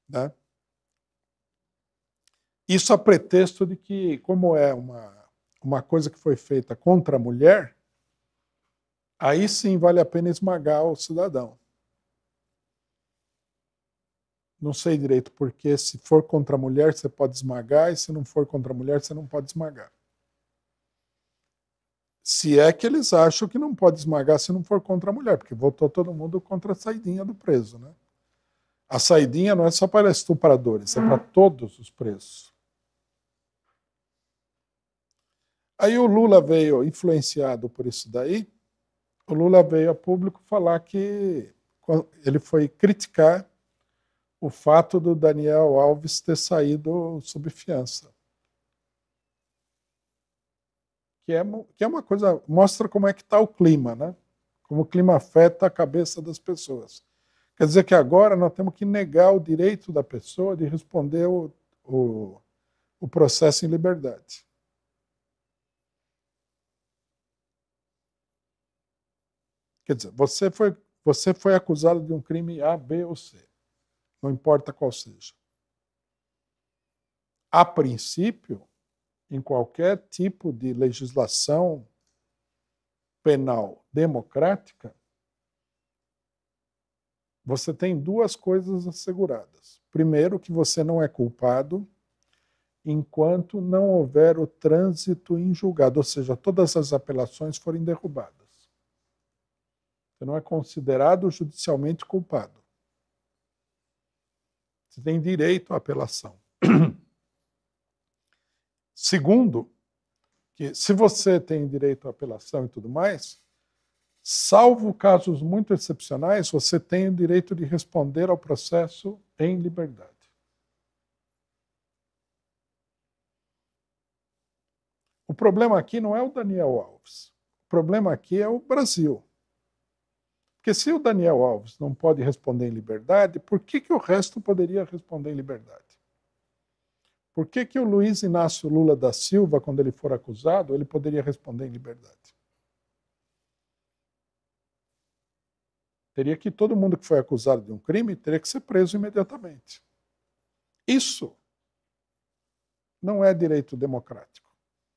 S3: Né? Isso a pretexto de que, como é uma, uma coisa que foi feita contra a mulher, aí sim vale a pena esmagar o cidadão. Não sei direito porque se for contra a mulher você pode esmagar e se não for contra a mulher você não pode esmagar. Se é que eles acham que não pode esmagar se não for contra a mulher, porque votou todo mundo contra a saidinha do preso, né? A saidinha não é só para estupradores, é para todos os presos. Aí o Lula veio influenciado por isso daí. O Lula veio a público falar que ele foi criticar o fato do Daniel Alves ter saído sob fiança. Que é, que é uma coisa, mostra como é que está o clima, né? Como o clima afeta a cabeça das pessoas. Quer dizer que agora nós temos que negar o direito da pessoa de responder o, o, o processo em liberdade. Quer dizer, você foi, você foi acusado de um crime A, B ou C não importa qual seja. A princípio, em qualquer tipo de legislação penal democrática, você tem duas coisas asseguradas. Primeiro, que você não é culpado enquanto não houver o trânsito em julgado, ou seja, todas as apelações forem derrubadas. Você não é considerado judicialmente culpado. Você tem direito à apelação. Segundo, que se você tem direito à apelação e tudo mais, salvo casos muito excepcionais, você tem o direito de responder ao processo em liberdade. O problema aqui não é o Daniel Alves. O problema aqui é o Brasil. Porque se o Daniel Alves não pode responder em liberdade, por que, que o resto poderia responder em liberdade? Por que, que o Luiz Inácio Lula da Silva, quando ele for acusado, ele poderia responder em liberdade? Teria que todo mundo que foi acusado de um crime teria que ser preso imediatamente. Isso não é direito democrático.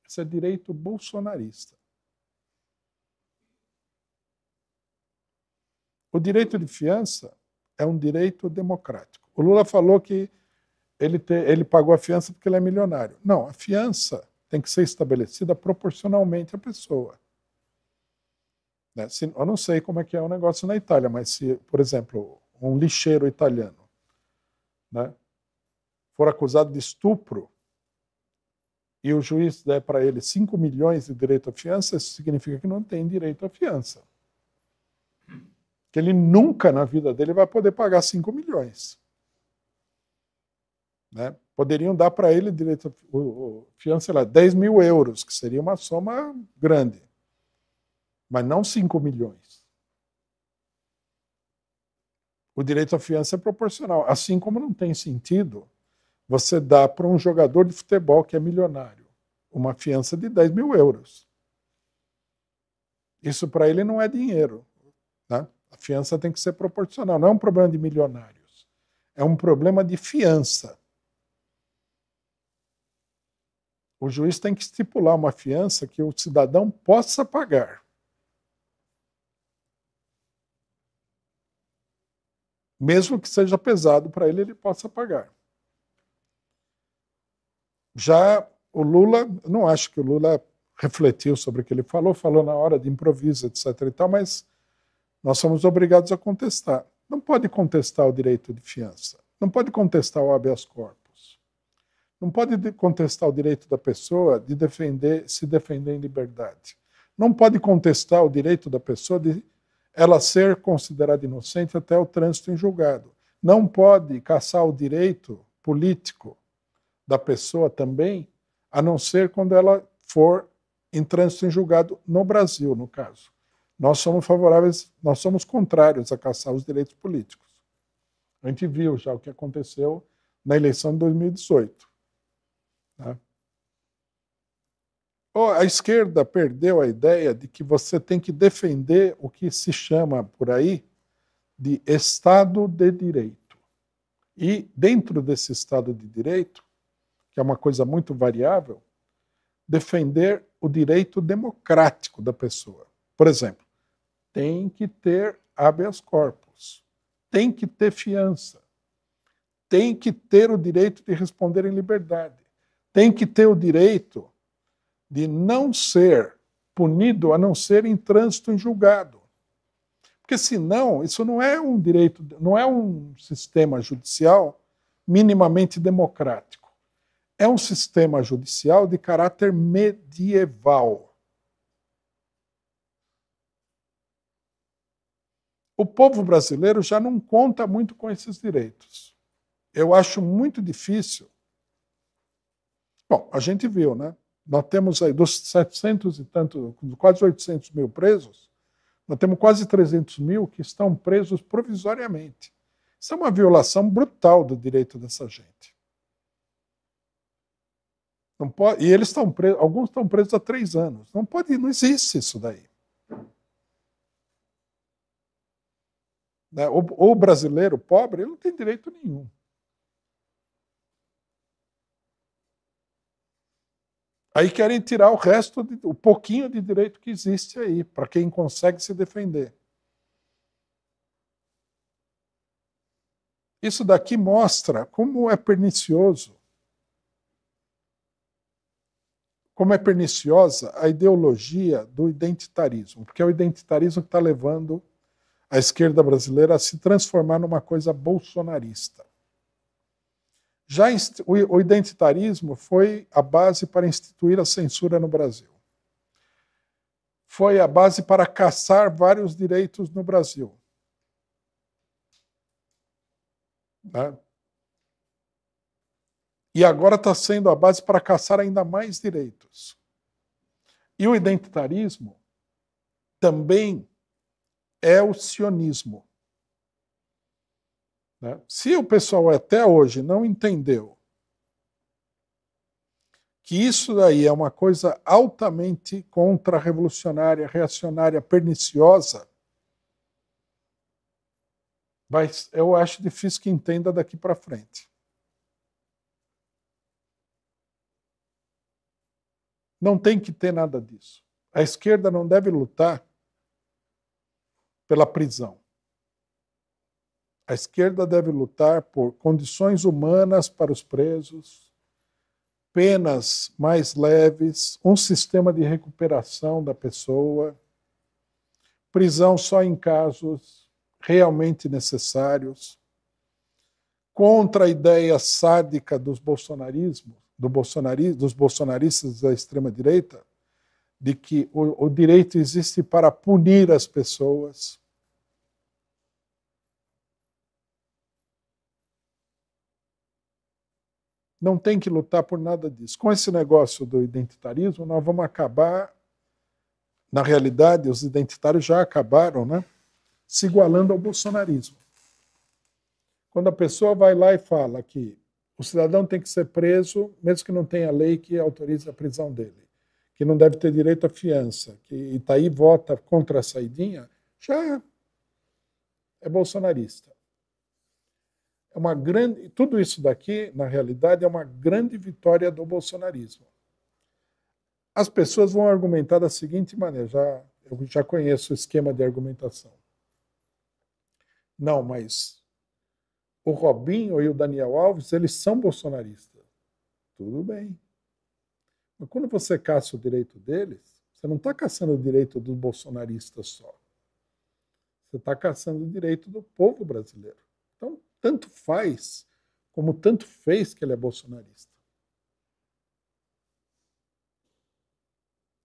S3: Isso é direito bolsonarista. O direito de fiança é um direito democrático. O Lula falou que ele, te, ele pagou a fiança porque ele é milionário. Não, a fiança tem que ser estabelecida proporcionalmente à pessoa. Né? Se, eu não sei como é que é o negócio na Itália, mas se, por exemplo, um lixeiro italiano né, for acusado de estupro e o juiz der para ele 5 milhões de direito à fiança, isso significa que não tem direito à fiança que ele nunca na vida dele vai poder pagar 5 milhões. Né? Poderiam dar para ele direito, o, o fiança, sei lá, 10 mil euros, que seria uma soma grande, mas não 5 milhões. O direito à fiança é proporcional, assim como não tem sentido você dar para um jogador de futebol que é milionário uma fiança de 10 mil euros. Isso para ele não é dinheiro. Né? A fiança tem que ser proporcional. Não é um problema de milionários. É um problema de fiança. O juiz tem que estipular uma fiança que o cidadão possa pagar. Mesmo que seja pesado para ele, ele possa pagar. Já o Lula, não acho que o Lula refletiu sobre o que ele falou, falou na hora de improviso, etc. e tal, mas nós somos obrigados a contestar. Não pode contestar o direito de fiança, não pode contestar o habeas corpus, não pode contestar o direito da pessoa de defender, se defender em liberdade, não pode contestar o direito da pessoa de ela ser considerada inocente até o trânsito em julgado. Não pode caçar o direito político da pessoa também, a não ser quando ela for em trânsito em julgado no Brasil, no caso. Nós somos favoráveis, nós somos contrários a caçar os direitos políticos. A gente viu já o que aconteceu na eleição de 2018. Né? Oh, a esquerda perdeu a ideia de que você tem que defender o que se chama por aí de Estado de Direito. E dentro desse Estado de Direito, que é uma coisa muito variável, defender o direito democrático da pessoa. Por exemplo, tem que ter habeas corpus, tem que ter fiança, tem que ter o direito de responder em liberdade, tem que ter o direito de não ser punido a não ser em trânsito em julgado. Porque senão, isso não é um direito, não é um sistema judicial minimamente democrático. É um sistema judicial de caráter medieval. o povo brasileiro já não conta muito com esses direitos. Eu acho muito difícil. Bom, a gente viu, né? Nós temos aí dos 700 e tanto, quase 800 mil presos, nós temos quase 300 mil que estão presos provisoriamente. Isso é uma violação brutal do direito dessa gente. Não pode, e eles estão presos, alguns estão presos há três anos. Não pode, não existe isso daí. Né? Ou, o brasileiro pobre, ele não tem direito nenhum. Aí querem tirar o resto, de, o pouquinho de direito que existe aí, para quem consegue se defender. Isso daqui mostra como é pernicioso, como é perniciosa a ideologia do identitarismo, porque é o identitarismo que está levando a esquerda brasileira a se transformar numa coisa bolsonarista. Já o identitarismo foi a base para instituir a censura no Brasil. Foi a base para caçar vários direitos no Brasil. Né? E agora está sendo a base para caçar ainda mais direitos. E o identitarismo também é o sionismo. Né? Se o pessoal até hoje não entendeu que isso daí é uma coisa altamente contra-revolucionária, reacionária, perniciosa, mas eu acho difícil que entenda daqui para frente. Não tem que ter nada disso. A esquerda não deve lutar pela prisão. A esquerda deve lutar por condições humanas para os presos, penas mais leves, um sistema de recuperação da pessoa, prisão só em casos realmente necessários, contra a ideia sádica dos bolsonarismos, do bolsonari, dos bolsonaristas da extrema direita, de que o, o direito existe para punir as pessoas não tem que lutar por nada disso. Com esse negócio do identitarismo, nós vamos acabar. Na realidade, os identitários já acabaram, né? Se igualando ao bolsonarismo. Quando a pessoa vai lá e fala que o cidadão tem que ser preso, mesmo que não tenha lei que autorize a prisão dele, que não deve ter direito à fiança, que Itaí vota contra a saidinha, já é, é bolsonarista. É uma grande, tudo isso daqui, na realidade, é uma grande vitória do bolsonarismo. As pessoas vão argumentar da seguinte maneira, já, eu já conheço o esquema de argumentação. Não, mas o Robinho e o Daniel Alves, eles são bolsonaristas. Tudo bem. Mas quando você caça o direito deles, você não está caçando o direito dos bolsonaristas só. Você está caçando o direito do povo brasileiro. Então, tanto faz, como tanto fez que ele é bolsonarista.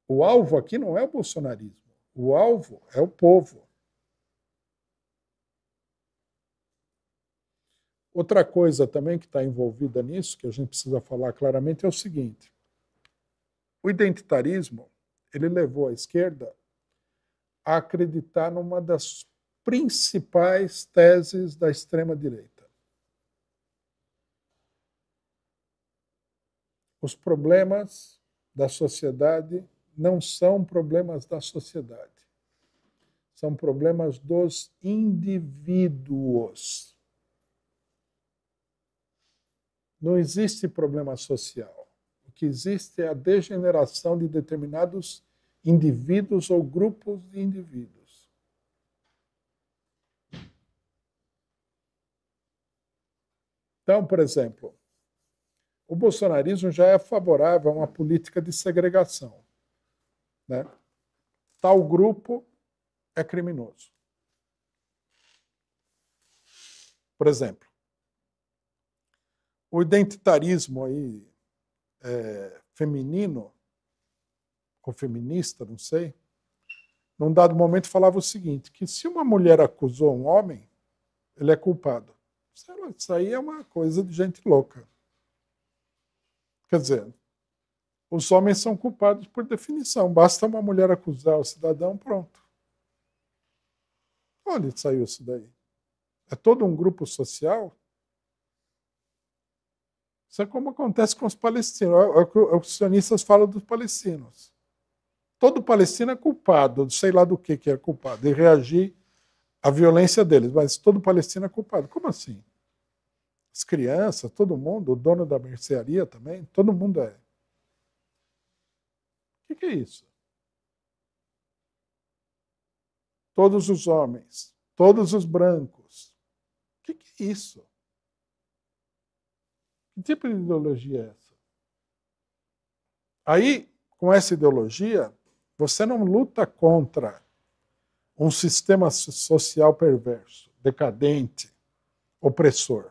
S3: O alvo aqui não é o bolsonarismo, o alvo é o povo. Outra coisa também que está envolvida nisso, que a gente precisa falar claramente, é o seguinte: o identitarismo ele levou a esquerda a acreditar numa das principais teses da extrema-direita. Os problemas da sociedade não são problemas da sociedade, são problemas dos indivíduos. Não existe problema social. O que existe é a degeneração de determinados indivíduos ou grupos de indivíduos. Então, por exemplo, o bolsonarismo já é favorável a uma política de segregação. Né? Tal grupo é criminoso. Por exemplo, o identitarismo aí, é, feminino, ou feminista, não sei, num dado momento falava o seguinte: que se uma mulher acusou um homem, ele é culpado. Isso aí é uma coisa de gente louca. Quer dizer, os homens são culpados por definição. Basta uma mulher acusar o cidadão, pronto. Olha, saiu isso daí. É todo um grupo social. Isso é como acontece com os palestinos. É, é o que os sionistas falam dos palestinos. Todo palestino é culpado, sei lá do que, que é culpado, de reagir a violência deles, mas todo palestino é culpado. Como assim? As crianças, todo mundo, o dono da mercearia também, todo mundo é. O que é isso? Todos os homens, todos os brancos. O que é isso? Que tipo de ideologia é essa? Aí, com essa ideologia, você não luta contra um sistema social perverso, decadente, opressor.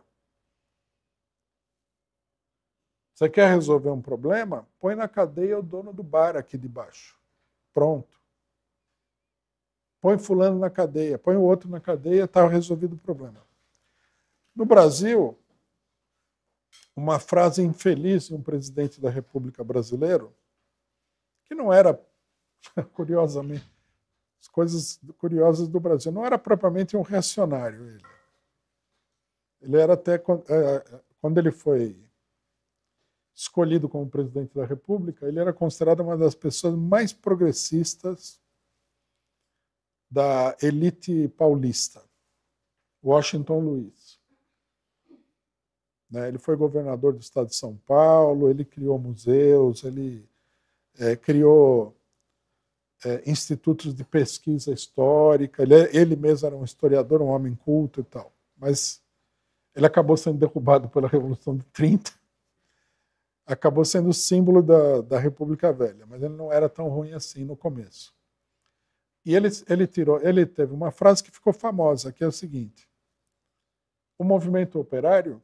S3: Você quer resolver um problema? Põe na cadeia o dono do bar aqui de baixo. Pronto. Põe fulano na cadeia, põe o outro na cadeia, está resolvido o problema. No Brasil, uma frase infeliz de um presidente da República brasileiro, que não era, curiosamente, as coisas curiosas do Brasil. Não era propriamente um reacionário ele. Ele era até é, quando ele foi escolhido como presidente da República, ele era considerado uma das pessoas mais progressistas da elite paulista, Washington Luiz. Né, ele foi governador do estado de São Paulo, ele criou museus, ele é, criou é, institutos de pesquisa histórica. Ele, é, ele mesmo era um historiador, um homem culto e tal. Mas ele acabou sendo derrubado pela Revolução de 30, acabou sendo símbolo da, da República Velha, mas ele não era tão ruim assim no começo. E ele, ele, tirou, ele teve uma frase que ficou famosa, que é o seguinte: o movimento operário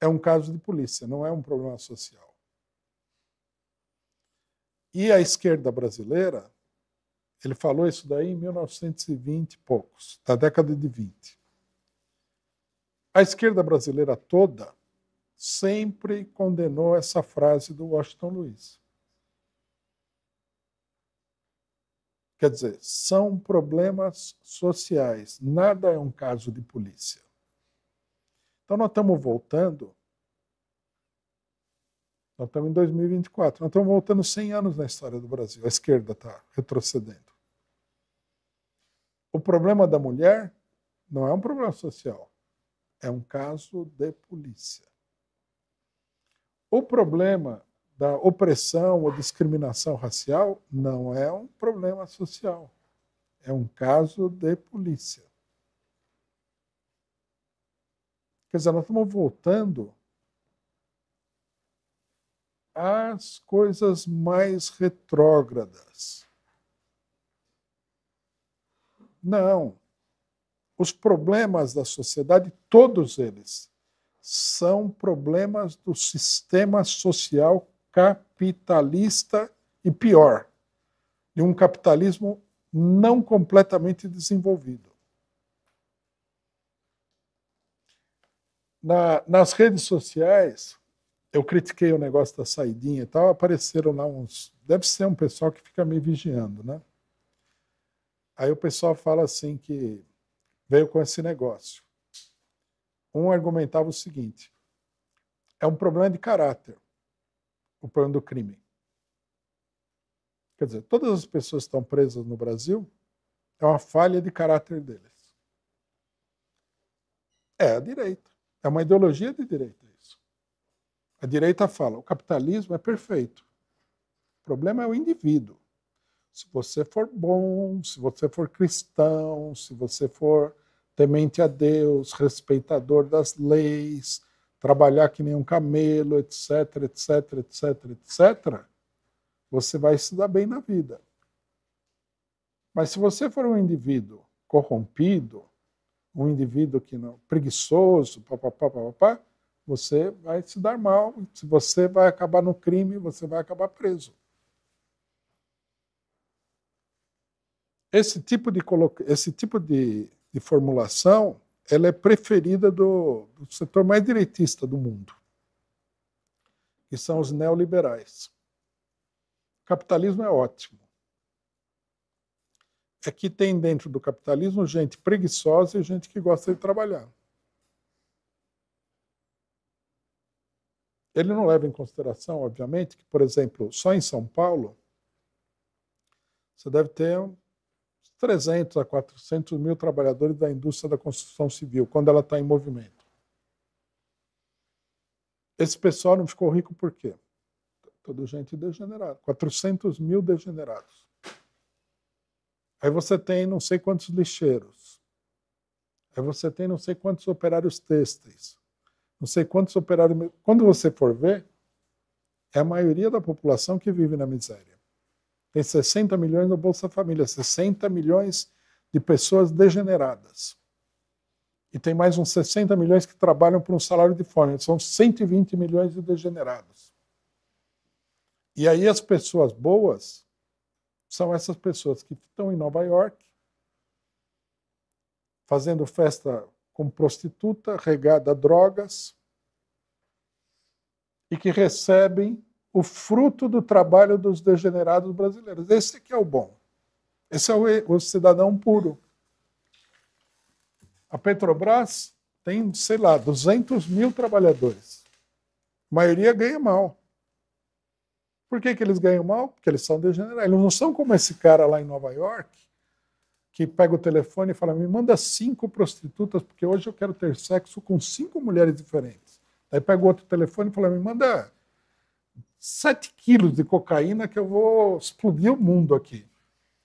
S3: é um caso de polícia, não é um problema social. E a esquerda brasileira, ele falou isso daí em 1920 e poucos, da década de 20. A esquerda brasileira toda sempre condenou essa frase do Washington Luiz. Quer dizer, são problemas sociais, nada é um caso de polícia. Então, nós estamos voltando nós estamos em 2024. Nós estamos voltando 100 anos na história do Brasil. A esquerda está retrocedendo. O problema da mulher não é um problema social. É um caso de polícia. O problema da opressão ou discriminação racial não é um problema social. É um caso de polícia. Quer dizer, nós estamos voltando às coisas mais retrógradas. Não. Os problemas da sociedade, todos eles, são problemas do sistema social capitalista e pior, de um capitalismo não completamente desenvolvido. Na, nas redes sociais, eu critiquei o negócio da saidinha e tal, apareceram lá uns. Deve ser um pessoal que fica me vigiando, né? Aí o pessoal fala assim que veio com esse negócio. Um argumentava o seguinte: é um problema de caráter, o problema do crime. Quer dizer, todas as pessoas que estão presas no Brasil é uma falha de caráter deles. É a direita, é uma ideologia de direita. A direita fala: o capitalismo é perfeito. O problema é o indivíduo. Se você for bom, se você for cristão, se você for temente a Deus, respeitador das leis, trabalhar que nem um camelo, etc, etc, etc, etc, você vai se dar bem na vida. Mas se você for um indivíduo corrompido, um indivíduo que não preguiçoso, papapá, papapá, você vai se dar mal, se você vai acabar no crime, você vai acabar preso. Esse tipo de, coloca... Esse tipo de, de formulação ela é preferida do, do setor mais direitista do mundo, que são os neoliberais. O capitalismo é ótimo. É que tem dentro do capitalismo gente preguiçosa e gente que gosta de trabalhar. Ele não leva em consideração, obviamente, que, por exemplo, só em São Paulo, você deve ter 300 a 400 mil trabalhadores da indústria da construção civil, quando ela está em movimento. Esse pessoal não ficou rico por quê? Toda gente degenerada. 400 mil degenerados. Aí você tem não sei quantos lixeiros. Aí você tem não sei quantos operários têxteis não sei quantos operários. Quando você for ver, é a maioria da população que vive na miséria. Tem 60 milhões no Bolsa Família, 60 milhões de pessoas degeneradas. E tem mais uns 60 milhões que trabalham por um salário de fome. São 120 milhões de degenerados. E aí as pessoas boas são essas pessoas que estão em Nova York, fazendo festa como prostituta, regada a drogas, e que recebem o fruto do trabalho dos degenerados brasileiros. Esse que é o bom. Esse é o, cidadão puro. A Petrobras tem, sei lá, 200 mil trabalhadores. A maioria ganha mal. Por que, que eles ganham mal? Porque eles são degenerados. Eles não são como esse cara lá em Nova York, que pega o telefone e fala: me manda cinco prostitutas, porque hoje eu quero ter sexo com cinco mulheres diferentes. Daí pega o outro telefone e fala: me manda sete quilos de cocaína que eu vou explodir o mundo aqui.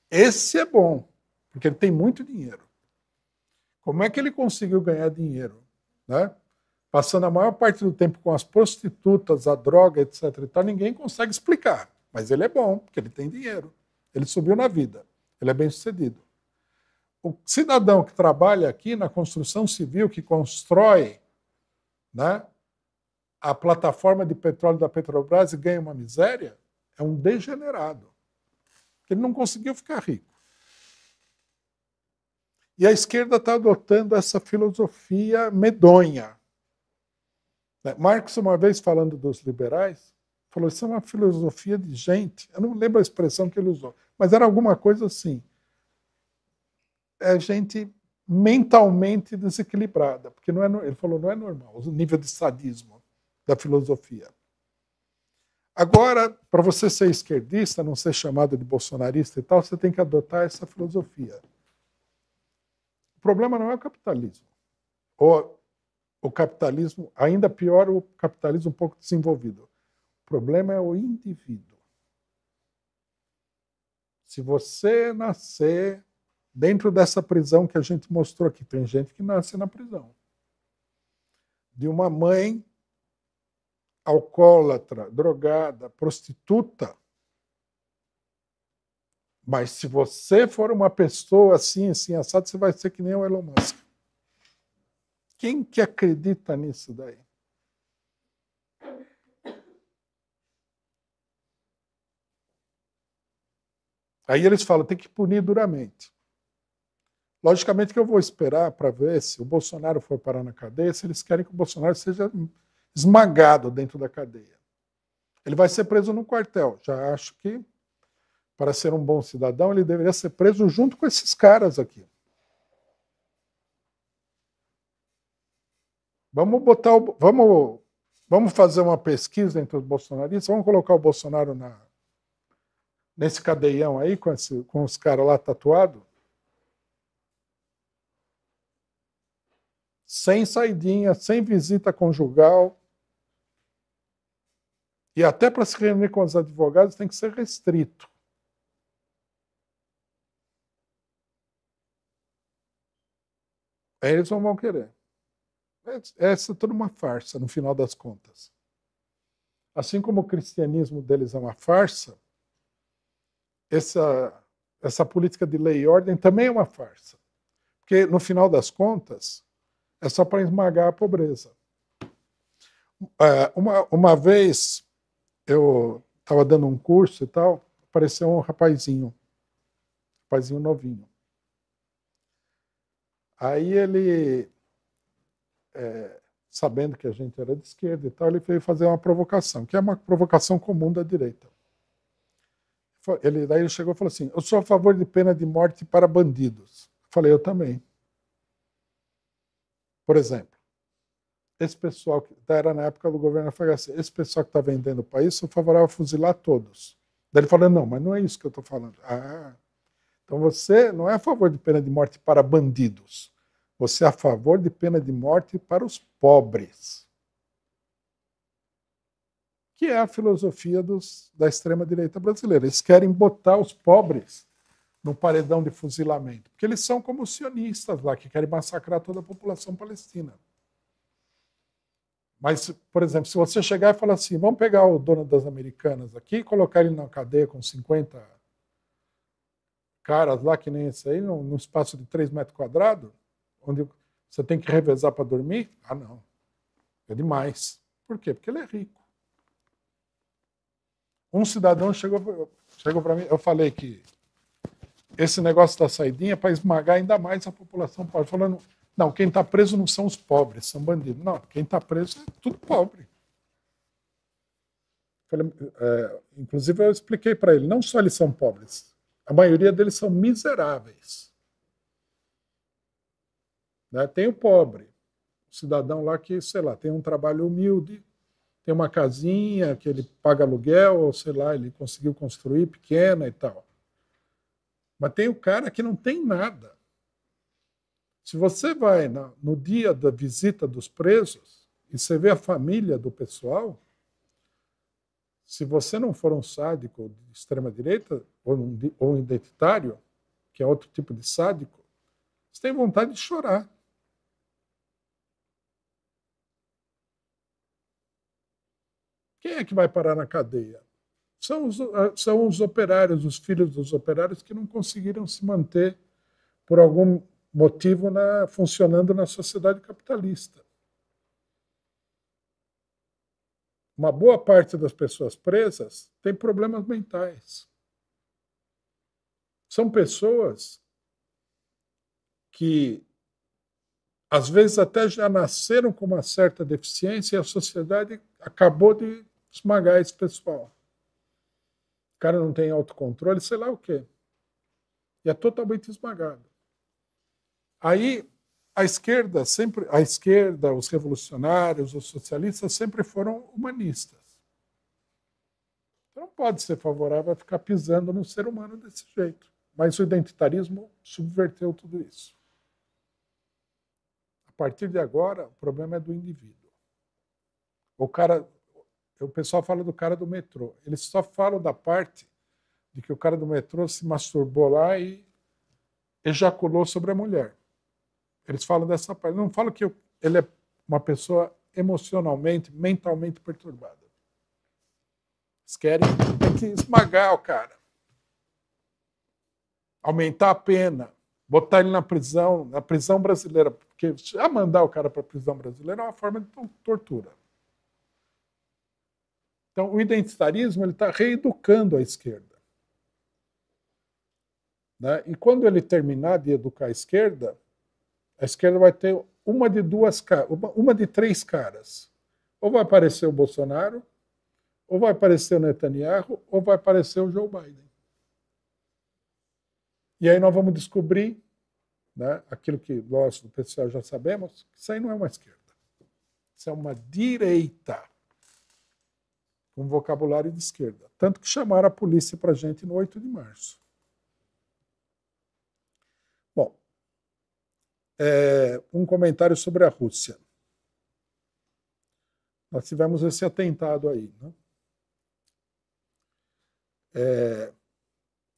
S3: Esse é bom, porque ele tem muito dinheiro. Como é que ele conseguiu ganhar dinheiro? Né? Passando a maior parte do tempo com as prostitutas, a droga, etc. E ninguém consegue explicar. Mas ele é bom, porque ele tem dinheiro. Ele subiu na vida. Ele é bem sucedido o cidadão que trabalha aqui na construção civil, que constrói né, a plataforma de petróleo da Petrobras e ganha uma miséria, é um degenerado. Ele não conseguiu ficar rico. E a esquerda está adotando essa filosofia medonha. Né, Marx, uma vez falando dos liberais, falou: Isso é uma filosofia de gente. Eu não lembro a expressão que ele usou, mas era alguma coisa assim é gente mentalmente desequilibrada, porque não é, ele falou não é normal o nível de sadismo da filosofia. Agora, para você ser esquerdista, não ser chamado de bolsonarista e tal, você tem que adotar essa filosofia. O problema não é o capitalismo, ou o capitalismo, ainda pior, o capitalismo um pouco desenvolvido. O problema é o indivíduo. Se você nascer Dentro dessa prisão que a gente mostrou aqui, tem gente que nasce na prisão. De uma mãe alcoólatra, drogada, prostituta. Mas se você for uma pessoa assim, assim, assado, você vai ser que nem o Elon Musk. Quem que acredita nisso daí? Aí eles falam, tem que punir duramente. Logicamente que eu vou esperar para ver se o Bolsonaro for parar na cadeia, se eles querem que o Bolsonaro seja esmagado dentro da cadeia. Ele vai ser preso no quartel. Já acho que, para ser um bom cidadão, ele deveria ser preso junto com esses caras aqui. Vamos botar o, vamos, vamos fazer uma pesquisa entre os bolsonaristas, vamos colocar o Bolsonaro na, nesse cadeião aí, com, esse, com os caras lá tatuados. sem saidinha, sem visita conjugal. E até para se reunir com os advogados tem que ser restrito. Eles não vão querer. Essa é, é, é toda uma farsa, no final das contas. Assim como o cristianismo deles é uma farsa, essa, essa política de lei e ordem também é uma farsa. Porque, no final das contas, é só para esmagar a pobreza. É, uma, uma vez eu estava dando um curso e tal, apareceu um rapazinho, rapazinho novinho. Aí ele, é, sabendo que a gente era de esquerda e tal, ele veio fazer uma provocação, que é uma provocação comum da direita. Ele, daí ele chegou e falou assim: Eu sou a favor de pena de morte para bandidos. Eu falei, eu também. Por exemplo, esse pessoal que tá, era na época do governo FHC, esse pessoal que está vendendo o país, sou favorável a fuzilar todos. Daí ele fala: não, mas não é isso que eu estou falando. Ah, então você não é a favor de pena de morte para bandidos. Você é a favor de pena de morte para os pobres. Que é a filosofia dos, da extrema-direita brasileira. Eles querem botar os pobres no paredão de fuzilamento. Porque eles são como os sionistas lá, que querem massacrar toda a população palestina. Mas, por exemplo, se você chegar e falar assim, vamos pegar o dono das Americanas aqui e colocar ele na cadeia com 50 caras lá, que nem esse aí, num, espaço de 3 metros quadrados, onde você tem que revezar para dormir, ah, não. É demais. Por quê? Porque ele é rico. Um cidadão chegou, chegou para mim, eu falei que esse negócio da saidinha para esmagar ainda mais a população pobre, falando, não, quem está preso não são os pobres, são bandidos. Não, quem está preso é tudo pobre. Falei, é, inclusive, eu expliquei para ele, não só eles são pobres, a maioria deles são miseráveis. Né? Tem o pobre, o cidadão lá que, sei lá, tem um trabalho humilde, tem uma casinha que ele paga aluguel, ou sei lá, ele conseguiu construir pequena e tal. Mas tem o cara que não tem nada. Se você vai no dia da visita dos presos e você vê a família do pessoal, se você não for um sádico de extrema-direita ou, um, ou um identitário, que é outro tipo de sádico, você tem vontade de chorar. Quem é que vai parar na cadeia? são os, eh, são os operários, os filhos dos operários que não conseguiram se manter por algum motivo na, funcionando na sociedade capitalista. Uma boa parte das pessoas presas tem problemas mentais. São pessoas que às vezes até já nasceram com uma certa deficiência e a sociedade acabou de esmagar esse pessoal cara não tem autocontrole, sei lá o quê. E é totalmente esmagado. Aí a esquerda sempre, a esquerda, os revolucionários, os socialistas sempre foram humanistas. Então, não pode ser favorável a ficar pisando no ser humano desse jeito. Mas o identitarismo subverteu tudo isso. A partir de agora, o problema é do indivíduo. O cara o pessoal fala do cara do metrô. Eles só falam da parte de que o cara do metrô se masturbou lá e ejaculou sobre a mulher. Eles falam dessa parte. Não falam que ele é uma pessoa emocionalmente, mentalmente perturbada. Eles querem tem que esmagar o cara, aumentar a pena, botar ele na prisão, na prisão brasileira, porque já mandar o cara para a prisão brasileira é uma forma de tortura. Então, o identitarismo está reeducando a esquerda. Né? E quando ele terminar de educar a esquerda, a esquerda vai ter uma de duas uma, uma de três caras. Ou vai aparecer o Bolsonaro, ou vai aparecer o Netanyahu, ou vai aparecer o Joe Biden. E aí nós vamos descobrir né, aquilo que nós do pessoal já sabemos, que isso aí não é uma esquerda. Isso é uma direita um vocabulário de esquerda. Tanto que chamaram a polícia para a gente no 8 de março. Bom, é, um comentário sobre a Rússia. Nós tivemos esse atentado aí. Né? É,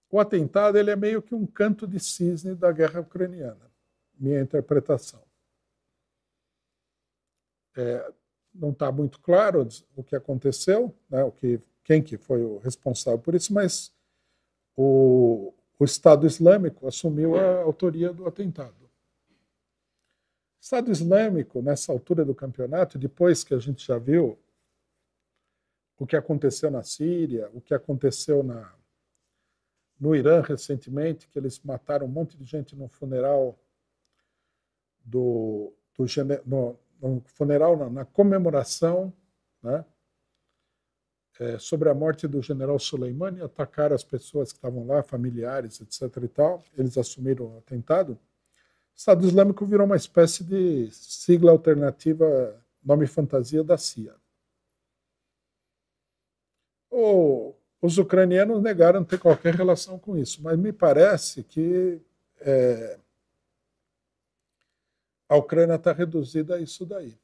S3: o atentado ele é meio que um canto de cisne da guerra ucraniana, minha interpretação. É, não está muito claro o que aconteceu, né, o que, quem que foi o responsável por isso, mas o, o Estado Islâmico assumiu a autoria do atentado. O Estado Islâmico, nessa altura do campeonato, depois que a gente já viu o que aconteceu na Síria, o que aconteceu na, no Irã recentemente, que eles mataram um monte de gente no funeral do, do no, no funeral não, na comemoração né, é, sobre a morte do general Soleimani, atacaram as pessoas que estavam lá, familiares, etc. e tal. Eles assumiram o atentado. O Estado Islâmico virou uma espécie de sigla alternativa, nome fantasia da CIA. os ucranianos negaram ter qualquer relação com isso, mas me parece que é, a Ucrânia está reduzida a isso daí: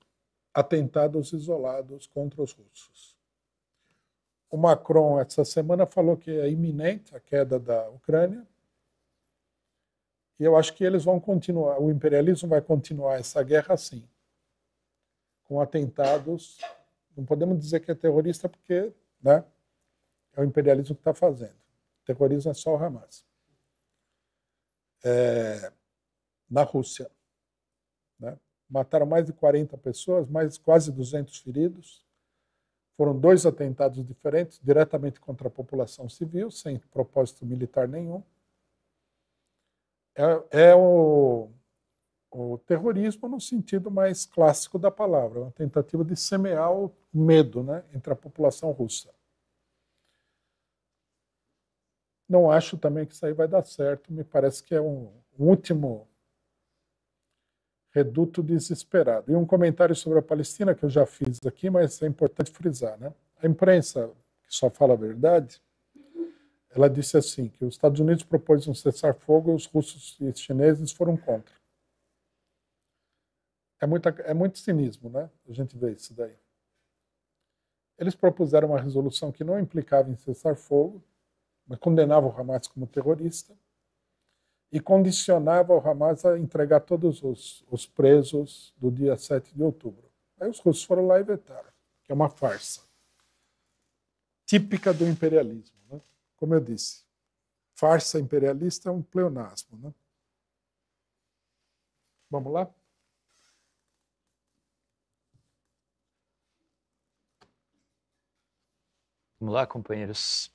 S3: atentados isolados contra os russos. O Macron, essa semana, falou que é iminente a queda da Ucrânia. E eu acho que eles vão continuar, o imperialismo vai continuar essa guerra assim, com atentados. Não podemos dizer que é terrorista, porque né, é o imperialismo que está fazendo. O terrorismo é só o Hamas. É, na Rússia. Né? Mataram mais de 40 pessoas, mais quase 200 feridos. Foram dois atentados diferentes, diretamente contra a população civil, sem propósito militar nenhum. É, é o, o terrorismo no sentido mais clássico da palavra, uma tentativa de semear o medo né, entre a população russa. Não acho também que isso aí vai dar certo, me parece que é um último reduto desesperado. E um comentário sobre a Palestina que eu já fiz aqui, mas é importante frisar. Né? A imprensa, que só fala a verdade, ela disse assim, que os Estados Unidos propôs um cessar-fogo e os russos e os chineses foram contra. É, muita, é muito cinismo, né? A gente vê isso daí. Eles propuseram uma resolução que não implicava em cessar-fogo, mas condenava o Hamas como terrorista, e condicionava o Hamas a entregar todos os, os presos do dia 7 de outubro. Aí os russos foram lá e vetaram, que é uma farsa típica do imperialismo. Né? Como eu disse, farsa imperialista é um pleonasmo. Né? Vamos lá?
S1: Vamos lá, companheiros.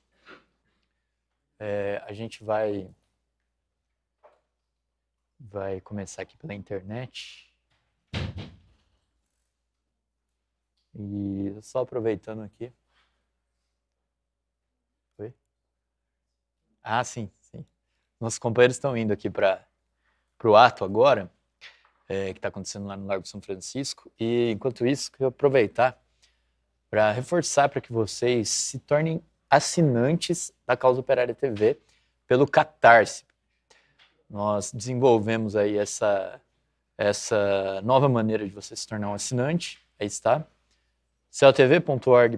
S1: É, a gente vai vai começar aqui pela internet. E só aproveitando aqui. Oi? Ah, sim, sim. Nossos companheiros estão indo aqui para o ato agora, é, que está acontecendo lá no Largo São Francisco. E enquanto isso, eu aproveitar para reforçar para que vocês se tornem assinantes da Causa Operária TV pelo Catarse nós desenvolvemos aí essa, essa nova maneira de você se tornar um assinante. Aí está. celtv.org.br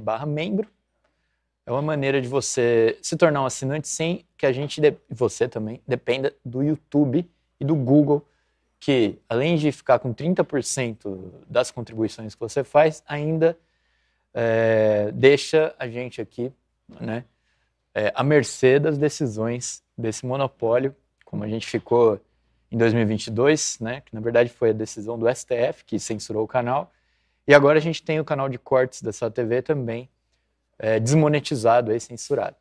S1: barra membro. É uma maneira de você se tornar um assinante sem que a gente, você também, dependa do YouTube e do Google, que além de ficar com 30% das contribuições que você faz, ainda é, deixa a gente aqui né, é, à mercê das decisões desse monopólio como a gente ficou em 2022, né, que na verdade foi a decisão do STF que censurou o canal, e agora a gente tem o canal de cortes dessa TV também é, desmonetizado e censurado.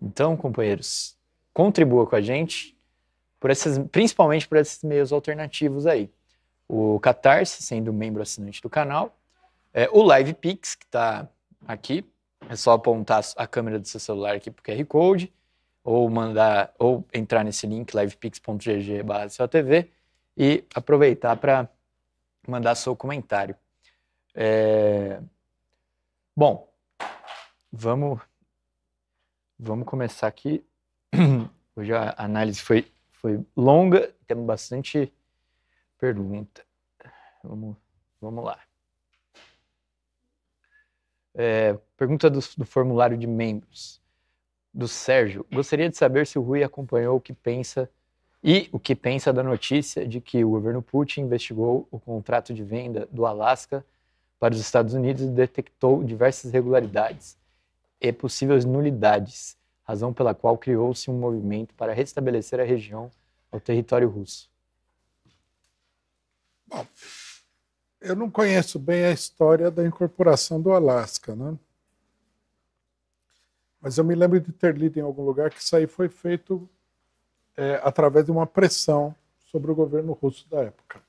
S1: Então, companheiros, contribua com a gente, por esses, principalmente por esses meios alternativos aí. O Catarse, sendo membro assinante do canal, é, o LivePix que está aqui, é só apontar a câmera do seu celular aqui para o QR Code, ou mandar ou entrar nesse link livepix.gg/tv e aproveitar para mandar seu comentário. É... Bom, vamos vamos começar aqui. Hoje a análise foi foi longa, temos bastante pergunta. Vamos vamos lá. É, pergunta do, do formulário de membros do Sérgio. Gostaria de saber se o Rui acompanhou o que pensa e o que pensa da notícia de que o governo Putin investigou o contrato de venda do Alasca para os Estados Unidos e detectou diversas irregularidades e possíveis nulidades, razão pela qual criou-se um movimento para restabelecer a região ao território russo.
S3: Bom, eu não conheço bem a história da incorporação do Alasca, né? Mas eu me lembro de ter lido em algum lugar que isso aí foi feito é, através de uma pressão sobre o governo russo da época.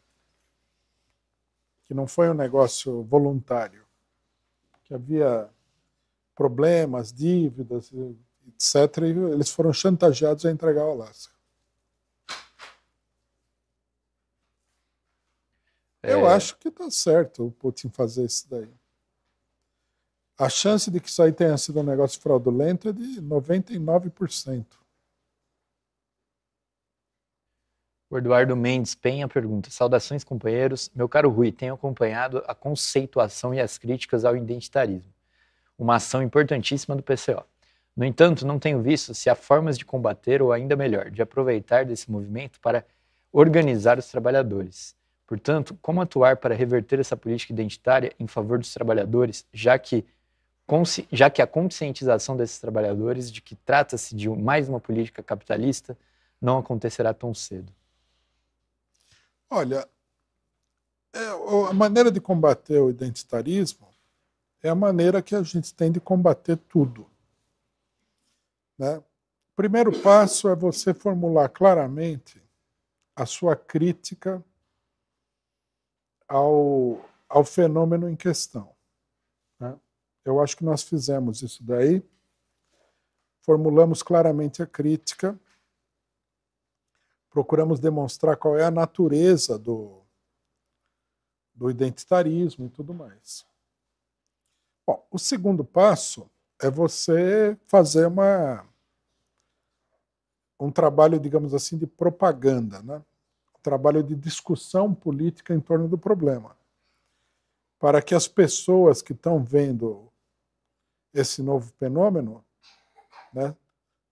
S3: Que não foi um negócio voluntário. Que havia problemas, dívidas, etc. E eles foram chantageados a entregar o Alasca. É... Eu acho que está certo o Putin fazer isso daí a chance de que isso aí tenha sido um negócio fraudulento é de 99%.
S1: O Eduardo Mendes Penha pergunta: Saudações, companheiros. Meu caro Rui, tenho acompanhado a conceituação e as críticas ao identitarismo, uma ação importantíssima do PCO. No entanto, não tenho visto se há formas de combater ou, ainda melhor, de aproveitar desse movimento para organizar os trabalhadores. Portanto, como atuar para reverter essa política identitária em favor dos trabalhadores, já que já que a conscientização desses trabalhadores de que trata-se de mais uma política capitalista não acontecerá tão cedo?
S3: Olha, é, a maneira de combater o identitarismo é a maneira que a gente tem de combater tudo. Né? O primeiro passo é você formular claramente a sua crítica ao, ao fenômeno em questão. Eu acho que nós fizemos isso daí, formulamos claramente a crítica, procuramos demonstrar qual é a natureza do, do identitarismo e tudo mais. Bom, o segundo passo é você fazer uma um trabalho, digamos assim, de propaganda, né? um trabalho de discussão política em torno do problema, para que as pessoas que estão vendo esse novo fenômeno, né,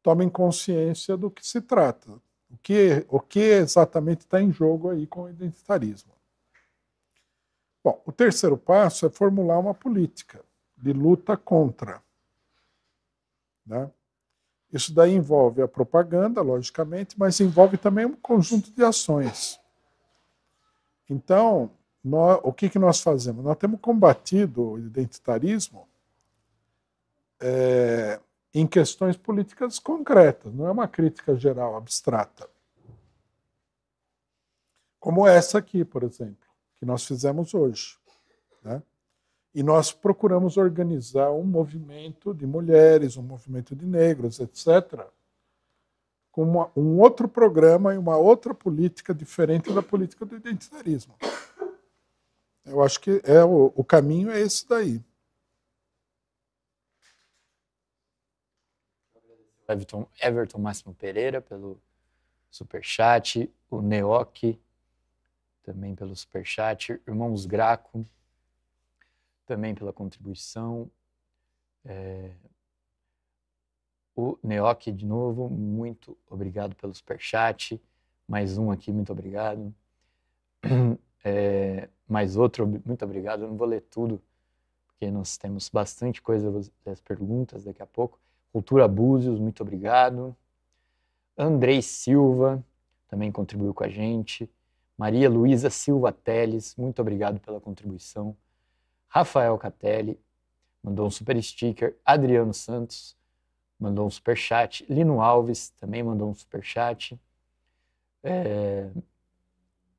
S3: tomem consciência do que se trata, o que, o que exatamente está em jogo aí com o identitarismo. Bom, o terceiro passo é formular uma política de luta contra. Né? Isso daí envolve a propaganda, logicamente, mas envolve também um conjunto de ações. Então, nós, o que, que nós fazemos? Nós temos combatido o identitarismo é, em questões políticas concretas, não é uma crítica geral, abstrata. Como essa aqui, por exemplo, que nós fizemos hoje. Né? E nós procuramos organizar um movimento de mulheres, um movimento de negros, etc., com uma, um outro programa e uma outra política diferente da política do identitarismo. Eu acho que é o, o caminho é esse daí.
S1: Everton, Everton Máximo Pereira pelo superchat, o Neoc também pelo superchat, Irmãos Graco também pela contribuição, é, o Neoc de novo, muito obrigado pelo superchat, mais um aqui, muito obrigado. É, mais outro, muito obrigado. Eu não vou ler tudo, porque nós temos bastante coisa, as perguntas daqui a pouco. Cultura Búzios, muito obrigado. Andrei Silva também contribuiu com a gente. Maria Luísa Silva Teles, muito obrigado pela contribuição. Rafael Catelli mandou um super sticker. Adriano Santos mandou um super chat. Lino Alves também mandou um super chat. É...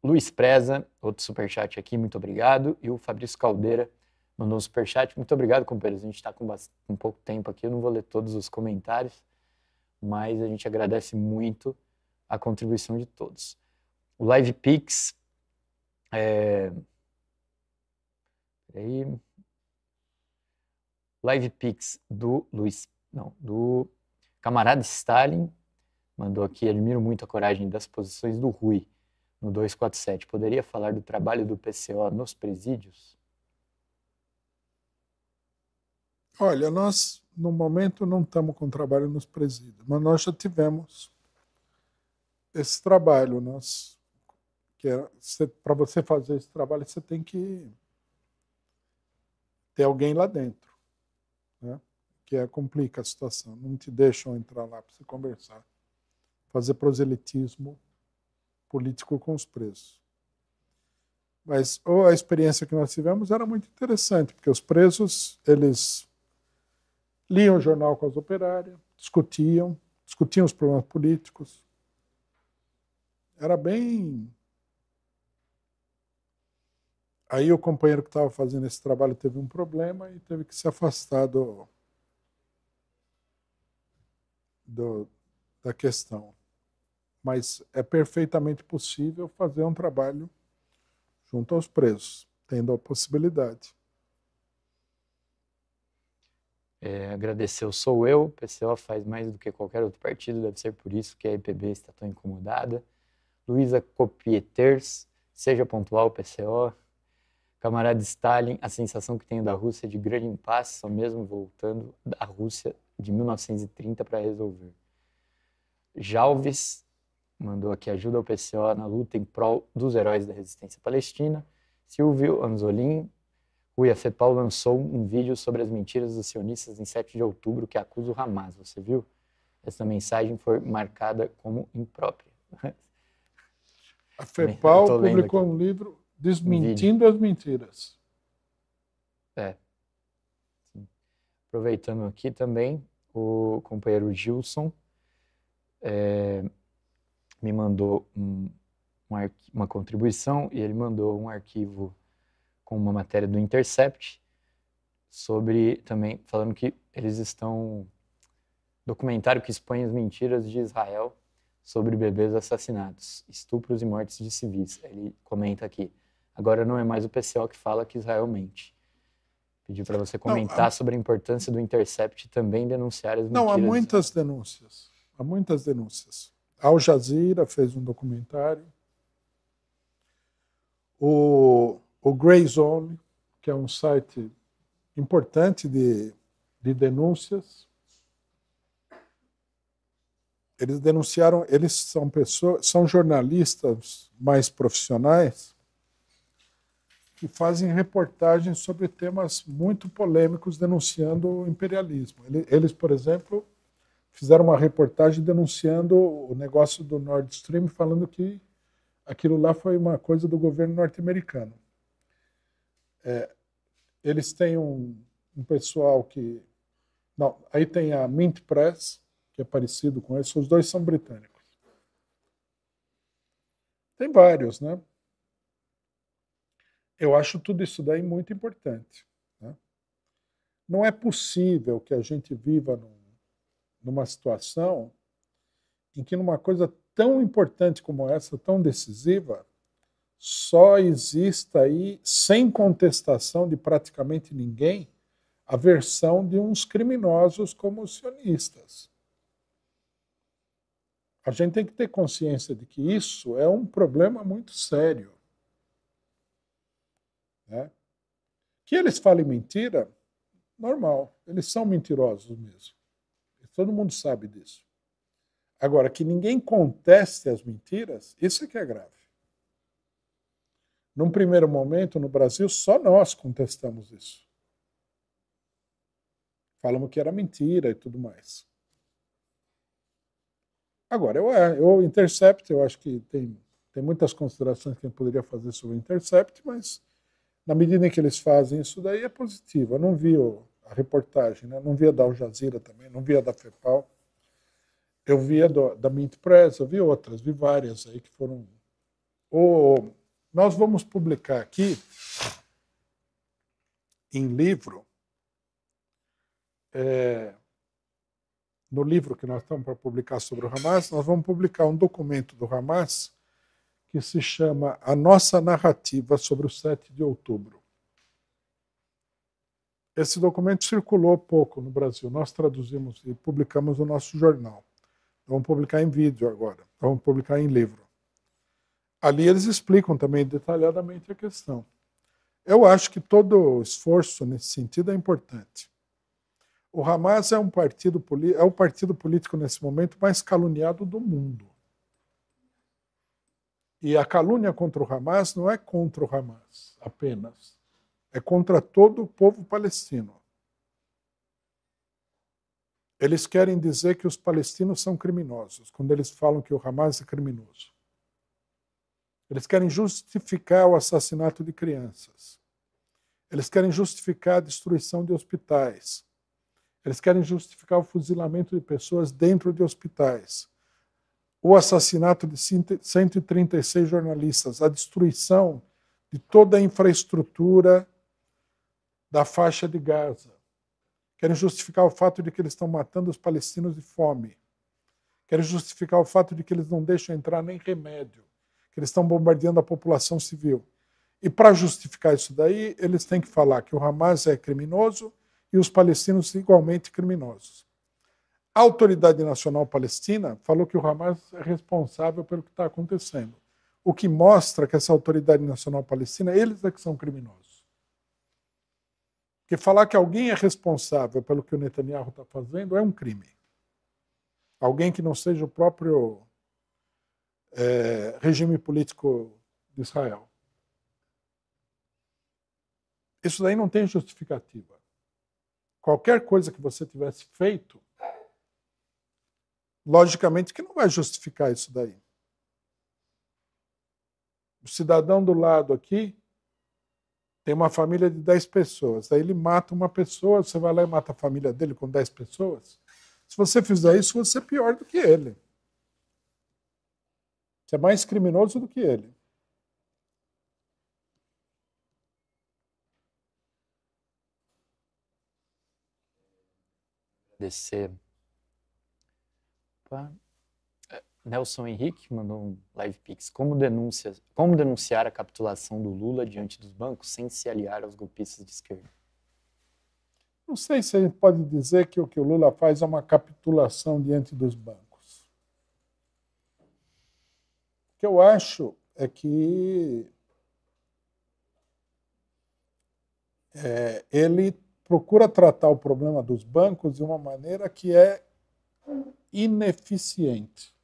S1: Luiz Preza, outro super chat aqui, muito obrigado. E o Fabrício Caldeira mandou um superchat. Muito obrigado, companheiros. A gente está com, com pouco tempo aqui, eu não vou ler todos os comentários, mas a gente agradece muito a contribuição de todos. O Live Pix. É... Peraí. Live Pix do Luiz. Não, do camarada Stalin. Mandou aqui, admiro muito a coragem das posições do Rui no 247. Poderia falar do trabalho do PCO nos presídios?
S3: Olha, nós no momento não estamos com trabalho nos presídios, mas nós já tivemos esse trabalho. Nós, que é, para você fazer esse trabalho, você tem que ter alguém lá dentro, né? que é, complica a situação. Não te deixam entrar lá para você conversar, fazer proselitismo político com os presos. Mas ou a experiência que nós tivemos era muito interessante, porque os presos, eles liam o jornal com as operárias, discutiam, discutiam os problemas políticos. Era bem. Aí o companheiro que estava fazendo esse trabalho teve um problema e teve que se afastar do, do, da questão. Mas é perfeitamente possível fazer um trabalho junto aos presos, tendo a possibilidade.
S1: É, agradecer o Sou Eu, o PCO faz mais do que qualquer outro partido, deve ser por isso que a IPB está tão incomodada. Luísa Copieters, seja pontual, PCO. Camarada Stalin, a sensação que tenho da Rússia de grande impasse, só mesmo voltando da Rússia de 1930 para resolver. Jalves mandou aqui ajuda ao PCO na luta em prol dos heróis da resistência palestina. Silvio Anzolin, o IAFEPAL lançou um vídeo sobre as mentiras dos sionistas em 7 de outubro que acusa o Hamas. Você viu? Essa mensagem foi marcada como imprópria. A FEPAL publicou
S3: aqui. um livro desmentindo
S1: um as mentiras. É. Sim. Aproveitando aqui também, o companheiro Gilson é, me mandou um, uma contribuição e ele mandou um arquivo com uma matéria do Intercept sobre também falando que eles estão documentário que expõe as mentiras de Israel sobre bebês assassinados, estupros e mortes de civis. Ele comenta aqui. Agora não é mais o PCO que fala que Israel mente. Pedi para você comentar não, há... sobre a importância do Intercept também denunciar as mentiras. Não, há muitas
S3: denúncias. Há muitas denúncias. Al Jazeera fez um documentário. O o Gray Zone, que é um site importante de, de denúncias. Eles denunciaram, eles são pessoas, são jornalistas mais profissionais que fazem reportagens sobre temas muito polêmicos denunciando o imperialismo. Eles, por exemplo, fizeram uma reportagem denunciando o negócio do Nord Stream, falando que aquilo lá foi uma coisa do governo norte-americano. É, eles têm um, um, pessoal que. Não, aí tem a Mint Press, que é parecido com esse, os dois são britânicos. Tem vários, né? Eu acho tudo isso daí muito importante. Né? Não é possível que a gente viva num, numa situação em que, numa coisa tão importante como essa, tão decisiva, só exista aí, sem contestação de praticamente ninguém, a versão de uns criminosos como os sionistas. A gente tem que ter consciência de que isso é um problema muito sério. Né? Que eles falem mentira, normal, eles são mentirosos mesmo. Todo mundo sabe disso. Agora, que ninguém conteste as mentiras, isso é que é grave. Num primeiro momento, no Brasil, só nós contestamos isso. Falamos que era mentira e tudo mais. Agora, eu, é, eu intercepto eu acho que tem, tem muitas considerações que a gente poderia fazer sobre o Intercept, mas na medida em que eles fazem isso daí é positivo. Eu não vi a reportagem, né? não via da Al Jazeera também, não via da FEPAL. Eu via do, da Press eu vi outras, vi várias aí que foram ou nós vamos publicar aqui em livro, é, no livro que nós estamos para publicar sobre o Hamas, nós vamos publicar um documento do Hamas que se chama A Nossa Narrativa sobre o 7 de Outubro. Esse documento circulou pouco no Brasil. Nós traduzimos e publicamos no nosso jornal. Vamos publicar em vídeo agora, vamos publicar em livro ali eles explicam também detalhadamente a questão. Eu acho que todo esforço nesse sentido é importante. O Hamas é um partido é o partido político nesse momento mais caluniado do mundo. E a calúnia contra o Hamas não é contra o Hamas apenas, é contra todo o povo palestino. Eles querem dizer que os palestinos são criminosos quando eles falam que o Hamas é criminoso. Eles querem justificar o assassinato de crianças. Eles querem justificar a destruição de hospitais. Eles querem justificar o fuzilamento de pessoas dentro de hospitais. O assassinato de 136 jornalistas, a destruição de toda a infraestrutura da faixa de Gaza. Querem justificar o fato de que eles estão matando os palestinos de fome. Querem justificar o fato de que eles não deixam entrar nem remédio que eles estão bombardeando a população civil. E para justificar isso daí, eles têm que falar que o Hamas é criminoso e os palestinos igualmente criminosos. A Autoridade Nacional Palestina falou que o Hamas é responsável pelo que está acontecendo, o que mostra que essa Autoridade Nacional Palestina, eles é que são criminosos. Porque falar que alguém é responsável pelo que o Netanyahu está fazendo é um crime. Alguém que não seja o próprio é, regime político de Israel. Isso daí não tem justificativa. Qualquer coisa que você tivesse feito, logicamente que não vai justificar isso daí. O cidadão do lado aqui tem uma família de 10 pessoas. Daí ele mata uma pessoa, você vai lá e mata a família dele com 10 pessoas. Se você fizer isso, você é pior do que ele. Você é mais criminoso do que ele.
S1: Agradecer. É, Nelson Henrique mandou um live pix. Como, como denunciar a capitulação do Lula diante dos bancos sem se aliar aos golpistas de esquerda?
S3: Não sei se a gente pode dizer que o que o Lula faz é uma capitulação diante dos bancos. que eu acho é que é, ele procura tratar o problema dos bancos de uma maneira que é ineficiente.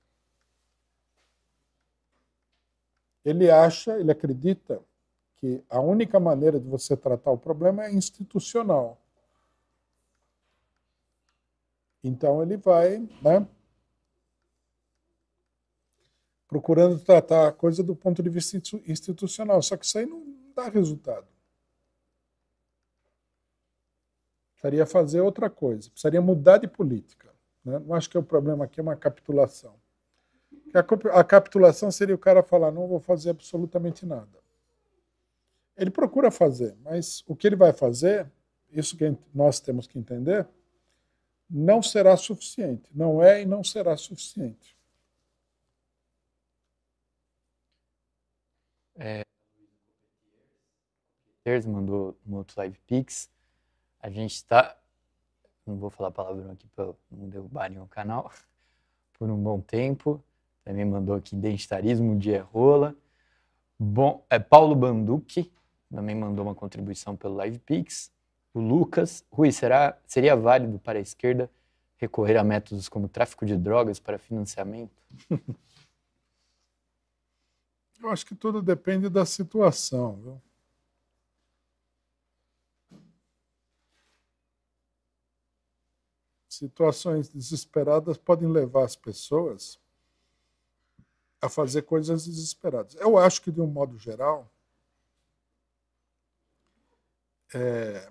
S3: Ele acha, ele acredita que a única maneira de você tratar o problema é institucional. Então ele vai, né? procurando tratar a coisa do ponto de vista institucional. Só que isso aí não dá resultado. Precisaria fazer outra coisa, precisaria mudar de política. Né? Não acho que é o problema aqui é uma capitulação. A capitulação seria o cara falar: não vou fazer absolutamente nada. Ele procura fazer, mas o que ele vai fazer, isso que nós temos que entender, não será suficiente. Não é e não será suficiente.
S1: É, mandou um outro Live Pix. A gente está. Não vou falar palavrão aqui para não derrubarem o canal. Por um bom tempo. Também mandou aqui Identitarismo de Errola. É bom, é Paulo Banducci também mandou uma contribuição pelo Live Pix. O Lucas. Rui, será, seria válido para a esquerda recorrer a métodos como tráfico de drogas para financiamento?
S3: Eu acho que tudo depende da situação, viu? Situações desesperadas podem levar as pessoas a fazer coisas desesperadas. Eu acho que, de um modo geral, é...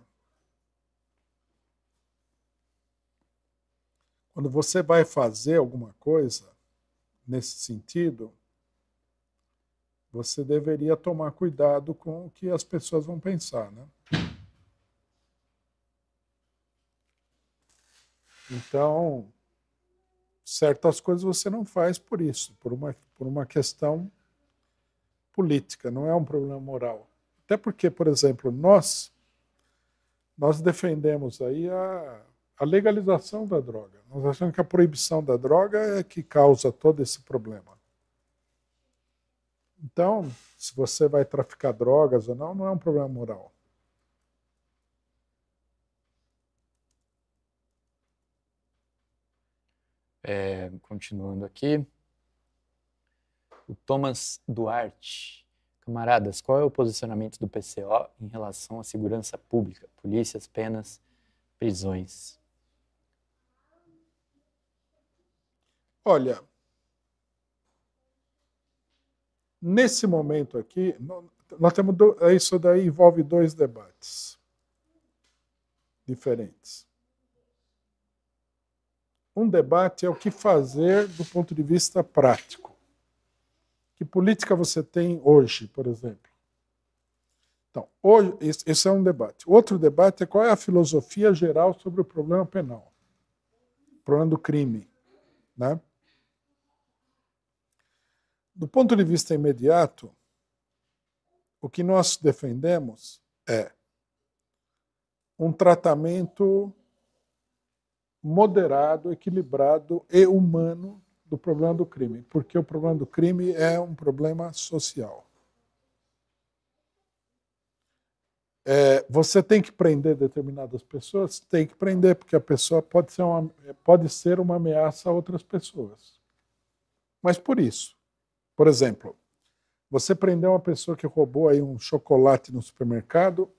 S3: quando você vai fazer alguma coisa nesse sentido, você deveria tomar cuidado com o que as pessoas vão pensar, né? Então, certas coisas você não faz por isso, por uma, por uma questão política, não é um problema moral. Até porque, por exemplo, nós nós defendemos aí a, a legalização da droga. Nós achamos que a proibição da droga é que causa todo esse problema. Então, se você vai traficar drogas ou não, não é um problema moral.
S1: É, continuando aqui. O Thomas Duarte. Camaradas, qual é o posicionamento do PCO em relação à segurança pública, polícias, penas, prisões?
S3: Olha, Nesse momento aqui, nós temos é, isso daí envolve dois debates diferentes. Um debate é o que fazer do ponto de vista prático. Que política você tem hoje, por exemplo? Então, hoje, esse é um debate. Outro debate é qual é a filosofia geral sobre o problema penal, o problema do crime. Né? Do ponto de vista imediato, o que nós defendemos é um tratamento moderado, equilibrado e humano do problema do crime, porque o problema do crime é um problema social. É, você tem que prender determinadas pessoas, tem que prender porque a pessoa pode ser uma, pode ser uma ameaça a outras pessoas. Mas por isso, por exemplo, você prendeu uma pessoa que roubou aí um chocolate no supermercado,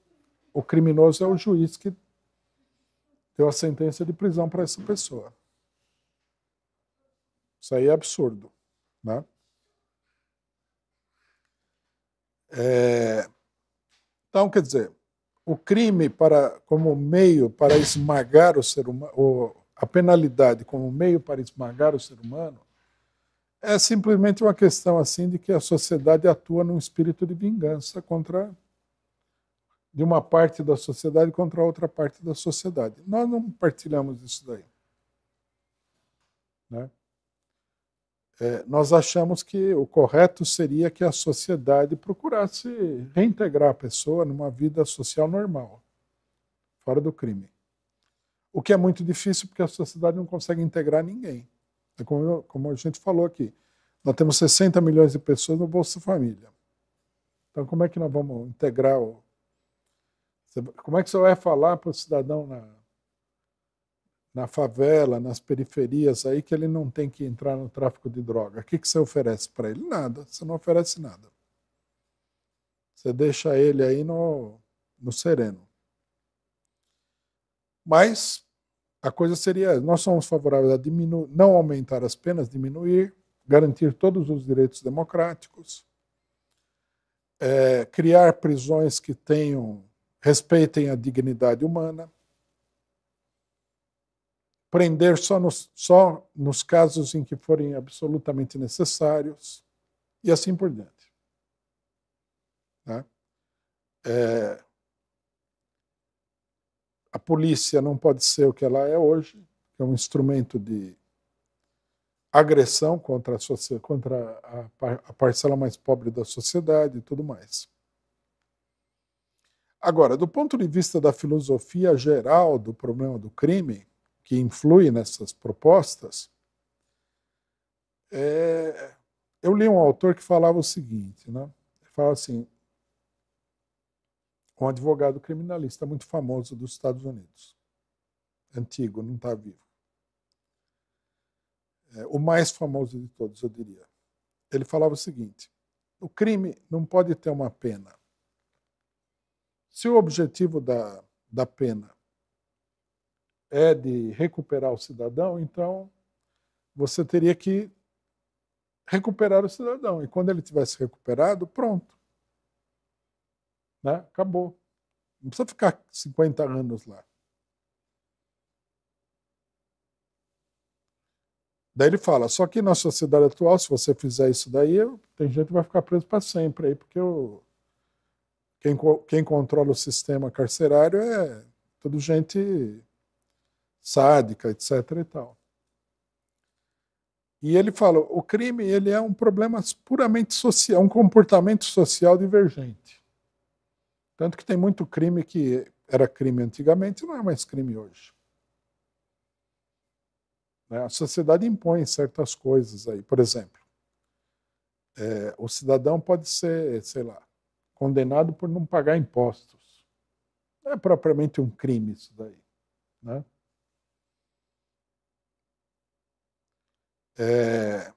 S3: o criminoso é o juiz que deu a sentença de prisão para essa pessoa. Isso aí é absurdo, né? É... Então, quer dizer, o crime para como meio para esmagar o ser humano, a penalidade como meio para esmagar o ser humano é simplesmente uma questão assim de que a sociedade atua num espírito de vingança contra de uma parte da sociedade contra a outra parte da sociedade. Nós não partilhamos isso daí. Né? É, nós achamos que o correto seria que a sociedade procurasse reintegrar a pessoa numa vida social normal, fora do crime. O que é muito difícil porque a sociedade não consegue integrar ninguém. É como, como a gente falou aqui, nós temos 60 milhões de pessoas no Bolsa Família. Então, como é que nós vamos integrar o. Como é que você vai falar para o cidadão na, na favela, nas periferias, aí que ele não tem que entrar no tráfico de droga? O que, que você oferece para ele? Nada, você não oferece nada. Você deixa ele aí no, no sereno. Mas a coisa seria: nós somos favoráveis a diminuir, não aumentar as penas, diminuir, garantir todos os direitos democráticos, é, criar prisões que tenham respeitem a dignidade humana, prender só nos, só nos casos em que forem absolutamente necessários e assim por diante. Né? É, a polícia não pode ser o que ela é hoje, é um instrumento de agressão contra a, contra a, a parcela mais pobre da sociedade e tudo mais. Agora, do ponto de vista da filosofia geral do problema do crime, que influi nessas propostas, é, eu li um autor que falava o seguinte, né? Ele falava assim, um advogado criminalista muito famoso dos Estados Unidos. Antigo, não está vivo. É, o mais famoso de todos, eu diria. Ele falava o seguinte: o crime não pode ter uma pena. Se o objetivo da, da pena é de recuperar o cidadão, então você teria que recuperar o cidadão. E quando ele tivesse recuperado, pronto. Né? Acabou. Não precisa ficar 50 ah. anos lá. Daí ele fala, só que na sociedade atual, se você fizer isso daí, tem gente que vai ficar preso para sempre aí, porque o, quem, quem controla o sistema carcerário é tudo gente sádica, etc. e tal. E ele fala, o crime ele é um problema puramente social, um comportamento social divergente. Tanto que tem muito crime que era crime antigamente e não é mais crime hoje. Né? A sociedade impõe certas coisas aí. Por exemplo, é, o cidadão pode ser, sei lá, condenado por não pagar impostos. Não é propriamente um crime isso daí. Né? É,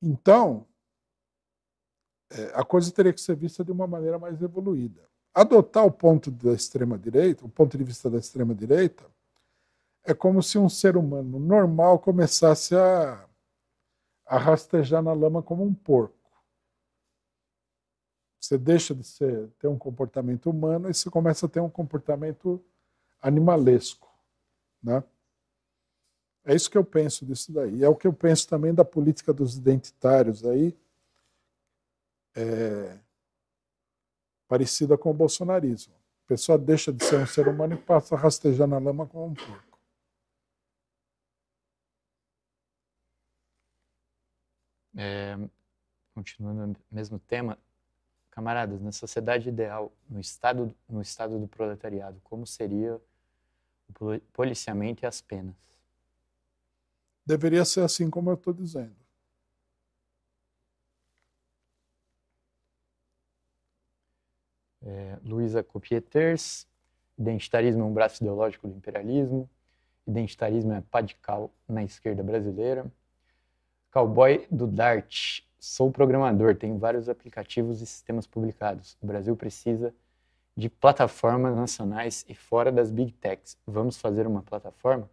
S3: então, é, a coisa teria que ser vista de uma maneira mais evoluída. Adotar o ponto da extrema direita, o ponto de vista da extrema direita, é como se um ser humano normal começasse a, a rastejar na lama como um porco. Você deixa de ser, ter um comportamento humano e você começa a ter um comportamento animalesco, né? É isso que eu penso disso daí. É o que eu penso também da política dos identitários aí, é, parecida com o bolsonarismo. A pessoa deixa de ser um ser humano e passa a rastejar na lama como um porco.
S1: É, continuando no mesmo tema, camaradas, na sociedade ideal, no estado, no estado do proletariado, como seria o policiamento e as penas?
S3: Deveria ser assim como eu estou dizendo.
S1: é, Luisa Copieters, Identitarismo é um braço ideológico do imperialismo, Identitarismo é padical na esquerda brasileira, Cowboy do Dart, sou programador, tenho vários aplicativos e sistemas publicados. O Brasil precisa de plataformas nacionais e fora das big techs. Vamos fazer uma plataforma?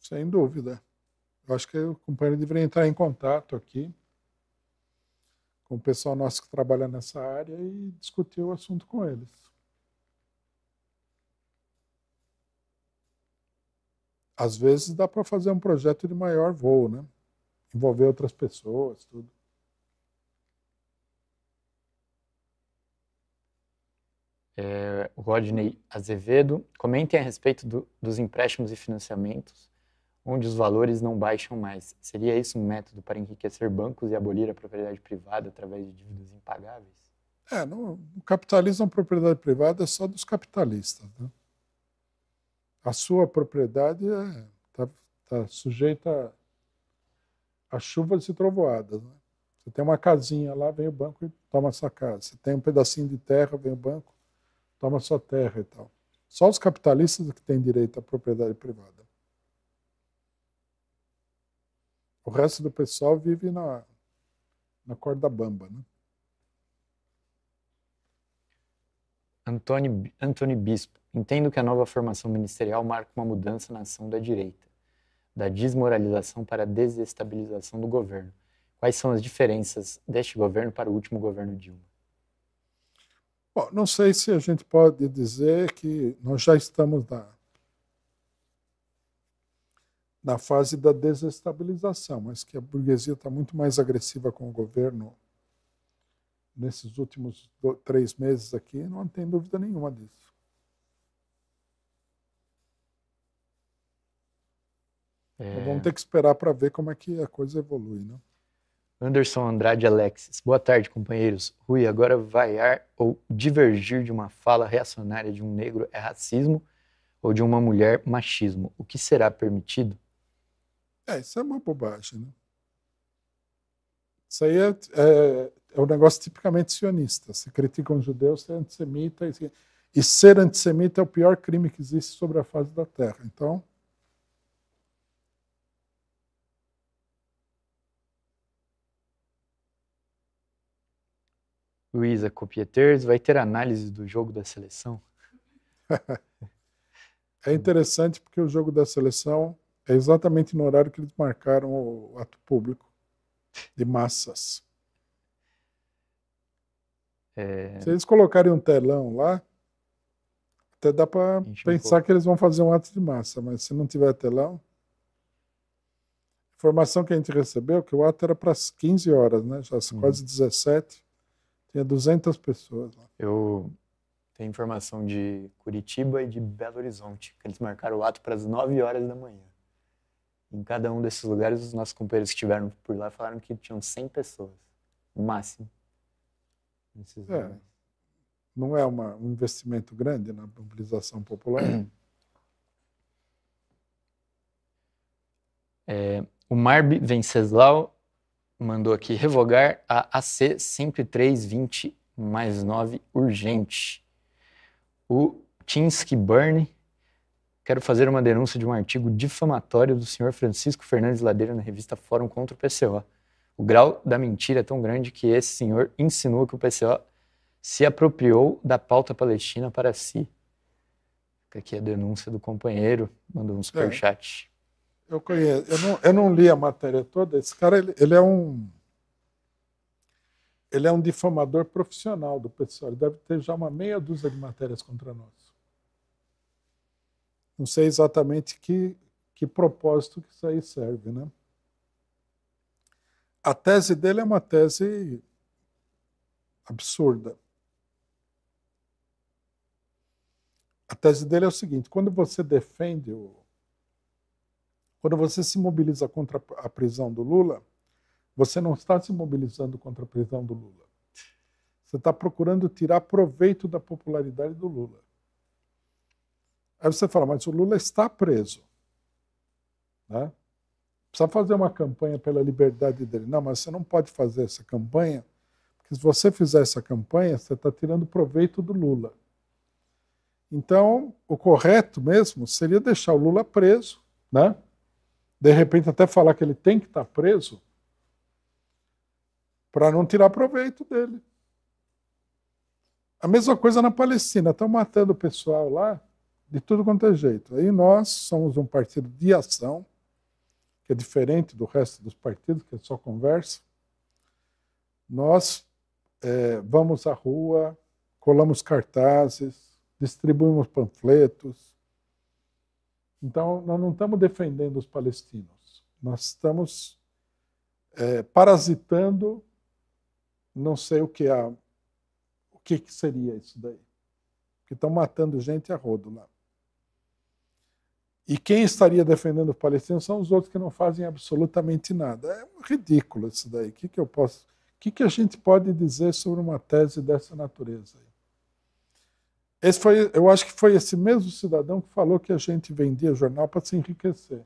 S3: Sem dúvida. Eu acho que o companheiro deveria entrar em contato aqui com o pessoal nosso que trabalha nessa área e discutir o assunto com eles. Às vezes dá para fazer um projeto de maior voo, né? Envolver outras pessoas, tudo.
S1: É, Rodney Azevedo, comentem a respeito do, dos empréstimos e financiamentos onde os valores não baixam mais. Seria isso um método para enriquecer bancos e abolir a propriedade privada através de dívidas impagáveis?
S3: É, no, no capitalismo, é a propriedade privada é só dos capitalistas. Né? A sua propriedade está é, tá, tá sujeita a, chuvas e trovoadas. Né? Você tem uma casinha lá, vem o banco e toma essa casa. Você tem um pedacinho de terra, vem o banco, toma sua terra e tal. Só os capitalistas que têm direito à propriedade privada. resto do pessoal vive na, na corda bamba. Né?
S1: Antônio, Antônio Bispo, entendo que a nova formação ministerial marca uma mudança na ação da direita, da desmoralização para a desestabilização do governo. Quais são as diferenças deste governo para o último governo Dilma?
S3: Bom, não sei se a gente pode dizer que nós já estamos na, na fase da desestabilização, mas que a burguesia está muito mais agressiva com o governo nesses últimos dois, três meses aqui, não tem dúvida nenhuma disso. É. Então vamos ter que esperar para ver como é que a coisa evolui, né?
S1: Anderson Andrade Alexis. Boa tarde, companheiros. Rui, agora vaiar ou divergir de uma fala reacionária de um negro é racismo ou de uma mulher machismo? O que será permitido? É, isso é uma bobagem.
S3: Né? Isso aí é, é, é um negócio tipicamente sionista. Se critica um judeu, é antissemita. E, e ser antissemita é o pior crime que existe sobre a face da Terra. Então.
S1: Luísa Copieters vai ter análise do jogo da seleção?
S3: é interessante porque o jogo da seleção é exatamente no horário que eles marcaram o ato público de massas.
S1: É... Se eles
S3: colocarem um telão lá, até dá para pensar um que eles vão fazer um ato de massa, mas se não tiver telão. Informação que a gente recebeu é que o ato era para as 15 horas, né? Já são uhum. quase 17. Tinha 200 pessoas
S1: lá. Eu tenho informação de Curitiba e de Belo Horizonte, que eles marcaram o ato para as 9 horas da manhã. Em cada um desses lugares, os nossos companheiros que estiveram por lá falaram que tinham 100 pessoas, no máximo. Nesses é,
S3: não é uma, um investimento grande na mobilização popular?
S1: É, o Marb Venceslau mandou aqui revogar a AC 10320 mais 9 urgente. O Tinsky Burn Quero fazer uma denúncia de um artigo difamatório do senhor Francisco Fernandes Ladeira na revista Fórum contra o PCO. O grau da mentira é tão grande que esse senhor insinua que o PCO se apropriou da pauta palestina para si. Fica aqui a denúncia do companheiro, mandou um superchat.
S3: É, eu conheço, eu não, eu não, li a matéria toda. Esse cara, ele, ele, é um. Ele é um difamador profissional do PCO. Ele deve ter já uma meia dúzia de matérias contra nós. Não sei exatamente que, que propósito que isso aí serve, né? A tese dele é uma tese absurda. A tese dele é o seguinte: quando você defende o, quando você se mobiliza contra a prisão do Lula, você não está se mobilizando contra a prisão do Lula. Você está procurando tirar proveito da popularidade do Lula. Aí você fala, mas o Lula está preso. Né? Precisa fazer uma campanha pela liberdade dele. Não, mas você não pode fazer essa campanha, porque se você fizer essa campanha, você está tirando proveito do Lula. Então, o correto mesmo seria deixar o Lula preso, né? De repente até falar que ele tem que estar preso para não tirar proveito dele. A mesma coisa na Palestina, estão matando o pessoal lá de tudo quanto é jeito. Aí nós somos um partido de ação, que é diferente do resto dos partidos, que é só conversa. Nós é, vamos à rua, colamos cartazes, distribuímos panfletos. Então, nós não estamos defendendo os palestinos, nós estamos é, parasitando, não sei o que, é o que, que seria isso daí. Porque estão matando gente a rodo lá. E quem estaria defendendo o palestino são os outros que não fazem absolutamente nada. É ridículo isso daí. O que, que eu posso. O que, que a gente pode dizer sobre uma tese dessa natureza? Esse foi, eu acho que foi esse mesmo cidadão que falou que a gente vendia jornal para se enriquecer.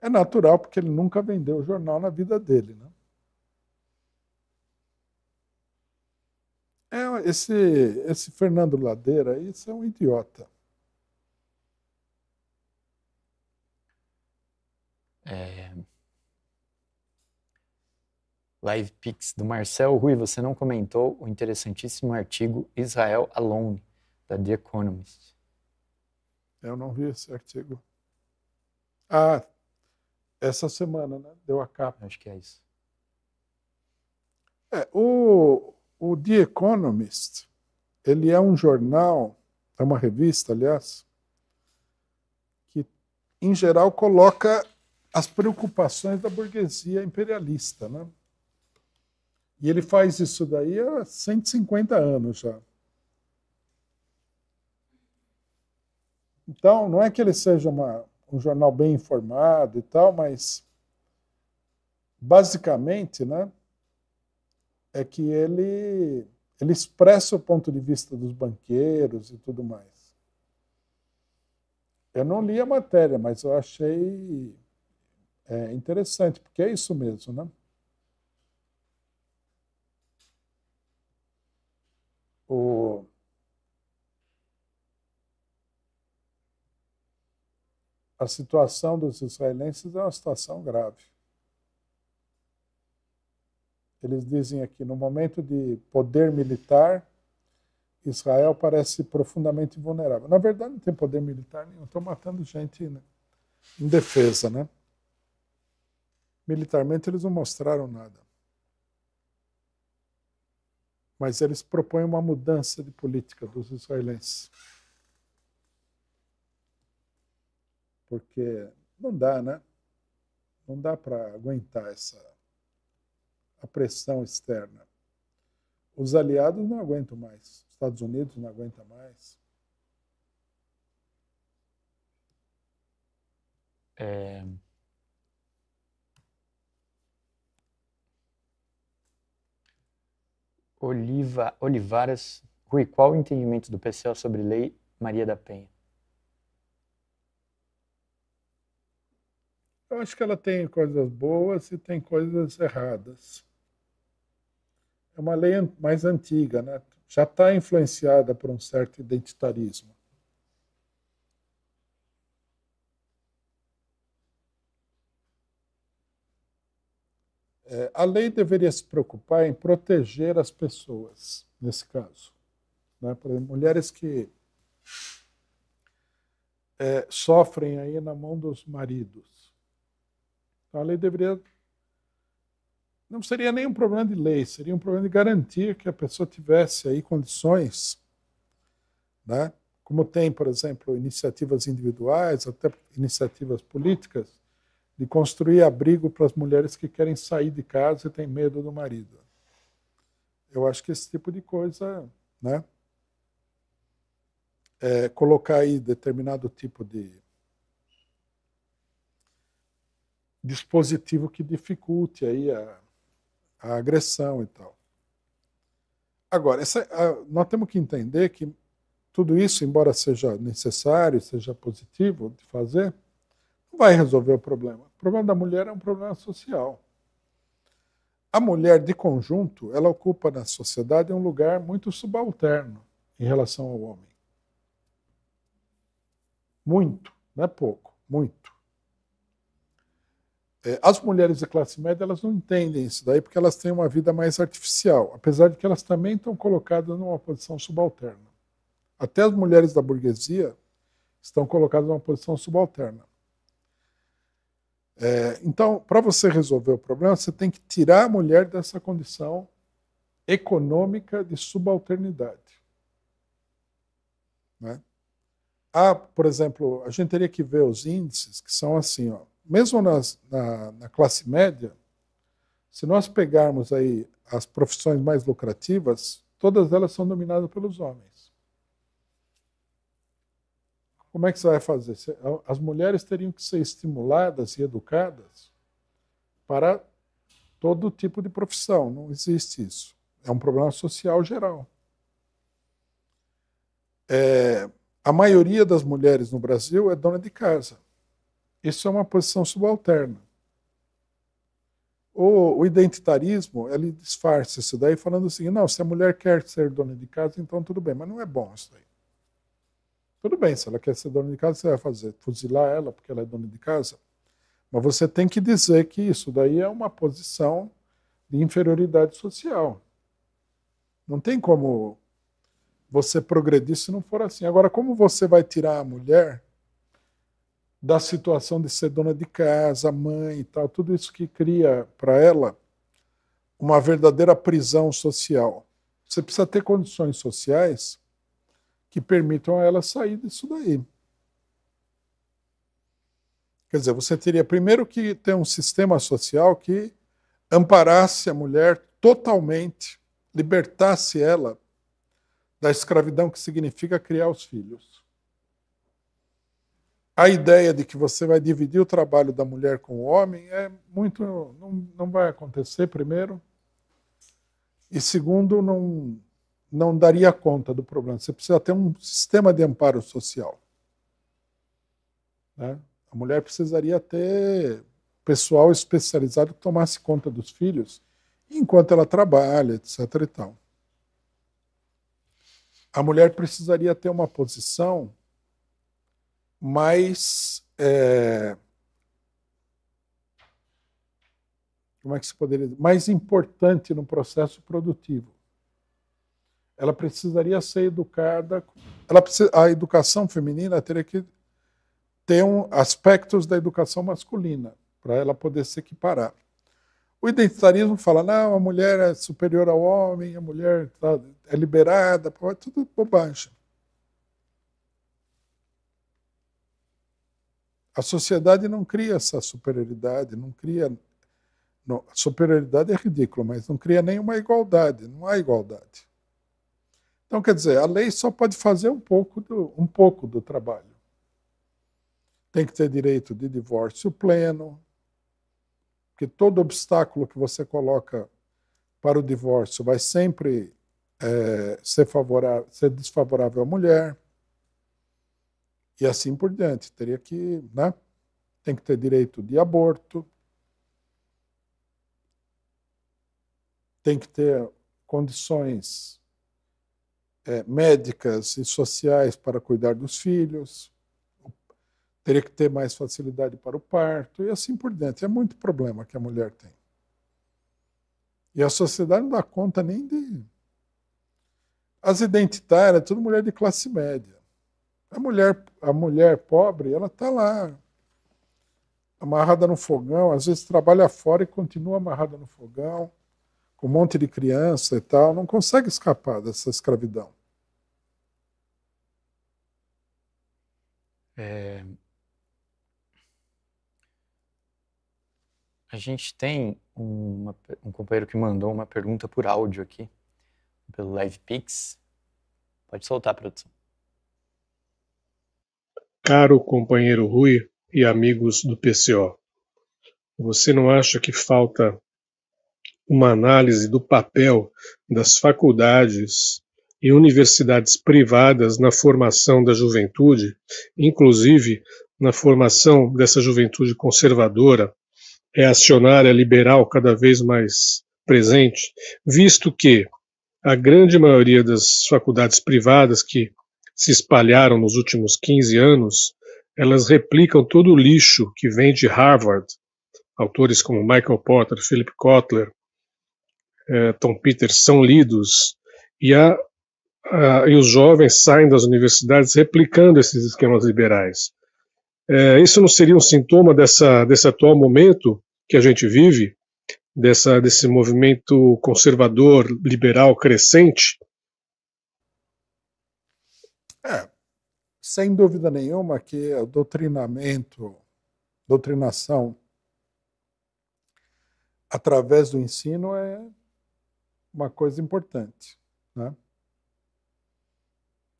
S3: É natural, porque ele nunca vendeu jornal na vida dele. Né? É, esse, esse Fernando Ladeira, isso é um idiota.
S1: É... Live Pix do Marcel Rui, você não comentou o interessantíssimo artigo Israel Alone, da The Economist.
S3: Eu não vi esse artigo.
S1: Ah, essa semana, né?
S3: Deu a capa. Acho que é isso. É, o, o The Economist, ele é um jornal, é uma revista, aliás, que, em geral, coloca as preocupações da burguesia imperialista. Né? E ele faz isso daí há 150 anos já. Então, não é que ele seja uma, um jornal bem informado e tal, mas basicamente, né, é que ele ele expressa o ponto de vista dos banqueiros e tudo mais. Eu não li a matéria, mas eu achei é interessante, porque é isso mesmo, né? O... A situação dos israelenses é uma situação grave. Eles dizem aqui: no momento de poder militar, Israel parece profundamente vulnerável. Na verdade, não tem poder militar nenhum, estão matando gente né, em indefesa, né? Militarmente, eles não mostraram nada. Mas eles propõem uma mudança de política dos israelenses. Porque não dá, né? Não dá para aguentar essa a pressão externa. Os aliados não aguentam mais. Os Estados Unidos não aguenta mais. É...
S1: Oliva, Olivaras. Rui, qual o entendimento do PCO sobre lei Maria da Penha?
S3: Eu acho que ela tem coisas boas e tem coisas erradas. É uma lei mais antiga, né? já está influenciada por um certo identitarismo. É, a lei deveria se preocupar em proteger as pessoas, nesse caso. Né? Por exemplo, mulheres que é, sofrem aí na mão dos maridos. Então, a lei deveria. Não seria nem um problema de lei, seria um problema de garantir que a pessoa tivesse aí condições, né? como tem, por exemplo, iniciativas individuais, até iniciativas políticas, de construir abrigo para as mulheres que querem sair de casa e têm medo do marido. Eu acho que esse tipo de coisa, né? É, colocar aí determinado tipo de dispositivo que dificulte aí a, a agressão e tal. Agora, essa, a, nós temos que entender que tudo isso, embora seja necessário, seja positivo de fazer, não vai resolver o problema. O problema da mulher é um problema social. A mulher, de conjunto, ela ocupa na sociedade um lugar muito subalterno em relação ao homem. Muito, não é pouco, muito. É, as mulheres de classe média elas não entendem isso daí porque elas têm uma vida mais artificial, apesar de que elas também estão colocadas numa posição subalterna. Até as mulheres da burguesia estão colocadas numa posição subalterna. É, então, para você resolver o problema, você tem que tirar a mulher dessa condição econômica de subalternidade. Né? Há, ah, por exemplo, a gente teria que ver os índices que são assim, ó, mesmo nas, na, na classe média, se nós pegarmos aí as profissões mais lucrativas, todas elas são dominadas pelos homens. Como é que você vai fazer? As mulheres teriam que ser estimuladas e educadas para todo tipo de profissão. Não existe isso. É um problema social geral. É, a maioria das mulheres no Brasil é dona de casa. Isso é uma posição subalterna. O, o identitarismo, ele disfarça isso daí falando assim, não, se a mulher quer ser dona de casa, então tudo bem. Mas não é bom isso daí. Tudo bem, se ela quer ser dona de casa, você vai fazer fuzilar ela porque ela é dona de casa. Mas você tem que dizer que isso daí é uma posição de inferioridade social. Não tem como você progredir se não for assim. Agora, como você vai tirar a mulher da situação de ser dona de casa, mãe e tal, tudo isso que cria para ela uma verdadeira prisão social? Você precisa ter condições sociais que permitam a ela sair disso daí. Quer dizer, você teria primeiro que ter um sistema social que amparasse a mulher totalmente, libertasse ela da escravidão que significa criar os filhos. A ideia de que você vai dividir o trabalho da mulher com o homem é muito não, não vai acontecer primeiro e segundo não não daria conta do problema. Você precisa ter um sistema de amparo social. Né? A mulher precisaria ter pessoal especializado que tomasse conta dos filhos enquanto ela trabalha, etc. E tal. A mulher precisaria ter uma posição mais. É... como é que se poderia dizer? Mais importante no processo produtivo ela precisaria ser educada. Ela precisa, a educação feminina teria que ter um, aspectos da educação masculina para ela poder se equiparar. O identitarismo fala, não, a mulher é superior ao homem, a mulher tá, é liberada, é tudo bobagem. A sociedade não cria essa superioridade, não cria. Não, superioridade é ridículo, mas não cria nenhuma igualdade, não há igualdade. Então, quer dizer, a lei só pode fazer um pouco do, um pouco do trabalho. Tem que ter direito de divórcio pleno, porque todo obstáculo que você coloca para o divórcio vai sempre é, ser, favorável, ser desfavorável à mulher e assim por diante. Teria que, né? Tem que ter direito de aborto, tem que ter condições é, médicas e sociais para cuidar dos filhos, teria que ter mais facilidade para o parto e assim por diante. É muito problema que a mulher tem. E a sociedade não dá conta nem de. As identitárias, tudo mulher de classe média. A mulher, a mulher pobre, ela está lá, amarrada no fogão, às vezes trabalha fora e continua amarrada no fogão um monte de criança e tal, não consegue escapar dessa escravidão.
S1: É... A gente tem um companheiro que mandou uma pergunta por áudio aqui, pelo LivePix. Pode soltar, produção.
S4: Caro companheiro Rui e amigos do PCO, você não acha que falta uma análise do papel das faculdades e universidades privadas na formação da juventude, inclusive na formação dessa juventude conservadora, reacionária, é liberal, cada vez mais presente, visto que a grande maioria das faculdades privadas que se espalharam nos últimos 15 anos, elas replicam todo o lixo que vem de Harvard, autores como Michael Porter, Philip Kotler, é, Tom Peters são lidos e, a, a, e, os jovens saem das universidades replicando esses esquemas liberais. É, isso não seria um sintoma dessa, desse atual momento que a gente vive, dessa, desse movimento conservador, liberal crescente?
S3: É, sem dúvida nenhuma que o doutrinamento, doutrinação através do ensino é uma coisa importante. Né?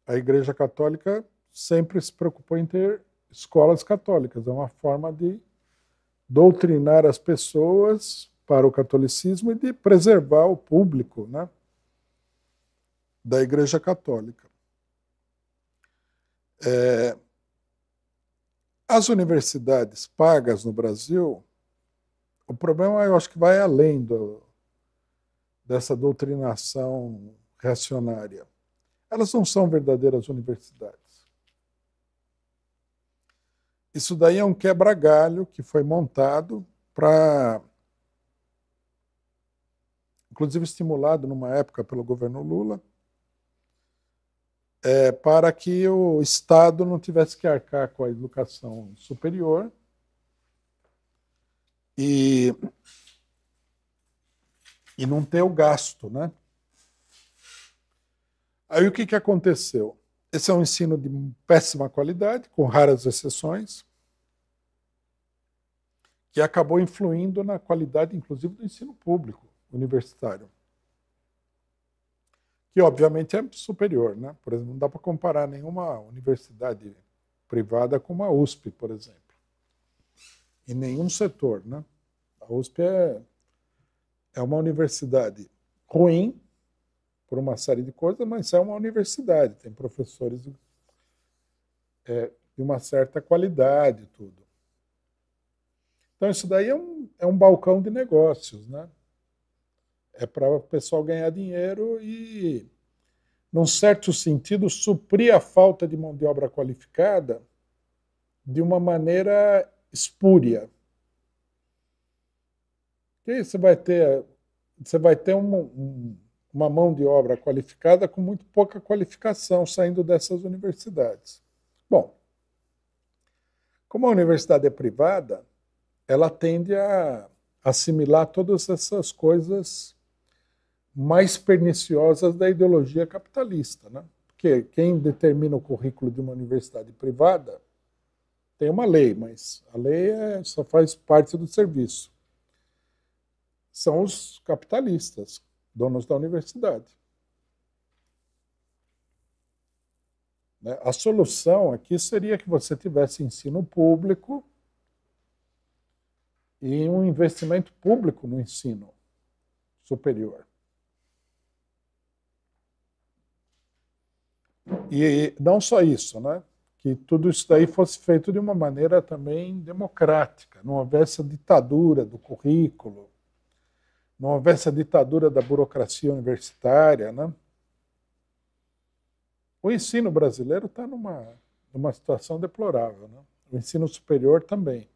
S3: A Igreja Católica sempre se preocupou em ter escolas católicas, é uma forma de doutrinar as pessoas para o catolicismo e de preservar o público né, da Igreja Católica. É, as universidades pagas no Brasil, o problema eu acho que vai além do, dessa doutrinação reacionária. Elas não são verdadeiras universidades. Isso daí é um quebra-galho que foi montado para, inclusive estimulado numa época pelo governo Lula, é, para que o Estado não tivesse que arcar com a educação superior. E e não ter o gasto, né? Aí o que, que aconteceu? Esse é um ensino de péssima qualidade, com raras exceções, que acabou influindo na qualidade, inclusive, do ensino público universitário, que obviamente é superior, né? Por exemplo, não dá para comparar nenhuma universidade privada com uma USP, por exemplo, em nenhum setor, né? A USP é é uma universidade ruim por uma série de coisas, mas é uma universidade, tem professores é, de uma certa qualidade tudo. Então isso daí é um, é um balcão de negócios, né? É para o pessoal ganhar dinheiro e, num certo sentido, suprir a falta de mão de obra qualificada de uma maneira espúria. Porque você vai ter, você vai ter uma, uma mão de obra qualificada com muito pouca qualificação saindo dessas universidades. Bom, como a universidade é privada, ela tende a assimilar todas essas coisas mais perniciosas da ideologia capitalista, né? Porque quem determina o currículo de uma universidade privada tem uma lei, mas a lei é, só faz parte do serviço são os capitalistas, donos da universidade. Né? A solução aqui seria que você tivesse ensino público e um investimento público no ensino superior. E não só isso, né? que tudo isso daí fosse feito de uma maneira também democrática, não houvesse a ditadura do currículo, não houvesse a ditadura da burocracia universitária, né? O ensino brasileiro está numa, numa situação deplorável, né? O ensino superior também.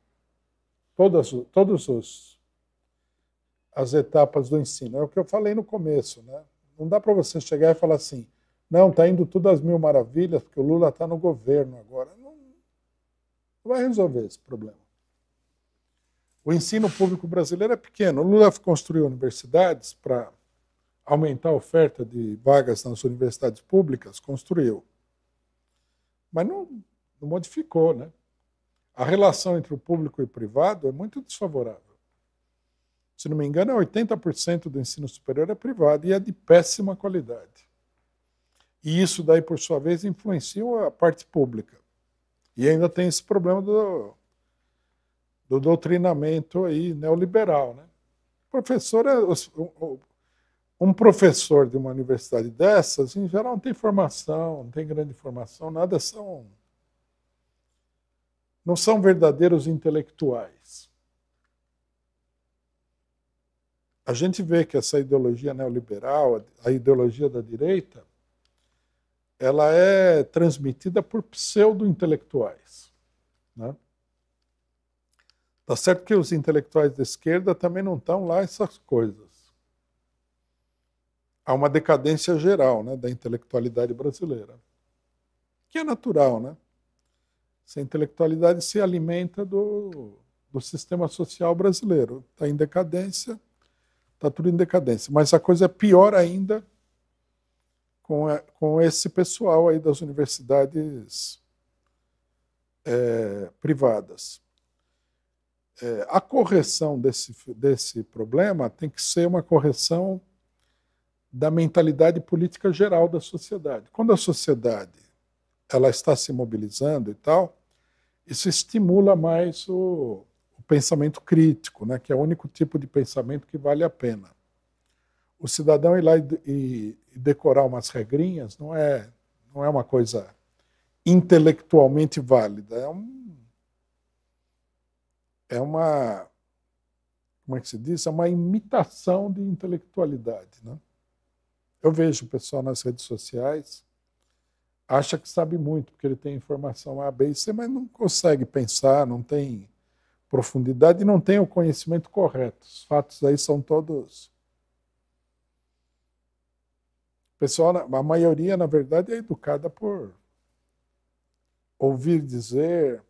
S3: Todas, todos os as etapas do ensino. É o que eu falei no começo, né? Não dá para você chegar e falar assim, não, está indo tudo às mil maravilhas, porque o Lula está no governo agora. Não, não vai resolver esse problema. O ensino público brasileiro é pequeno. O Lula construiu universidades para aumentar a oferta de vagas nas universidades públicas, construiu. Mas não, não modificou, né? A relação entre o público e o privado é muito desfavorável. Se não me engano, 80% é do ensino superior é privado e é de péssima qualidade. E isso daí, por sua vez, influencia a parte pública. E ainda tem esse problema do, do doutrinamento aí neoliberal. Né? O professor é, um professor de uma universidade dessas, em geral, não tem formação, não tem grande formação, nada são. Não são verdadeiros intelectuais. A gente vê que essa ideologia neoliberal, a ideologia da direita, ela é transmitida por pseudo-intelectuais. Né? Tá certo que os intelectuais da esquerda também não estão lá essas coisas. Há uma decadência geral né, da intelectualidade brasileira, que é natural, né? Essa intelectualidade se alimenta do, do sistema social brasileiro. Está em decadência, está tudo em decadência. Mas a coisa é pior ainda com, a, com esse pessoal aí das universidades é, privadas é, a correção desse, desse problema tem que ser uma correção da mentalidade política geral da sociedade. Quando a sociedade ela está se mobilizando e tal, isso estimula mais o, o pensamento crítico, né, que é o único tipo de pensamento que vale a pena. O cidadão ir lá e, e, e decorar umas regrinhas não é, não é uma coisa intelectualmente válida, é um é uma como é que se diz? É uma imitação de intelectualidade. Né? Eu vejo o pessoal nas redes sociais acha que sabe muito, porque ele tem informação A, B e C, mas não consegue pensar, não tem profundidade e não tem o conhecimento correto. Os fatos aí são todos. pessoal, a maioria, na verdade, é educada por ouvir dizer,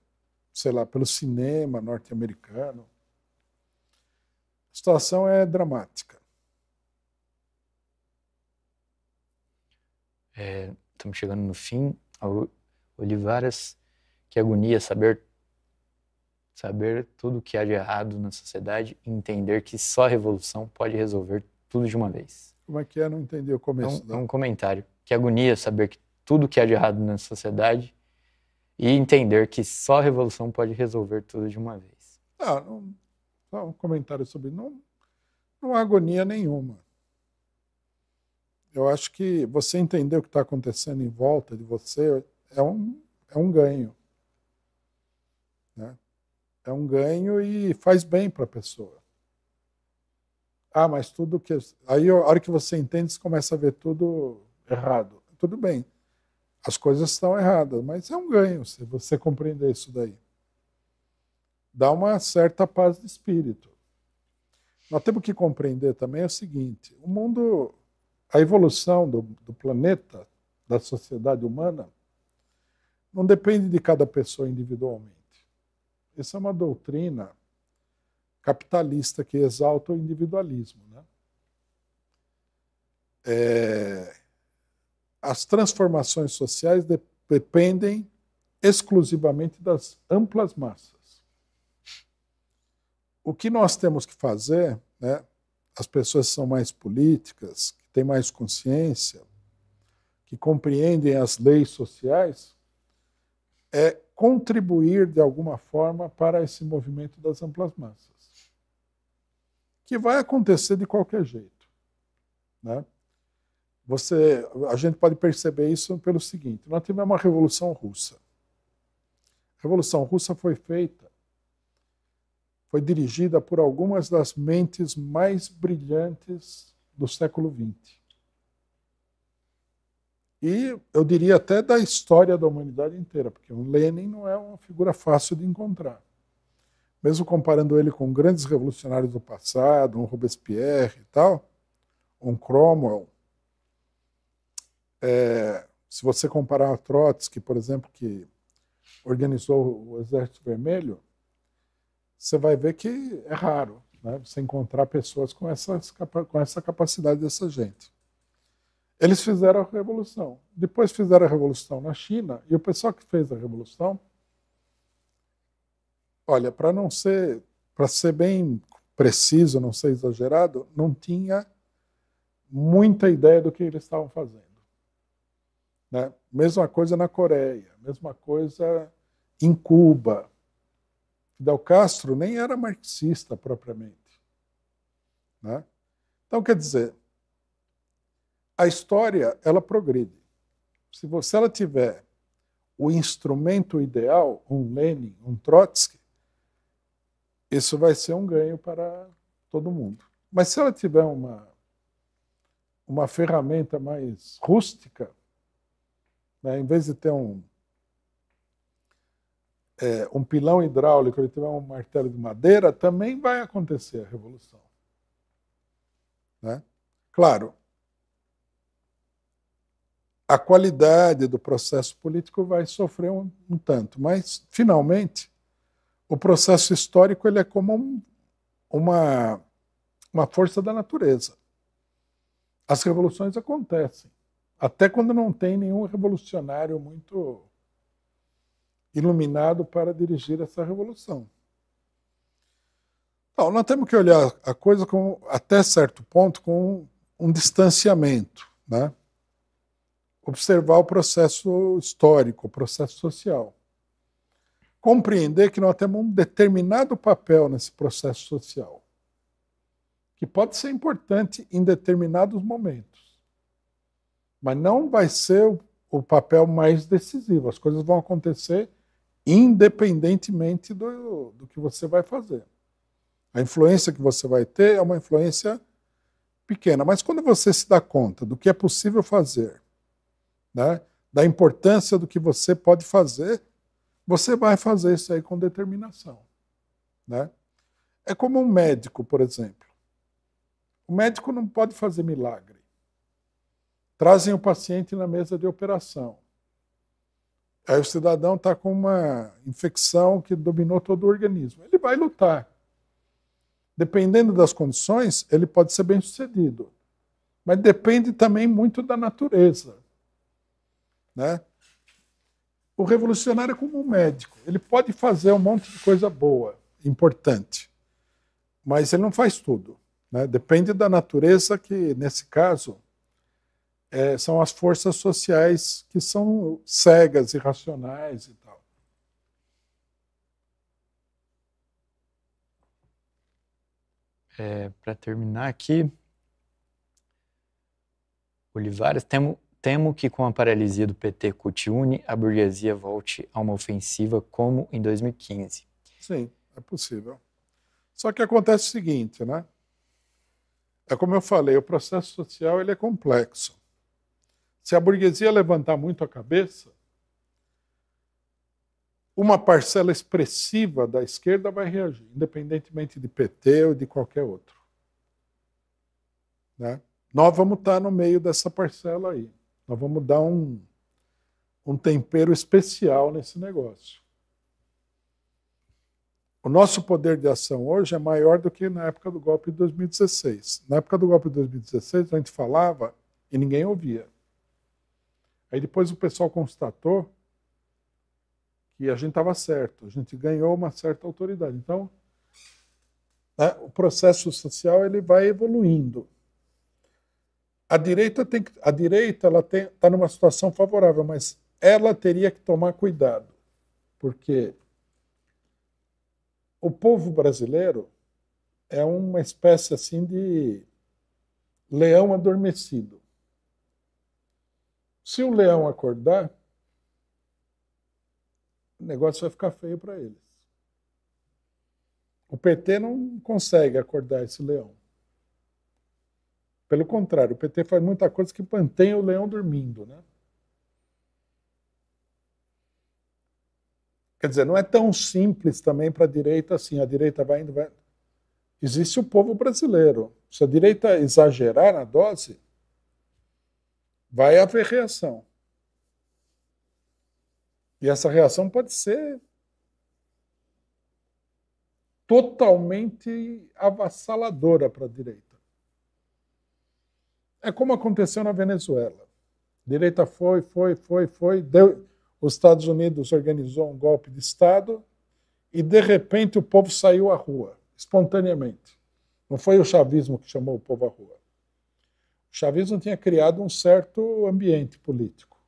S3: sei lá, pelo cinema norte-americano. A situação é dramática.
S1: É, estamos chegando no fim. Olivares, que agonia saber saber tudo o que há de errado na sociedade e entender que só a revolução pode resolver tudo de uma vez.
S3: Como é que é? Não entendi o começo.
S1: É um, é um comentário. Que agonia saber que tudo o que há de errado na sociedade e entender que só a revolução pode resolver tudo de uma vez.
S3: Ah, não, só um comentário sobre não, não há agonia nenhuma.
S1: Eu acho que você
S3: entender o que está acontecendo em volta de você é um, é um ganho. Né? É um ganho e faz bem para a pessoa. Ah, mas tudo que. Aí, a hora que você entende, você começa a ver tudo errado. Tudo bem as coisas estão erradas, mas é um ganho se você compreender isso daí. Dá uma certa paz de espírito. Nós temos que compreender também o seguinte: o mundo, a evolução do, do planeta, da sociedade humana, não depende de cada pessoa individualmente. Essa é uma doutrina capitalista que exalta o individualismo. Né? É, as transformações sociais de, dependem exclusivamente das amplas massas. O que nós temos que fazer, né, as pessoas que são mais políticas, que têm mais consciência, que compreendem as leis sociais, é contribuir de alguma forma para esse movimento das amplas massas, que vai acontecer de qualquer jeito. Né? Você, a gente pode perceber isso pelo seguinte: nós tivemos uma Revolução Russa. A Revolução Russa foi feita, foi dirigida por algumas das mentes mais brilhantes do século XX. E eu diria até da história da humanidade inteira, porque o Lenin não é uma figura fácil de encontrar. Mesmo comparando ele com grandes revolucionários do passado, um Robespierre e tal, um Cromwell, é, se você comparar a Trotsky, por exemplo, que organizou o Exército Vermelho, você vai ver que é raro né, você encontrar pessoas com, essas, com essa capacidade dessa gente. Eles fizeram a revolução. Depois fizeram a revolução na China, e o pessoal que fez a revolução, olha, para não ser, para ser bem preciso, não ser exagerado, não tinha muita ideia do que eles estavam fazendo. Né? Mesma coisa na Coreia, mesma coisa em Cuba. Fidel Castro nem era marxista propriamente. Né? Então, quer dizer, a história ela progride. Se você ela tiver o instrumento ideal, um Lenin, um Trotsky, isso vai ser um ganho para todo mundo. Mas se ela tiver uma, uma ferramenta mais rústica, né? Em vez de ter um, é, um pilão hidráulico e tiver um martelo de madeira, também vai acontecer a revolução. Né? Claro, a qualidade do processo político vai sofrer um, um, tanto, mas finalmente o processo histórico ele é como um, uma uma força da natureza. As revoluções acontecem. Até quando não tem nenhum revolucionário muito iluminado para dirigir essa revolução. Então, nós temos que olhar a coisa com, até certo ponto com um distanciamento, né? observar o processo histórico, o processo social. Compreender que nós temos um determinado papel nesse processo social, que pode ser importante em determinados momentos mas não vai ser o, o papel mais decisivo. As coisas vão acontecer independentemente do, do que você vai fazer. A influência que você vai ter é uma influência pequena, mas quando você se dá conta do que é possível fazer, né, da importância do que você pode fazer, você vai fazer isso aí com determinação. Né? É como um médico, por exemplo. O médico não pode fazer milagre trazem o paciente na mesa de operação. Aí o cidadão está com uma infecção que dominou todo o organismo. Ele vai lutar. Dependendo das condições, ele pode ser bem sucedido. Mas depende também muito da natureza. Né? O revolucionário é como um médico. Ele pode fazer um monte de coisa boa, importante. Mas ele não faz tudo. Né? Depende da natureza que, nesse caso, é, são as forças sociais que são cegas, irracionais e tal.
S1: É, Para terminar aqui, Olivares, temo, temo que com a paralisia do PT Cutiune, a burguesia volte a uma ofensiva como em 2015.
S3: Sim, é possível. Só que acontece o seguinte, né? É como eu falei, o processo social ele é complexo se a burguesia levantar muito a cabeça, uma parcela expressiva da esquerda vai reagir, independentemente de PT ou de qualquer outro. Né? Nós vamos estar no meio dessa parcela aí. Nós vamos dar um, um tempero especial nesse negócio. O nosso poder de ação hoje é maior do que na época do golpe de 2016. Na época do golpe de 2016, a gente falava e ninguém ouvia. Aí depois o pessoal constatou que a gente estava certo, a gente ganhou uma certa autoridade. Então, né, o processo social ele vai evoluindo. A direita tem que, a direita ela está numa situação favorável, mas ela teria que tomar cuidado, porque o povo brasileiro é uma espécie assim de leão adormecido. Se o leão acordar, o negócio vai ficar feio para eles. O PT não consegue acordar esse leão. Pelo contrário, o PT faz muita coisa que mantém o leão dormindo, né? Quer dizer, não é tão simples também para a direita assim. A direita vai indo, vai. Existe o povo brasileiro. Se a direita exagerar na dose, vai haver reação. E essa reação pode ser totalmente avassaladora para a direita. É como aconteceu na Venezuela. A direita foi, foi, foi, foi. Deu... Os Estados Unidos organizou um golpe de Estado e, de repente, o povo saiu à rua, espontaneamente. Não foi o chavismo que chamou o povo à rua chavismo tinha criado um certo ambiente político.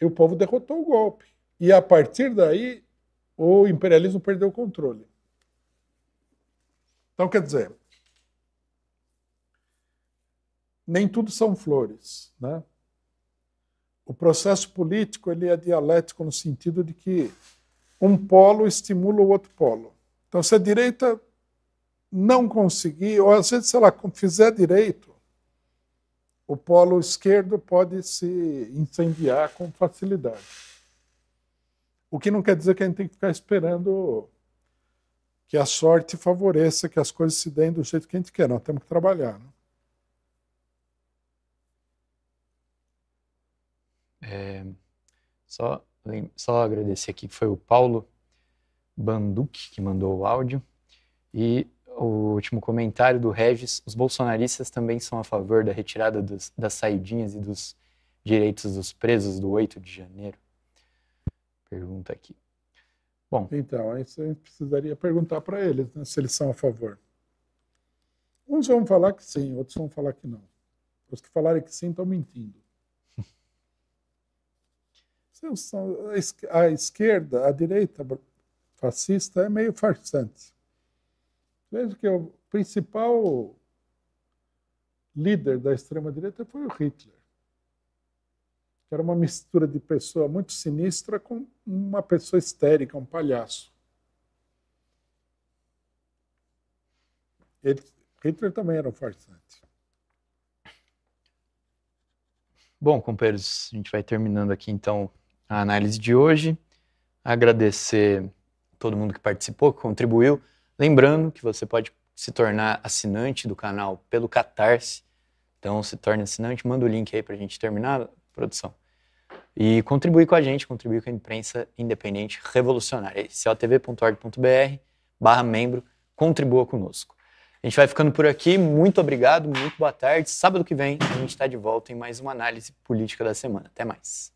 S3: E o povo derrotou o golpe. E a partir daí, o imperialismo perdeu o controle. Então, quer dizer, nem tudo são flores, né? O processo político ele é dialético no sentido de que um polo estimula o outro polo. Então, se a direita não conseguir, ou às vezes, se ela fizer direito, o polo esquerdo pode se incendiar com facilidade. O que não quer dizer que a gente tem que ficar esperando que a sorte favoreça, que as coisas se deem do jeito que a gente quer. Nós temos que trabalhar. Né?
S1: É, só, só agradecer aqui, foi o Paulo Banduc que mandou o áudio. E o último comentário do Regis, os bolsonaristas também são a favor da retirada dos, das saidinhas e dos direitos dos presos do 8 de janeiro? Pergunta aqui.
S3: Bom. Então, aí você precisaria perguntar para eles né, se eles são a favor. Uns vão falar que sim, outros vão falar que não. Os que falarem que sim estão mentindo. a esquerda, a direita fascista é meio farsante. Veja que o principal líder da extrema-direita foi o Hitler, que era uma mistura de pessoa muito sinistra com uma pessoa histérica, um palhaço. Ele, Hitler também era um farsante.
S1: Bom, companheiros, a gente vai terminando aqui então a análise de hoje. Agradecer todo mundo que participou, que contribuiu. Lembrando que você pode se tornar assinante do canal pelo Catarse. Então se torne assinante, manda o link aí para a gente terminar, produção. E contribui com a gente, contribui com a imprensa independente revolucionária. cltv.org.br barra membro, contribua conosco. A gente vai ficando por aqui. Muito obrigado, muito boa tarde. Sábado que vem a gente está de volta em mais uma análise política da semana. Até mais.